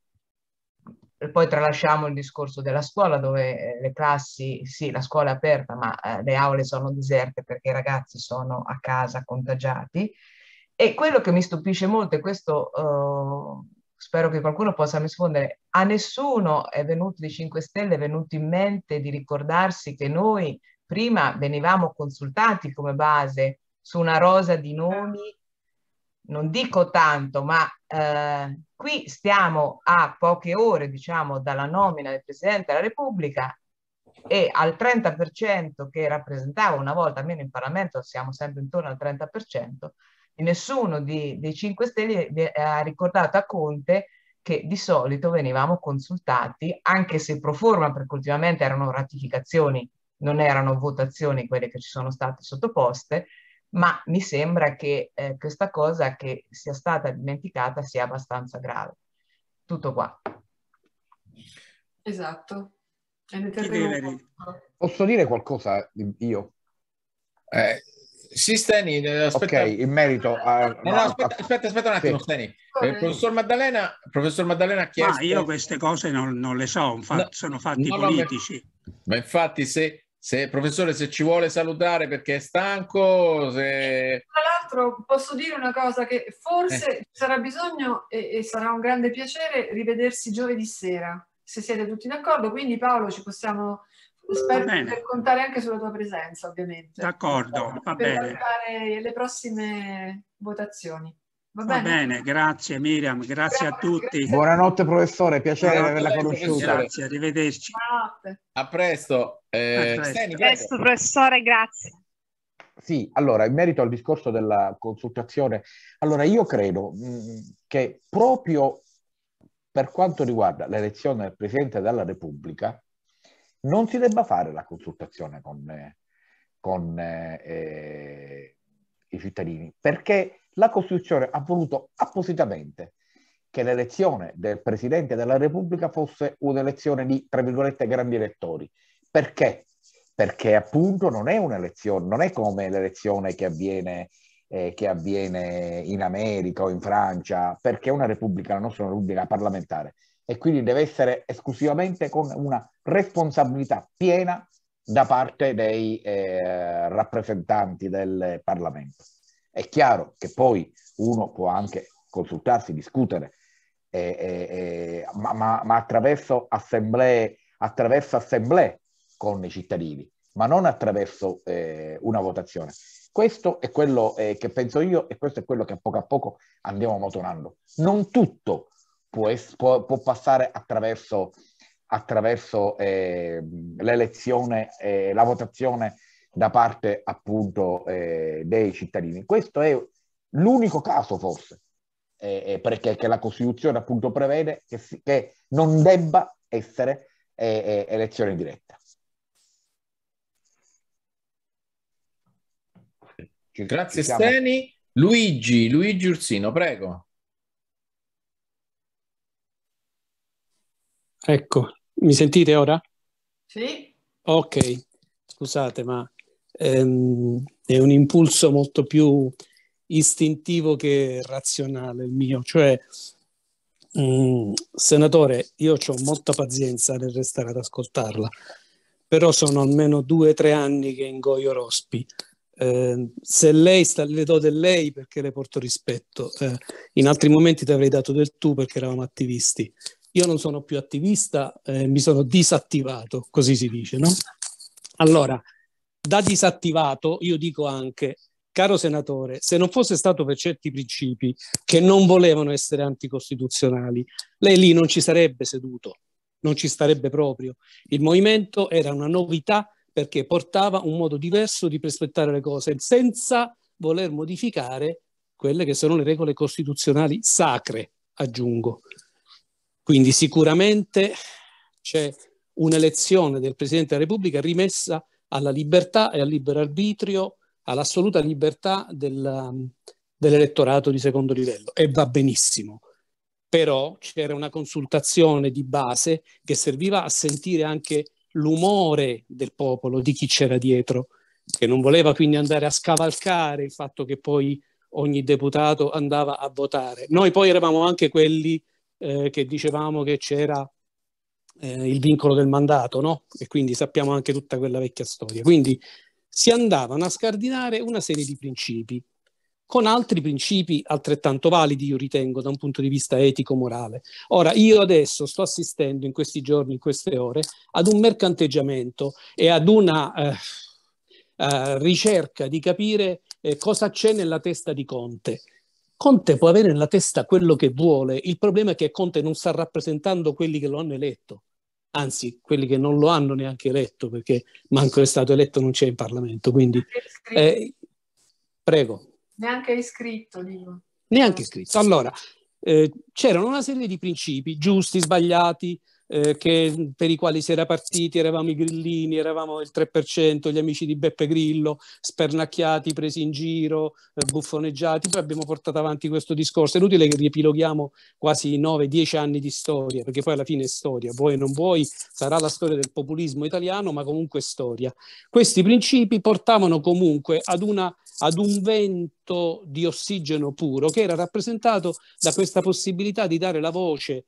E poi tralasciamo il discorso della scuola dove eh, le classi, sì la scuola è aperta ma eh, le aule sono deserte perché i ragazzi sono a casa contagiati e quello che mi stupisce molto è questo eh, spero che qualcuno possa rispondere, a nessuno è venuto di 5 Stelle, è venuto in mente di ricordarsi che noi prima venivamo consultati come base su una rosa di nomi, non dico tanto, ma eh, qui stiamo a poche ore, diciamo, dalla nomina del Presidente della Repubblica e al 30% che rappresentava una volta, almeno in Parlamento siamo sempre intorno al 30%, nessuno di, dei 5 Stelle ha ricordato a Conte che di solito venivamo consultati, anche se pro forma, perché ultimamente erano ratificazioni, non erano votazioni quelle che ci sono state sottoposte, ma mi sembra che eh, questa cosa che sia stata dimenticata sia abbastanza grave. Tutto qua. Esatto. Posso dire qualcosa io? Eh, sì, Stani, eh, aspetta. Ok, in merito a... No, no, aspetta, aspetta, aspetta un attimo, sì. Stani. Eh, professor, Maddalena, professor Maddalena ha chiesto... Ma io queste cose non, non le so, infatti, no, sono fatti no, politici. ma infatti, se, se, professore, se ci vuole salutare perché è stanco... Se... Tra l'altro posso dire una cosa, che forse eh. sarà bisogno e, e sarà un grande piacere rivedersi giovedì sera, se siete tutti d'accordo. Quindi Paolo, ci possiamo Spero di poter contare anche sulla tua presenza, ovviamente. D'accordo, va per bene. Per le prossime votazioni. Va bene. Va bene grazie Miriam, grazie a tutti. Buonanotte professore, piacere Buonanotte, averla conosciuta. Grazie, arrivederci. Buonanotte. A presto. Eh, a presto. Steni, presto professore, grazie. Sì, allora, in merito al discorso della consultazione, allora io credo mm, che proprio per quanto riguarda l'elezione del Presidente della Repubblica, non si debba fare la consultazione con, con eh, eh, i cittadini, perché la Costituzione ha voluto appositamente che l'elezione del Presidente della Repubblica fosse un'elezione di, tra virgolette, grandi elettori. Perché? Perché appunto non è un'elezione, non è come l'elezione che avviene, eh, che avviene in America o in Francia, perché una Repubblica, la nostra Repubblica parlamentare e quindi deve essere esclusivamente con una responsabilità piena da parte dei eh, rappresentanti del Parlamento. È chiaro che poi uno può anche consultarsi, discutere, eh, eh, ma, ma, ma, attraverso assemblee, attraverso assemblee con i cittadini, ma non attraverso eh, una votazione. Questo è quello eh, che penso io e questo è quello che a poco a poco andiamo motonando. Non tutto può, può, può passare attraverso, attraverso eh, l'elezione, eh, la votazione da parte appunto eh, dei cittadini. Questo è l'unico caso forse, perché la Costituzione appunto prevede che, si, che non debba essere eh, eh, elezione diretta. Ci, Grazie ci Steni. Luigi, Luigi Ursino, prego. Ecco, mi sentite ora? Sì. Ok, scusate, ma ehm, è un impulso molto più istintivo che razionale il mio, cioè mh, mm, senatore, io ho molta pazienza nel restare ad ascoltarla, però sono almeno due o tre anni che ingoio Rospi. Eh, se lei sta, le do del lei perché le porto rispetto, eh, in altri momenti ti avrei dato del tu perché eravamo attivisti io non sono più attivista, eh, mi sono disattivato, così si dice, no? Allora, da disattivato io dico anche, caro senatore, se non fosse stato per certi principi che non volevano essere anticostituzionali, lei lì non ci sarebbe seduto, non ci starebbe proprio. Il movimento era una novità perché portava un modo diverso di prospettare le cose senza voler modificare quelle che sono le regole costituzionali sacre, aggiungo. Quindi sicuramente c'è un'elezione del Presidente della Repubblica rimessa alla libertà e al libero arbitrio, all'assoluta libertà del, um, dell'elettorato di secondo livello e va benissimo. Però c'era una consultazione di base che serviva a sentire anche l'umore del popolo, di chi c'era dietro, che non voleva quindi andare a scavalcare il fatto che poi ogni deputato andava a votare. Noi poi eravamo anche quelli eh, che dicevamo che c'era eh, il vincolo del mandato, no? E quindi sappiamo anche tutta quella vecchia storia. Quindi si andavano a scardinare una serie di principi, con altri principi altrettanto validi, io ritengo, da un punto di vista etico-morale. Ora, io adesso sto assistendo in questi giorni, in queste ore, ad un mercanteggiamento e ad una eh, eh, ricerca di capire eh, cosa c'è nella testa di Conte Conte può avere nella testa quello che vuole, il problema è che Conte non sta rappresentando quelli che lo hanno eletto, anzi quelli che non lo hanno neanche eletto, perché manco è stato eletto, non c'è in Parlamento. Quindi, eh, prego. Neanche iscritto, dico. Neanche iscritto. Allora, eh, c'erano una serie di principi giusti, sbagliati, eh, che, per i quali si era partiti, eravamo i grillini, eravamo il 3%, gli amici di Beppe Grillo, spernacchiati, presi in giro, eh, buffoneggiati, poi abbiamo portato avanti questo discorso. È inutile che riepiloghiamo quasi 9-10 anni di storia, perché poi alla fine è storia, vuoi o non vuoi, sarà la storia del populismo italiano, ma comunque è storia. Questi principi portavano comunque ad, una, ad un vento di ossigeno puro che era rappresentato da questa possibilità di dare la voce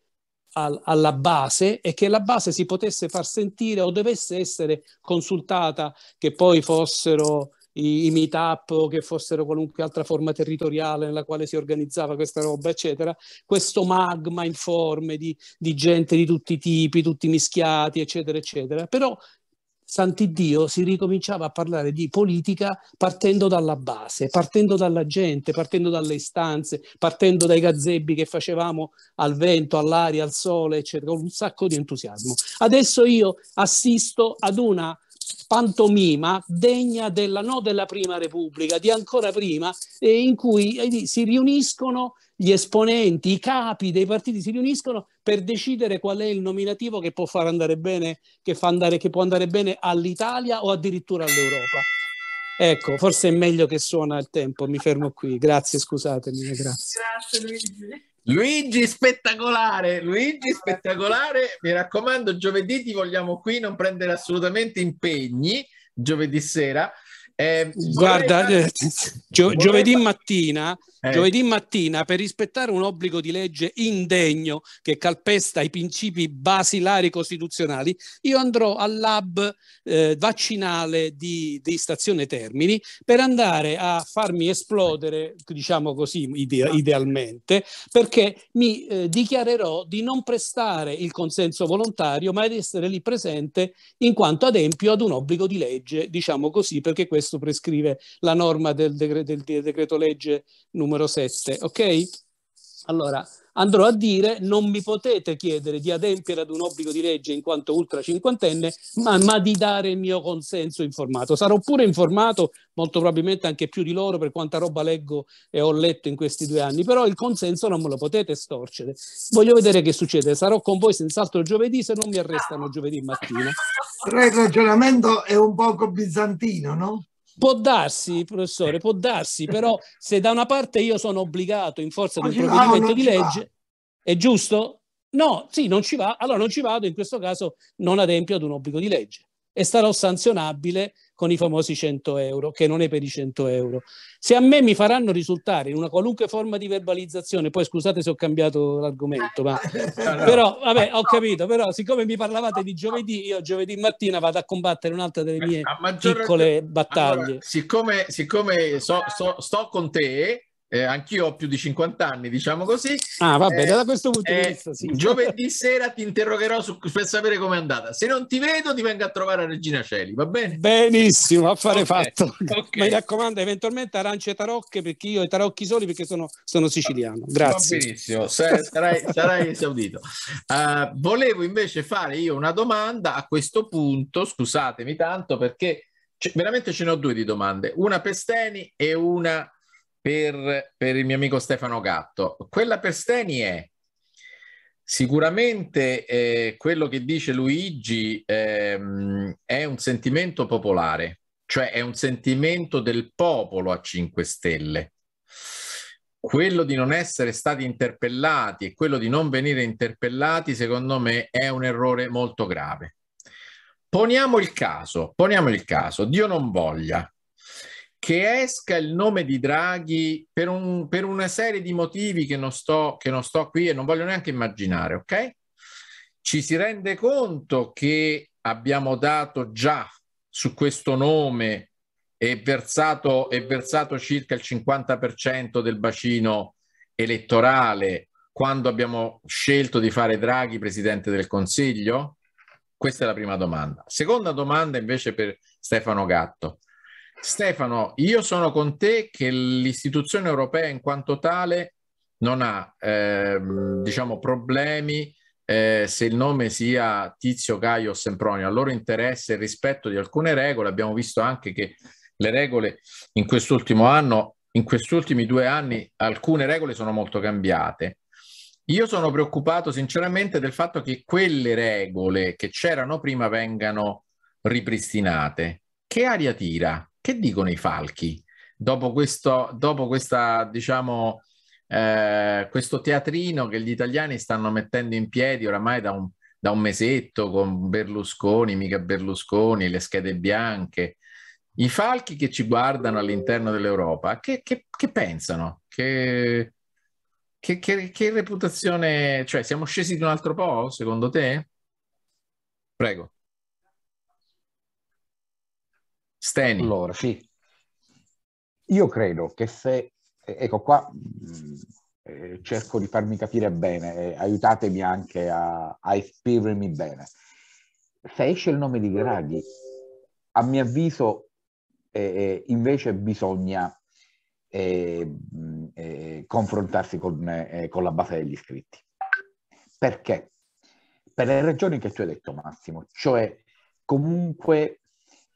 al, alla base e che la base si potesse far sentire o dovesse essere consultata, che poi fossero i, i meet o che fossero qualunque altra forma territoriale nella quale si organizzava questa roba, eccetera, questo magma informe di, di gente di tutti i tipi, tutti mischiati, eccetera, eccetera. Però Santiddio si ricominciava a parlare di politica partendo dalla base, partendo dalla gente, partendo dalle istanze, partendo dai gazzebbi che facevamo al vento, all'aria, al sole, eccetera, con un sacco di entusiasmo. Adesso io assisto ad una pantomima degna della, no della prima repubblica, di ancora prima, eh, in cui eh, si riuniscono gli esponenti, i capi dei partiti si riuniscono per decidere qual è il nominativo che può far andare bene, che, fa andare, che può andare bene all'Italia o addirittura all'Europa. Ecco, forse è meglio che suona il tempo, mi fermo qui. Grazie, scusatemi. Eh, grazie, grazie Luigi. Luigi spettacolare, Luigi spettacolare, mi raccomando, giovedì ti vogliamo qui, non prendere assolutamente impegni, giovedì sera. Eh, Guarda, vorrei... Eh, gio- giovedì mattina eh. Giovedì mattina, per rispettare un obbligo di legge indegno che calpesta i principi basilari costituzionali, io andrò al lab eh, vaccinale di, di, Stazione Termini per andare a farmi esplodere, diciamo così ide- ah. idealmente, perché mi eh, dichiarerò di non prestare il consenso volontario, ma di essere lì presente in quanto adempio ad un obbligo di legge, diciamo così, perché questo prescrive la norma del, decre- del, del decreto legge numero numero 7, ok? Allora, andrò a dire non mi potete chiedere di adempiere ad un obbligo di legge in quanto ultra cinquantenne, ma, ma, di dare il mio consenso informato. Sarò pure informato, molto probabilmente anche più di loro per quanta roba leggo e ho letto in questi due anni, però il consenso non me lo potete storcere. Voglio vedere che succede, sarò con voi senz'altro giovedì se non mi arrestano giovedì mattina. Però il ragionamento è un poco bizantino, no? Può darsi, ah, professore, può darsi, però se da una parte io sono obbligato in forza di un provvedimento di legge, va. è giusto? No, sì, non ci va, allora non ci vado, in questo caso non adempio ad un obbligo di legge e sarò sanzionabile con i famosi 100 euro, che non è per i 100 euro. Se a me mi faranno risultare in una qualunque forma di verbalizzazione, poi scusate se ho cambiato l'argomento, ma però vabbè, ho capito, però siccome mi parlavate di giovedì, io giovedì mattina vado a combattere un'altra delle mie piccole battaglie. Allora, siccome, siccome so, so, sto con te, eh, anch'io ho più di 50 anni, diciamo così. Ah, vabbè, eh, da questo punto di eh, vista, sì. Giovedì sera ti interrogerò su, per sapere com'è andata. Se non ti vedo, ti vengo a trovare a Regina Celi, va bene? Benissimo, affare okay. fatto. Okay. Mi raccomando, eventualmente arance tarocche, perché io e tarocchi soli, perché sono, sono siciliano. Grazie. Va benissimo, sarai, sarai esaudito. Uh, volevo invece fare io una domanda a questo punto, scusatemi tanto, perché veramente ce ne ho due di domande, una per Steni e una per, per il mio amico Stefano Gatto. Quella per Steni è sicuramente eh, quello che dice Luigi ehm, è un sentimento popolare, cioè è un sentimento del popolo a 5 Stelle. Quello di non essere stati interpellati e quello di non venire interpellati, secondo me, è un errore molto grave. Poniamo il caso, poniamo il caso, Dio non voglia, che esca il nome di Draghi per, un, per una serie di motivi che non, sto, che non, sto, qui e non voglio neanche immaginare, ok? Ci si rende conto che abbiamo dato già su questo nome e versato, e versato circa il 50% del bacino elettorale quando abbiamo scelto di fare Draghi presidente del Consiglio? Questa è la prima domanda. Seconda domanda invece per Stefano Gatto. Stefano, io sono con te che l'istituzione europea in quanto tale non ha eh, diciamo, problemi eh, se il nome sia Tizio, Caio o Sempronio. Al loro interesse e rispetto di alcune regole, abbiamo visto anche che le regole in quest'ultimo anno, in questi ultimi due anni, alcune regole sono molto cambiate. Io sono preoccupato sinceramente del fatto che quelle regole che c'erano prima vengano ripristinate. Che aria tira? Che dicono i falchi dopo questo, dopo questa, diciamo, eh, questo teatrino che gli italiani stanno mettendo in piedi oramai da un, da un mesetto con Berlusconi, mica Berlusconi, le schede bianche? I falchi che ci guardano all'interno dell'Europa, che, che, che pensano? Che, che, che, che, reputazione, cioè siamo scesi di un altro po', secondo te? Prego. Steni. Allora, sì. Io credo che se, ecco qua, mm, eh, cerco di farmi capire bene, eh, aiutatemi anche a, a esprimermi bene. Se esce il nome di Draghi, a mio avviso eh, eh invece bisogna eh, mm, eh, confrontarsi con, con la base degli iscritti. Perché? Per le ragioni che tu hai detto Massimo, cioè comunque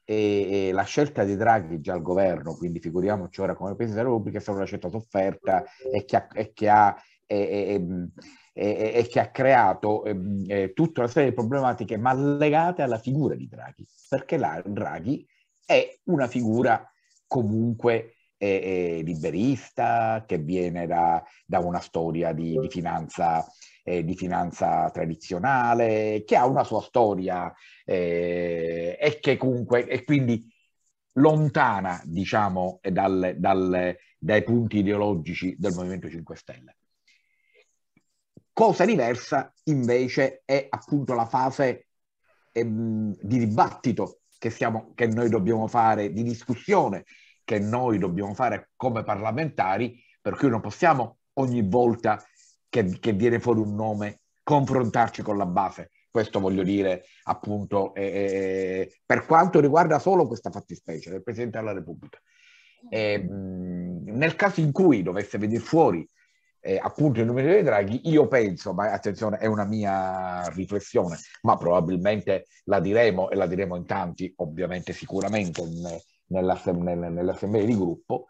e, la scelta di Draghi già al governo, quindi figuriamoci ora come Presidente della Repubblica, è stata una scelta sofferta e che ha, e che ha, e, e, e mm, che ha creato mm, tutta una serie di problematiche ma legate alla figura di Draghi, perché la, Draghi è una figura comunque eh, eh, liberista che viene da, da una storia di, di finanza eh, di finanza tradizionale, che ha una sua storia eh, e che comunque è quindi lontana, diciamo, dal, dal, dai punti ideologici del Movimento 5 Stelle. Cosa diversa invece è appunto la fase ehm, di dibattito che, siamo, che noi dobbiamo fare, di discussione che noi dobbiamo fare come parlamentari, per cui non possiamo ogni volta che, che viene fuori un nome, confrontarci con la base. Questo voglio dire appunto eh, eh, eh per quanto riguarda solo questa fattispecie del Presidente della Repubblica. Eh, nel caso in cui dovesse venire fuori eh, appunto il numero dei draghi, io penso, ma attenzione, è una mia riflessione, ma probabilmente la diremo e la diremo in tanti, ovviamente sicuramente nell'assemblea, nell'assemblea di gruppo,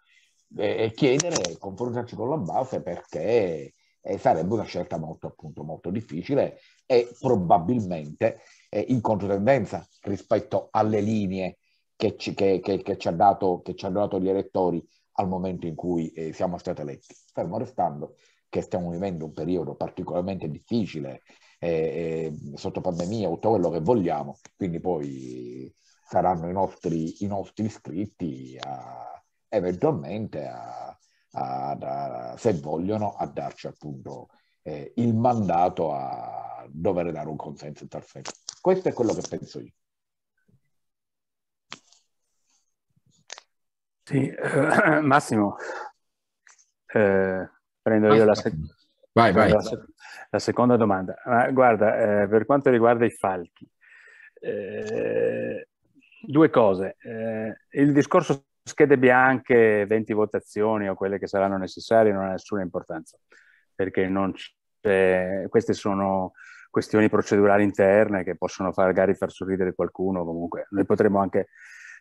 eh, e chiedere, confrontarci con la base perché eh, sarebbe una scelta molto, appunto, molto difficile e probabilmente eh, in controtendenza rispetto alle linee che ci, che, che, che ci, ha, dato, ci hanno dato gli elettori al momento in cui eh, siamo stati eletti. Fermo restando che stiamo vivendo un periodo particolarmente difficile eh, eh sotto pandemia, tutto quello che vogliamo, quindi poi saranno i nostri, i nostri iscritti a, eventualmente a, a, a, se vogliono, a darci appunto eh, il mandato a dover dare un consenso in tal senso. Questo è quello che penso io. Sì, eh, Massimo, eh, prendo io la, sec vai, vai. La, sec la, seconda domanda. Ma guarda, eh, per quanto riguarda i falchi, eh, due cose. Eh, il discorso schede bianche, 20 votazioni o quelle che saranno necessarie non ha nessuna importanza, perché non c'è, queste sono questioni procedurali interne che possono far, magari far sorridere qualcuno, comunque noi potremmo anche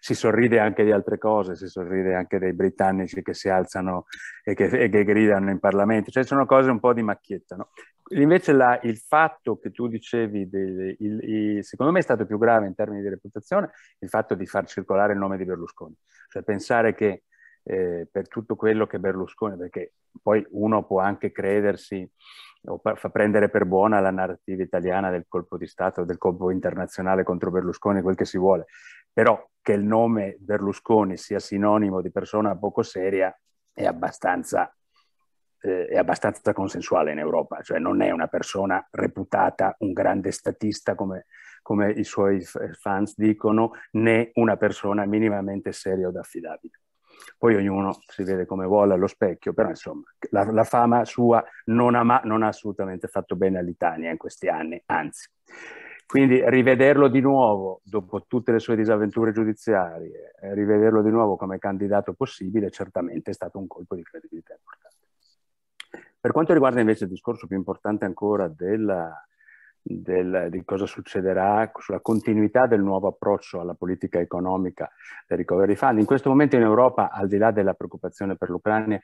si sorride anche di altre cose, si sorride anche dei britannici che si alzano e che, e che gridano in Parlamento, cioè sono cose un po' di macchietta. No? Invece la, il fatto che tu dicevi, del, il, il, secondo me è stato più grave in termini di reputazione, il fatto di far circolare il nome di Berlusconi, cioè pensare che eh, per tutto quello che Berlusconi, perché poi uno può anche credersi o fa prendere per buona la narrativa italiana del colpo di Stato, del colpo internazionale contro Berlusconi, quel che si vuole, però che il nome Berlusconi sia sinonimo di persona poco seria è abbastanza, eh, è abbastanza consensuale in Europa, cioè non è una persona reputata un grande statista come, come i suoi fans dicono, né una persona minimamente seria ed affidabile. Poi ognuno si vede come vuole allo specchio, però insomma la, la fama sua non ha, non ha assolutamente fatto bene all'Italia in questi anni, anzi. Quindi rivederlo di nuovo dopo tutte le sue disavventure giudiziarie, eh, rivederlo di nuovo come candidato possibile, certamente è stato un colpo di credibilità importante. Per quanto riguarda invece il discorso più importante ancora della, del, di cosa succederà sulla continuità del nuovo approccio alla politica economica del recovery fund. In questo momento in Europa, al di là della preoccupazione per l'Ucraina,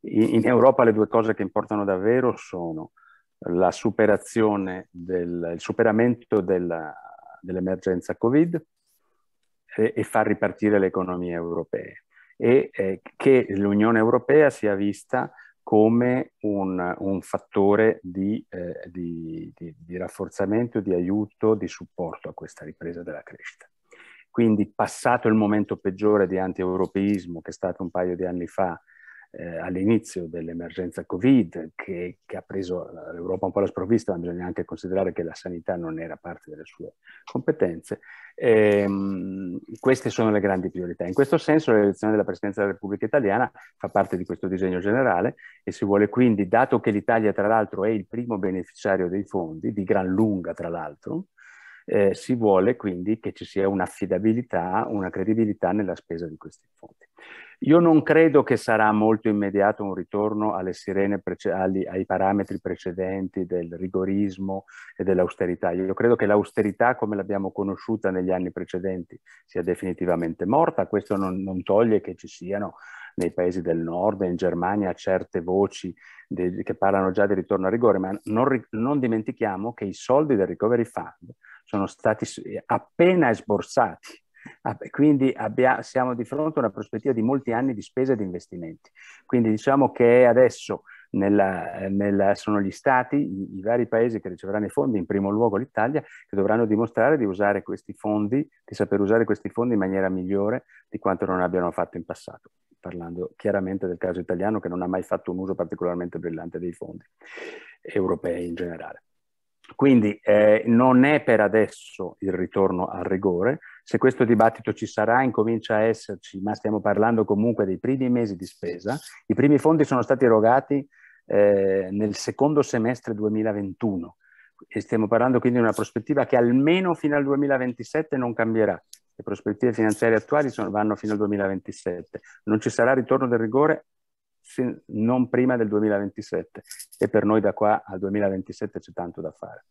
in, in, Europa le due cose che importano davvero sono la superazione del, il superamento dell'emergenza Covid e, e, far ripartire le economie europee e eh, che l'Unione Europea sia vista come un, un fattore di, eh, di, di, di rafforzamento, di aiuto, di supporto a questa ripresa della crescita. Quindi passato il momento peggiore di anti-europeismo che è stato un paio di anni fa, eh, all'inizio dell'emergenza Covid, che, che ha preso eh, l'Europa un po' alla sprovvista, ma bisogna anche considerare che la sanità non era parte delle sue competenze. Eh, queste sono le grandi priorità. In questo senso l'elezione della Presidenza della Repubblica Italiana fa parte di questo disegno generale e si vuole quindi, dato che l'Italia tra l'altro è il primo beneficiario dei fondi, di gran lunga tra l'altro, eh, si vuole quindi che ci sia un'affidabilità, una credibilità nella spesa di questi fondi. Io non credo che sarà molto immediato un ritorno alle sirene agli, ai parametri precedenti del rigorismo e dell'austerità. Io credo che l'austerità, come l'abbiamo conosciuta negli anni precedenti, sia definitivamente morta. Questo non, non toglie che ci siano nei paesi del nord, e in Germania, certe voci de, che parlano già di ritorno a rigore, ma non, non dimentichiamo che i soldi del Recovery Fund sono stati eh, appena sborsati. Ah, quindi abbia, siamo di fronte a una prospettiva di molti anni di spese e di investimenti. Quindi diciamo che adesso nella, eh, nella, sono gli stati, i, i, vari paesi che riceveranno i fondi, in primo luogo l'Italia, che dovranno dimostrare di usare questi fondi, di saper usare questi fondi in maniera migliore di quanto non abbiano fatto in passato, parlando chiaramente del caso italiano che non ha mai fatto un uso particolarmente brillante dei fondi europei in generale. Quindi eh, non è per adesso il ritorno al rigore, se questo dibattito ci sarà, incomincia a esserci, ma stiamo parlando comunque dei primi mesi di spesa. I primi fondi sono stati erogati eh, nel secondo semestre 2021 e stiamo parlando quindi di una prospettiva che almeno fino al 2027 non cambierà. Le prospettive finanziarie attuali sono, vanno fino al 2027. Non ci sarà ritorno del rigore non prima del 2027 e per noi da qua al 2027 c'è tanto da fare.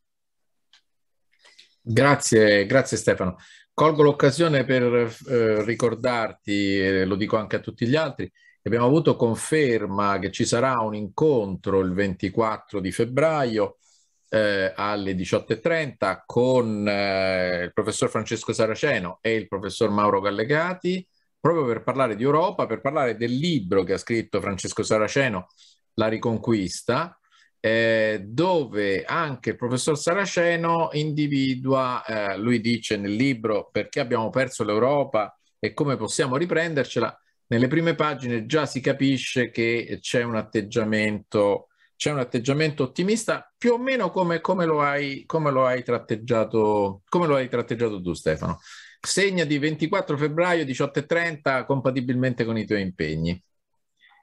Grazie, grazie Stefano. Colgo l'occasione per eh, ricordarti, eh, lo dico anche a tutti gli altri, abbiamo avuto conferma che ci sarà un incontro il 24 di febbraio eh, alle 18.30 con eh, il professor Francesco Saraceno e il professor Mauro Gallegati proprio per parlare di Europa, per parlare del libro che ha scritto Francesco Saraceno, La riconquista, eh, dove anche il professor Saraceno individua, eh, lui dice nel libro perché abbiamo perso l'Europa e come possiamo riprendercela, nelle prime pagine già si capisce che c'è un atteggiamento, c'è un atteggiamento ottimista, più o meno come, come, lo hai, come, lo hai come lo hai tratteggiato tu Stefano segna di 24 febbraio 18.30 compatibilmente con i tuoi impegni.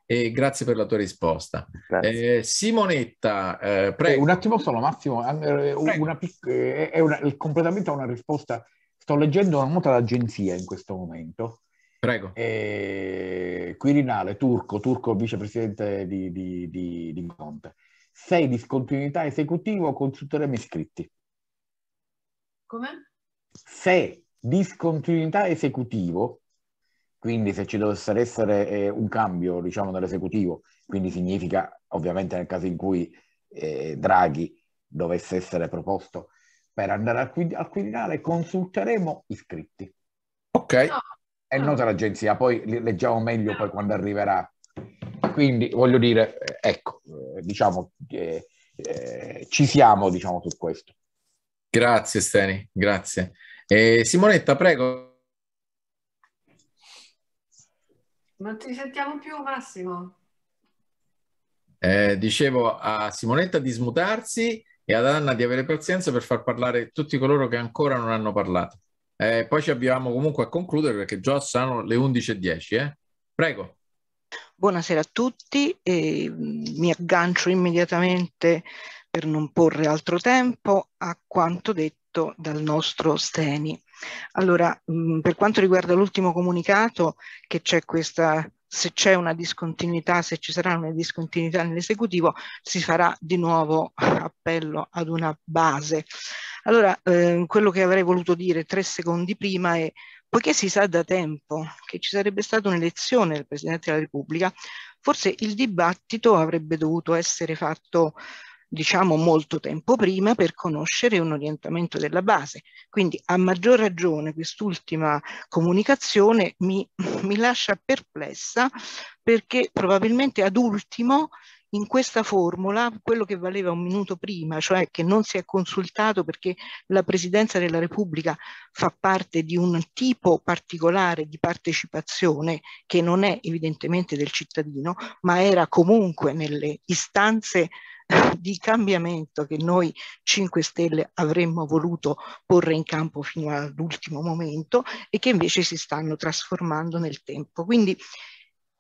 E grazie per la tua risposta. Eh, Simonetta, eh, prego. Eh, un attimo solo, Massimo, eh, eh, una pic- eh, è, una, è completamente una risposta. Sto leggendo una nota d'agenzia in questo momento. Prego. Eh, Quirinale, Turco, Turco vicepresidente di, di, di, di Conte. Sei discontinuità esecutivo, consulteremo iscritti. Come? Se discontinuità esecutivo, quindi se ci dovesse essere eh, un cambio diciamo, nell'esecutivo, quindi significa ovviamente nel caso in cui eh, Draghi dovesse essere proposto per andare al, Quid- al Quirinale, consulteremo iscritti. Ok. No. È nota l'agenzia, poi leggiamo meglio poi quando arriverà. Quindi voglio dire, eh, ecco, eh, diciamo, eh, eh, ci siamo diciamo, su questo. Grazie Steni, grazie. Eh, Simonetta, prego. Non ti sentiamo più, Massimo. Eh, dicevo a Simonetta di smutarsi e ad Anna di avere pazienza per far parlare tutti coloro che ancora non hanno parlato. Eh, poi ci abbiamo comunque a concludere perché già sono le 11.10. Eh? Prego. Buonasera a tutti, mm, mi aggancio immediatamente per non porre altro tempo a quanto detto detto dal nostro Steni. Allora, mh, mm, per quanto riguarda l'ultimo comunicato, che c'è questa se c'è una discontinuità, se ci sarà una discontinuità nell'esecutivo, si farà di nuovo appello ad una base. Allora, eh, quello che avrei voluto dire tre secondi prima è, poiché si sa da tempo che ci sarebbe stata un'elezione del Presidente della Repubblica, forse il dibattito avrebbe dovuto essere fatto diciamo molto tempo prima per conoscere un orientamento della base. Quindi a maggior ragione quest'ultima comunicazione mi, mi lascia perplessa perché probabilmente ad ultimo in questa formula quello che valeva un minuto prima, cioè che non si è consultato perché la Presidenza della Repubblica fa parte di un tipo particolare di partecipazione che non è evidentemente del cittadino, ma era comunque nelle istanze di cambiamento che noi 5 Stelle avremmo voluto porre in campo fino all'ultimo momento e che invece si stanno trasformando nel tempo. Quindi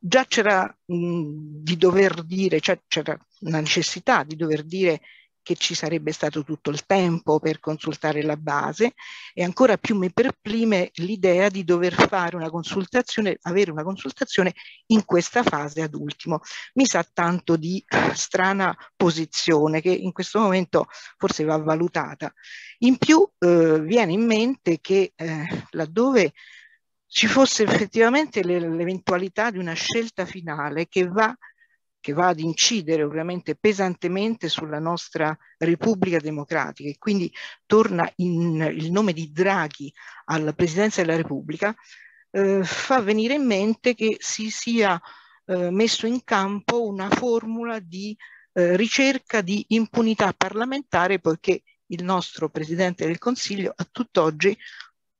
già c'era di dover dire, cioè c'era una necessità di dover dire che ci sarebbe stato tutto il tempo per consultare la base e ancora più mi perplime l'idea di dover fare una consultazione, avere una consultazione in questa fase ad ultimo. Mi sa tanto di eh, strana posizione che in questo momento forse va valutata. In più eh, viene in mente che eh, laddove ci fosse effettivamente l'eventualità di una scelta finale che va, che va ad incidere ovviamente pesantemente sulla nostra Repubblica Democratica e quindi torna in, il nome di Draghi alla Presidenza della Repubblica, eh, fa venire in mente che si sia eh, messo in campo una formula di eh, ricerca di impunità parlamentare poiché il nostro Presidente del Consiglio a tutt'oggi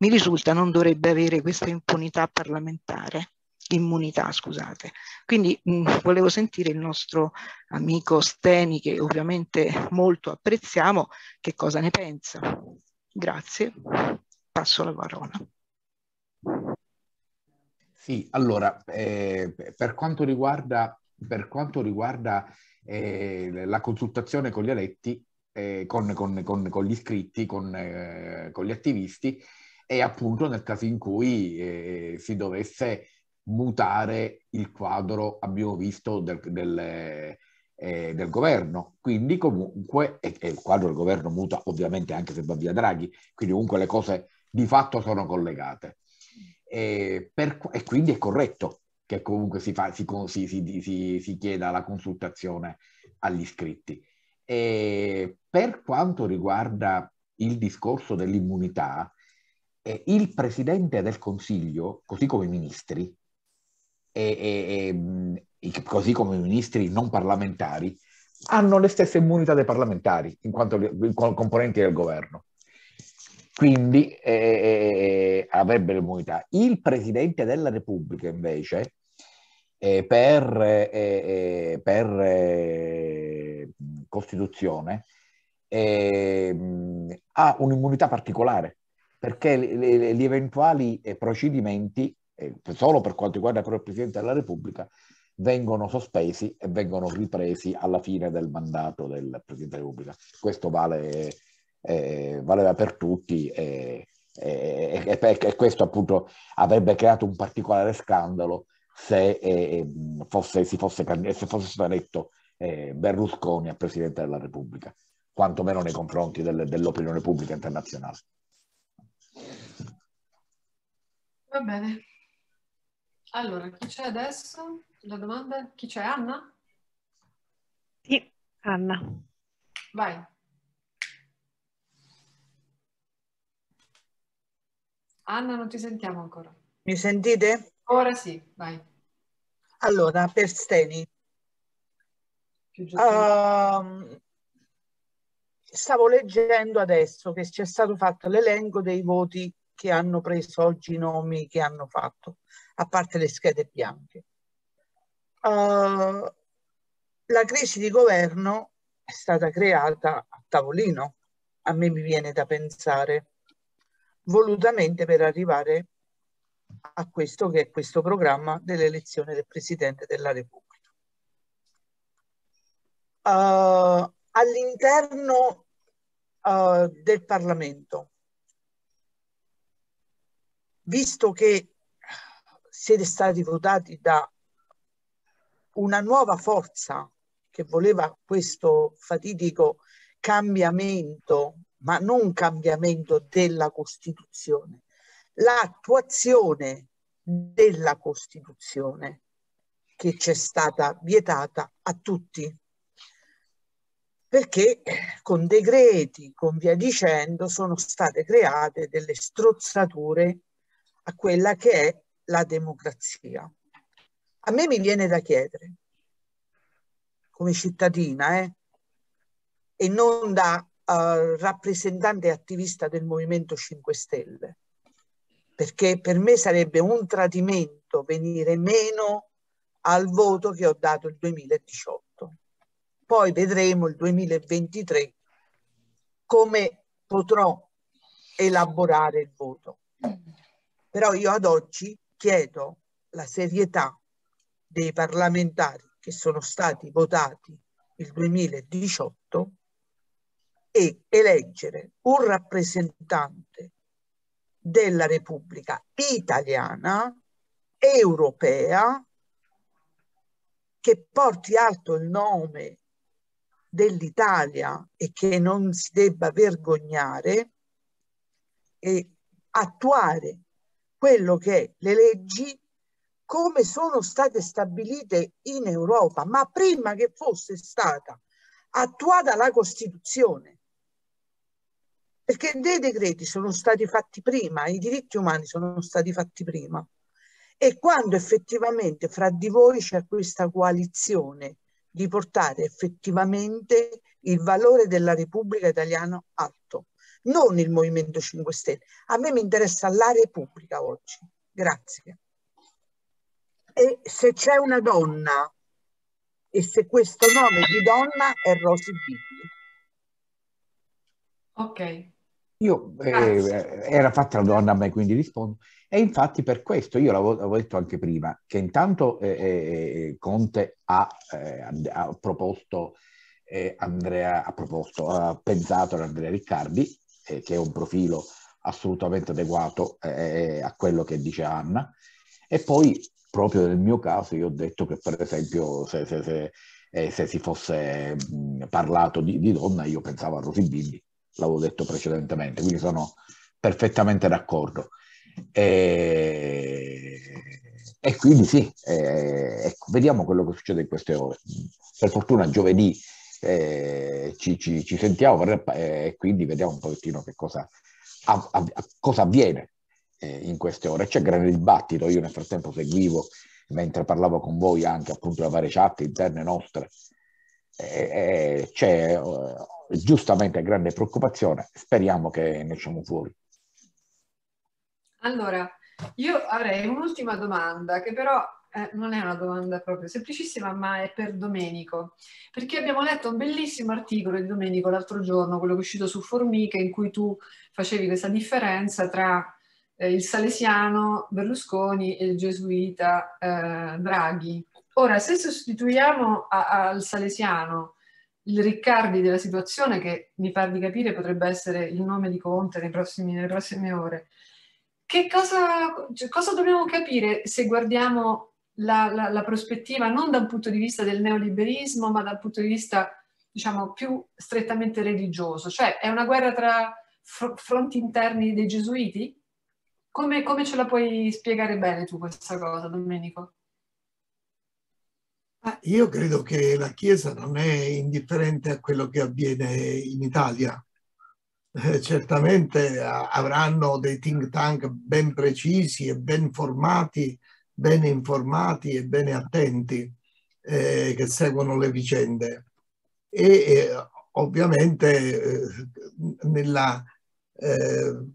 mi risulta non dovrebbe avere questa impunità parlamentare, immunità scusate. Quindi mh, mm, volevo sentire il nostro amico Steni, che ovviamente molto apprezziamo, che cosa ne pensa. Grazie, passo la parola. Sì, allora, eh, per quanto riguarda, per quanto riguarda eh, la consultazione con gli eletti, eh, con, con, con, con, gli iscritti, con, eh, gli attivisti, e appunto nel caso in cui eh, si dovesse mutare il quadro, abbiamo visto, del, del, eh, del governo. Quindi comunque, e, e, il quadro del governo muta ovviamente anche se va via Draghi, quindi comunque le cose di fatto sono collegate. E, per, e quindi è corretto che comunque si, fa, si, si, si chieda la consultazione agli iscritti. E per quanto riguarda il discorso dell'immunità, eh, il Presidente del Consiglio, così come i ministri, e, e, e, mm, così come i ministri non parlamentari, hanno le stesse immunità dei parlamentari, in quanto componenti del governo. Quindi eh, eh, eh avrebbe l'immunità. Il Presidente della Repubblica, invece, eh, per, eh, per Costituzione, mm, ha un'immunità particolare perché gli eventuali eh, procedimenti, eh, solo per quanto riguarda il Presidente della Repubblica, vengono sospesi e vengono ripresi alla fine del mandato del Presidente della Repubblica. Questo vale, eh, valeva per tutti e, e, e, e, questo appunto avrebbe creato un particolare scandalo se, eh, ehm, fosse, si fosse, se fosse stato eletto eh, Berlusconi a Presidente della Repubblica, quantomeno nei confronti del, dell'opinione pubblica internazionale. Va bene. Allora, chi c'è adesso? La domanda? Chi c'è? Anna? Sì, Anna. Vai. Anna, non ti sentiamo ancora. Mi sentite? Ora sì, vai. Allora, per Steni. Uh, stavo leggendo adesso che ci è stato fatto l'elenco dei voti che hanno preso oggi i nomi che hanno fatto, a parte le schede bianche. Uh, la crisi di governo è stata creata a tavolino, a me mi viene da pensare, volutamente per arrivare a questo che è questo programma dell'elezione del Presidente della Repubblica. Uh, all'interno uh, del Parlamento visto che siete stati votati da una nuova forza che voleva questo fatidico cambiamento, ma non cambiamento della Costituzione, l'attuazione della Costituzione che ci è stata vietata a tutti. Perché con decreti, con via dicendo, sono state create delle strozzature a quella che è la democrazia. A me mi viene da chiedere, come cittadina, eh, e non da uh, rappresentante attivista del Movimento 5 Stelle, perché per me sarebbe un tradimento venire meno al voto che ho dato il 2018. Poi vedremo il 2023 come potrò elaborare il voto. Però io ad oggi chiedo la serietà dei parlamentari che sono stati votati il 2018 e eleggere un rappresentante della Repubblica italiana, europea, che porti alto il nome dell'Italia e che non si debba vergognare e attuare quello che le leggi come sono state stabilite in Europa, ma prima che fosse stata attuata la Costituzione. Perché dei decreti sono stati fatti prima, i diritti umani sono stati fatti prima. E quando effettivamente fra di voi c'è questa coalizione di portare effettivamente il valore della Repubblica italiana alto non il Movimento 5 Stelle. A me mi interessa la Repubblica oggi. Grazie. E se c'è una donna, e se questo nome di donna è Rosy Bibi. Ok. Io eh, era fatta la domanda a me, quindi rispondo. E infatti per questo io l'avevo, detto anche prima, che intanto eh, eh, eh Conte ha, eh, ha proposto, eh, Andrea ha proposto, ha pensato ad Andrea Riccardi che, che è un profilo assolutamente adeguato eh, eh, eh, a quello che dice Anna. E poi, proprio nel mio caso, io ho detto che, per esempio, se, se, se, eh, se si fosse mh, parlato di, di, donna, io pensavo a Rosy Bindi, l'avevo detto precedentemente, quindi sono perfettamente d'accordo. E, e quindi sì, eh, ecco, vediamo quello che succede in queste ore. Per fortuna giovedì eh, ci, ci, ci, sentiamo eh, e quindi vediamo un pochettino che cosa, a, a, cosa avviene eh, in queste ore. C'è grande dibattito, io nel frattempo seguivo mentre parlavo con voi anche appunto le varie chat interne nostre. Eh, eh, c'è giustamente grande preoccupazione, speriamo che ne usciamo fuori. Allora, io avrei un'ultima domanda che però eh, non è una domanda proprio semplicissima, ma è per Domenico, perché abbiamo letto un bellissimo articolo di Domenico l'altro giorno, quello che è uscito su Formica, in cui tu facevi questa differenza tra eh, il salesiano Berlusconi e il gesuita eh, Draghi. Ora, se sostituiamo a, a, al salesiano il Riccardi della situazione, che mi par di capire potrebbe essere il nome di Conte nei prossimi, nelle prossime ore, che cosa, cioè, cosa dobbiamo capire se guardiamo la, la, la, prospettiva non dal punto di vista del neoliberismo, ma dal punto di vista, diciamo, più strettamente religioso. Cioè, è una guerra tra fr- fronti interni dei gesuiti? Come, come ce la puoi spiegare bene tu questa cosa, Domenico? Ah, io credo che la Chiesa non è indifferente a quello che avviene in Italia. Eh, certamente avranno dei think tank ben precisi e ben formati bene informati e bene attenti eh, che seguono le vicende e eh, ovviamente eh, nella eh,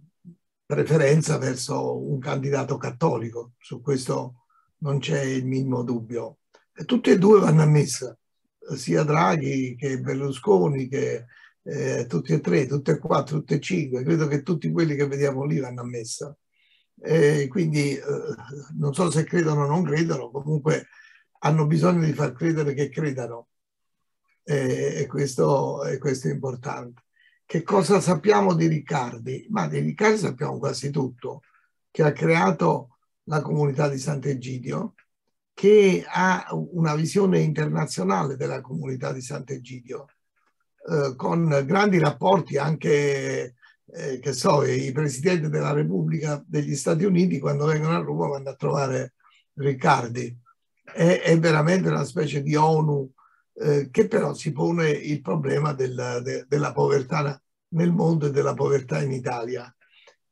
preferenza verso un candidato cattolico, su questo non c'è il minimo dubbio. E tutti e due vanno a messa, sia Draghi che Berlusconi che eh, tutti e tre, tutti e quattro, tutti e cinque, credo che tutti quelli che vediamo lì vanno a messa eh, quindi eh, non so se credono o non credono, comunque hanno bisogno di far credere che credano eh, e, questo, e questo è importante. Che cosa sappiamo di Riccardi? Ma di Riccardi sappiamo quasi tutto, che ha creato la comunità di Sant'Egidio, che ha una visione internazionale della comunità di Sant'Egidio, eh, con grandi rapporti anche eh, che so, i presidenti della Repubblica degli Stati Uniti quando vengono a Roma vanno a trovare Riccardi. È, è veramente una specie di ONU eh, che però si pone il problema della, de, della povertà nel mondo e della povertà in Italia.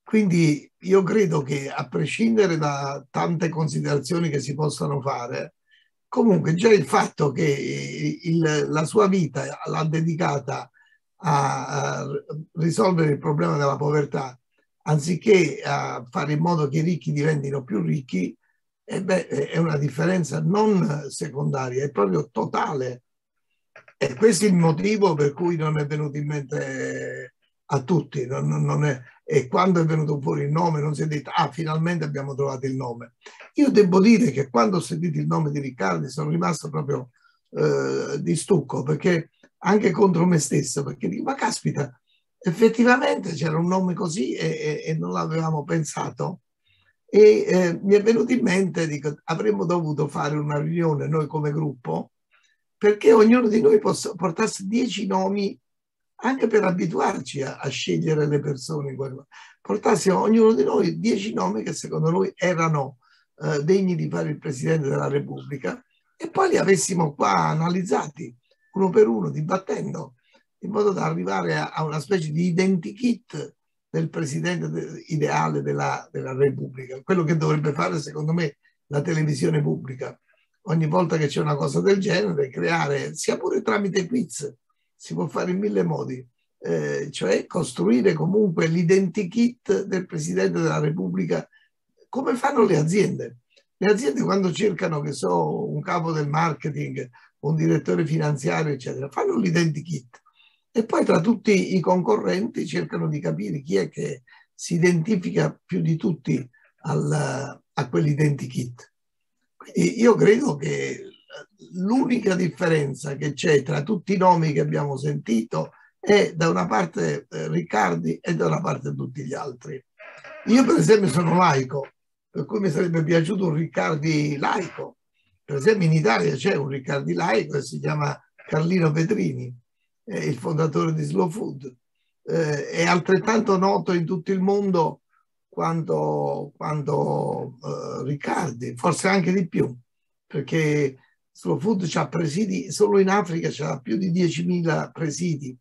Quindi io credo che a prescindere da tante considerazioni che si possano fare, comunque già il fatto che eh, il, la sua vita l'ha dedicata a, a risolvere il problema della povertà, anziché fare in modo che i ricchi diventino più ricchi, eh beh, è una differenza non secondaria, è proprio totale. E questo è il motivo per cui non è venuto in mente eh, a tutti. Non, non è, e quando è venuto fuori il nome non si è detto, ah, finalmente abbiamo trovato il nome. Io devo dire che quando ho sentito il nome di Riccardi sono rimasto proprio eh, di stucco perché anche contro me stesso, perché dico, ma caspita, effettivamente c'era un nome così e, e, e non l'avevamo pensato. E eh, mi è venuto in mente, dico, avremmo dovuto fare una riunione noi come gruppo, perché ognuno di noi possa, portasse dieci nomi anche per abituarci a, a scegliere le persone, portassimo ognuno di noi dieci nomi che secondo noi erano eh, degni di fare il Presidente della Repubblica e poi li avessimo qua analizzati uno per uno, dibattendo, in modo da arrivare a, a una specie di identikit del presidente de, ideale della, della Repubblica. Quello che dovrebbe fare, secondo me, la televisione pubblica ogni volta che c'è una cosa del genere, creare, sia pure tramite quiz, si può fare in mille modi, eh, cioè costruire comunque l'identikit del Presidente della Repubblica, come fanno le aziende. Le aziende quando cercano, che so, un capo del marketing un direttore finanziario, eccetera. Fanno l'identikit e poi tra tutti i concorrenti cercano di capire chi è che si identifica più di tutti al, a quell'identikit. Quindi io credo che l'unica differenza che c'è tra tutti i nomi che abbiamo sentito è da una parte eh, Riccardi e da una parte tutti gli altri. Io per esempio sono laico, per cui mi sarebbe piaciuto un Riccardi laico, per esempio in Italia c'è un Riccardi laico che si chiama Carlino Petrini, il fondatore di Slow Food. Eh, è altrettanto noto in tutto il mondo quanto, quanto eh, Riccardi, forse anche di più, perché Slow Food ha presidi, solo in Africa c'ha più di 10.000 presidi.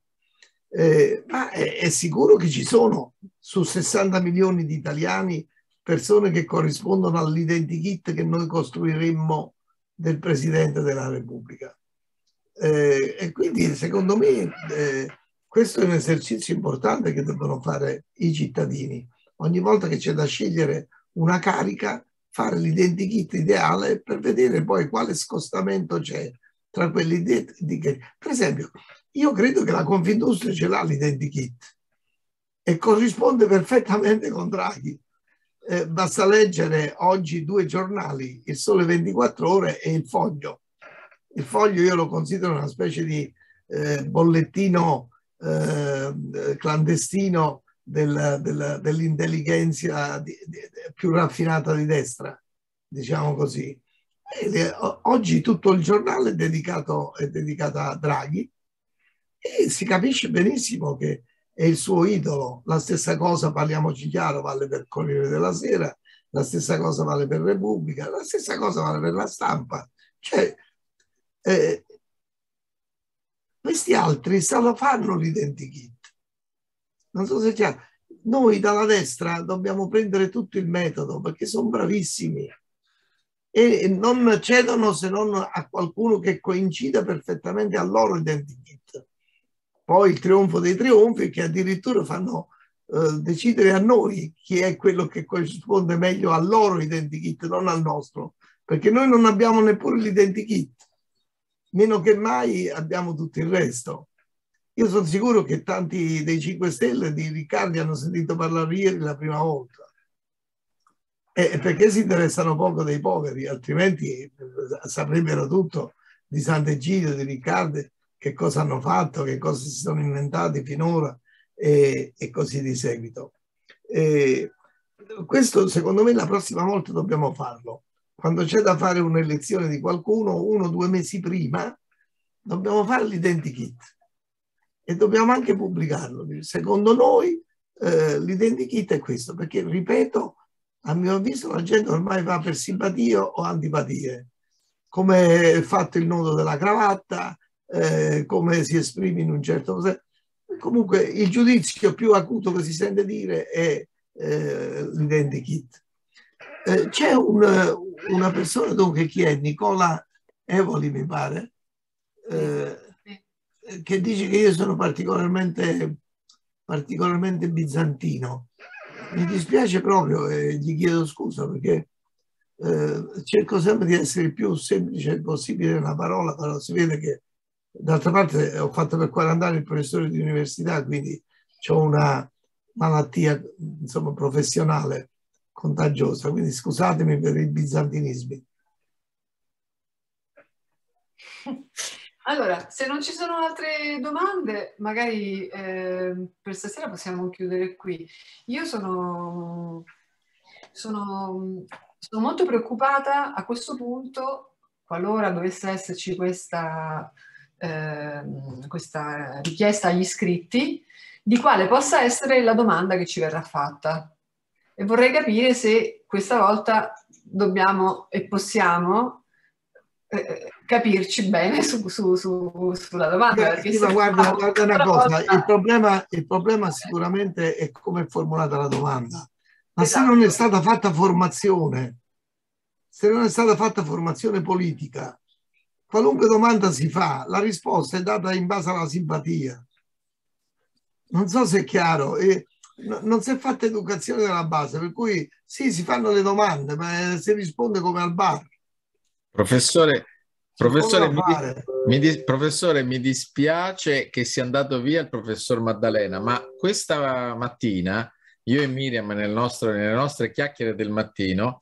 Eh, ma è, è sicuro che ci sono su 60 milioni di italiani persone che corrispondono all'identikit che noi costruiremmo del Presidente della Repubblica. Eh, e quindi secondo me eh, questo è un esercizio importante che devono fare i cittadini. Ogni volta che c'è da scegliere una carica, fare l'identikit ideale per vedere poi quale scostamento c'è tra quelli di, di che. Per esempio, io credo che la Confindustria ce l'ha l'identikit e corrisponde perfettamente con Draghi eh, basta leggere oggi due giornali, il Sole 24 Ore e il Foglio. Il Foglio io lo considero una specie di eh, bollettino eh, clandestino del, del, dell'intelligenza più raffinata di destra, diciamo così. E, oggi tutto il giornale è dedicato, è dedicato a Draghi e si capisce benissimo che è il suo idolo. La stessa cosa, parliamoci chiaro, vale per Corriere della Sera, la stessa cosa vale per Repubblica, la stessa cosa vale per la stampa. Cioè, eh, questi altri stanno, fanno l'identikit. Non so se è chiaro. Noi dalla destra dobbiamo prendere tutto il metodo perché sono bravissimi e non cedono se non a qualcuno che coincida perfettamente al loro identità poi il trionfo dei trionfi che addirittura fanno eh, decidere a noi chi è quello che corrisponde meglio al loro identikit, non al nostro, perché noi non abbiamo neppure l'identikit, meno che mai abbiamo tutto il resto. Io sono sicuro che tanti dei 5 Stelle di Riccardi hanno sentito parlare ieri la prima volta. E perché si interessano poco dei poveri, altrimenti eh, saprebbero tutto di Sant'Egidio, di Riccardi, che cosa hanno fatto, che cosa si sono inventati finora e, e così di seguito. E questo secondo me la prossima volta dobbiamo farlo. Quando c'è da fare un'elezione di qualcuno, uno o due mesi prima, dobbiamo fare l'identikit e dobbiamo anche pubblicarlo. Secondo noi eh, l'identikit è questo, perché ripeto, a mio avviso la gente ormai va per simpatie o antipatie, come è fatto il nodo della cravatta, eh, come si esprime in un certo senso. Comunque il giudizio più acuto che si sente dire è eh, l'identikit. Eh, c'è un, una persona dunque chi è? Nicola Evoli mi pare, eh, che dice che io sono particolarmente, particolarmente bizantino. Mi dispiace proprio e gli chiedo scusa perché eh, cerco sempre di essere il più semplice possibile nella parola, però si vede che D'altra parte ho fatto per 40 anni il professore di università, quindi ho una malattia insomma, professionale contagiosa, quindi scusatemi per i bizantinismi. Allora, se non ci sono altre domande, magari eh, per stasera possiamo chiudere qui. Io sono, sono, sono molto preoccupata a questo punto, qualora dovesse esserci questa Ehm, questa richiesta agli iscritti, di quale possa essere la domanda che ci verrà fatta. E vorrei capire se questa volta dobbiamo e possiamo eh, capirci bene su, su, su, sulla domanda. Sì, se... guarda, guarda una cosa, il problema, il problema, sicuramente è come è formulata la domanda. Ma esatto. se non è esatto. stata fatta formazione, se non è stata fatta formazione politica, Qualunque domanda si fa, la risposta è data in base alla simpatia. Non so se è chiaro, e non si è fatta educazione della base, per cui sì, si fanno le domande, ma eh, si risponde come al bar. Professore, Professore mi, mi dis, professore mi, dispiace che sia andato via il professor Maddalena, ma questa mattina io e Miriam nel nostro, nelle nostre chiacchiere del mattino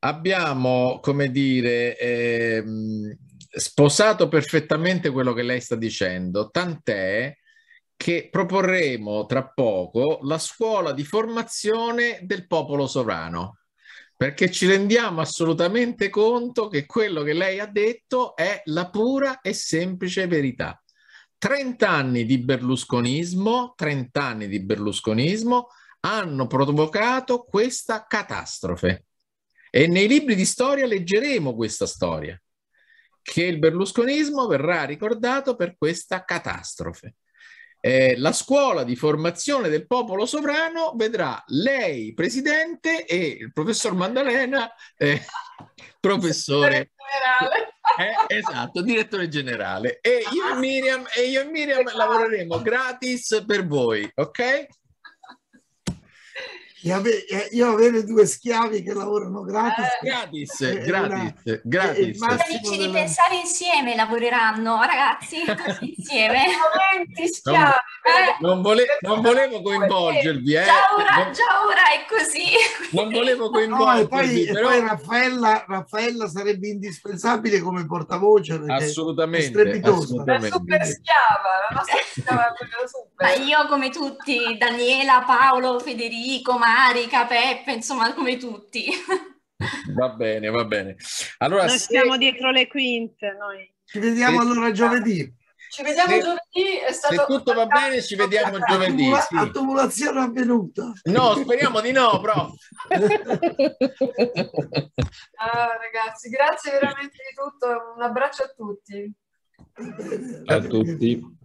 abbiamo, come dire, ehm, sposato perfettamente quello che lei sta dicendo, tant'è che proporremo tra poco la scuola di formazione del popolo sovrano, perché ci rendiamo assolutamente conto che quello che lei ha detto è la pura e semplice verità. 30 anni di berlusconismo, 30 anni di berlusconismo hanno provocato questa catastrofe. E nei libri di storia leggeremo questa storia che il berlusconismo verrà ricordato per questa catastrofe. Eh, la scuola di formazione del popolo sovrano vedrà lei presidente e il professor Mandalena eh, professore eh, esatto, direttore generale. E io e Miriam, e io e Miriam esatto. lavoreremo gratis per voi, ok? io avere due schiavi che lavorano gratis. Eh, gratis, è gratis, una, gratis. Amici della... di pensare insieme lavoreranno, ragazzi, insieme. non, eh. non, vole, non, volevo coinvolgervi. Eh. Già, ora, non, già ora è così. Non volevo coinvolgervi. No, poi, però... poi Raffaella, Raffaella, sarebbe indispensabile come portavoce. Assolutamente. assolutamente. La super schiava, la nostra schiava super. Ma io come tutti, Daniela, Paolo, Federico, Maria, Marica, Peppe, insomma, come tutti. Va bene, va bene. Allora, noi siamo dietro le quinte, noi. Ci vediamo se... Eh, allora giovedì. Ci vediamo se... giovedì. È stato... Se tutto va bene, ci vediamo Attumula... giovedì. Sì. Attumulazione avvenuta. No, speriamo di no, prof. ah, ragazzi, grazie veramente di tutto. Un abbraccio a tutti. A tutti.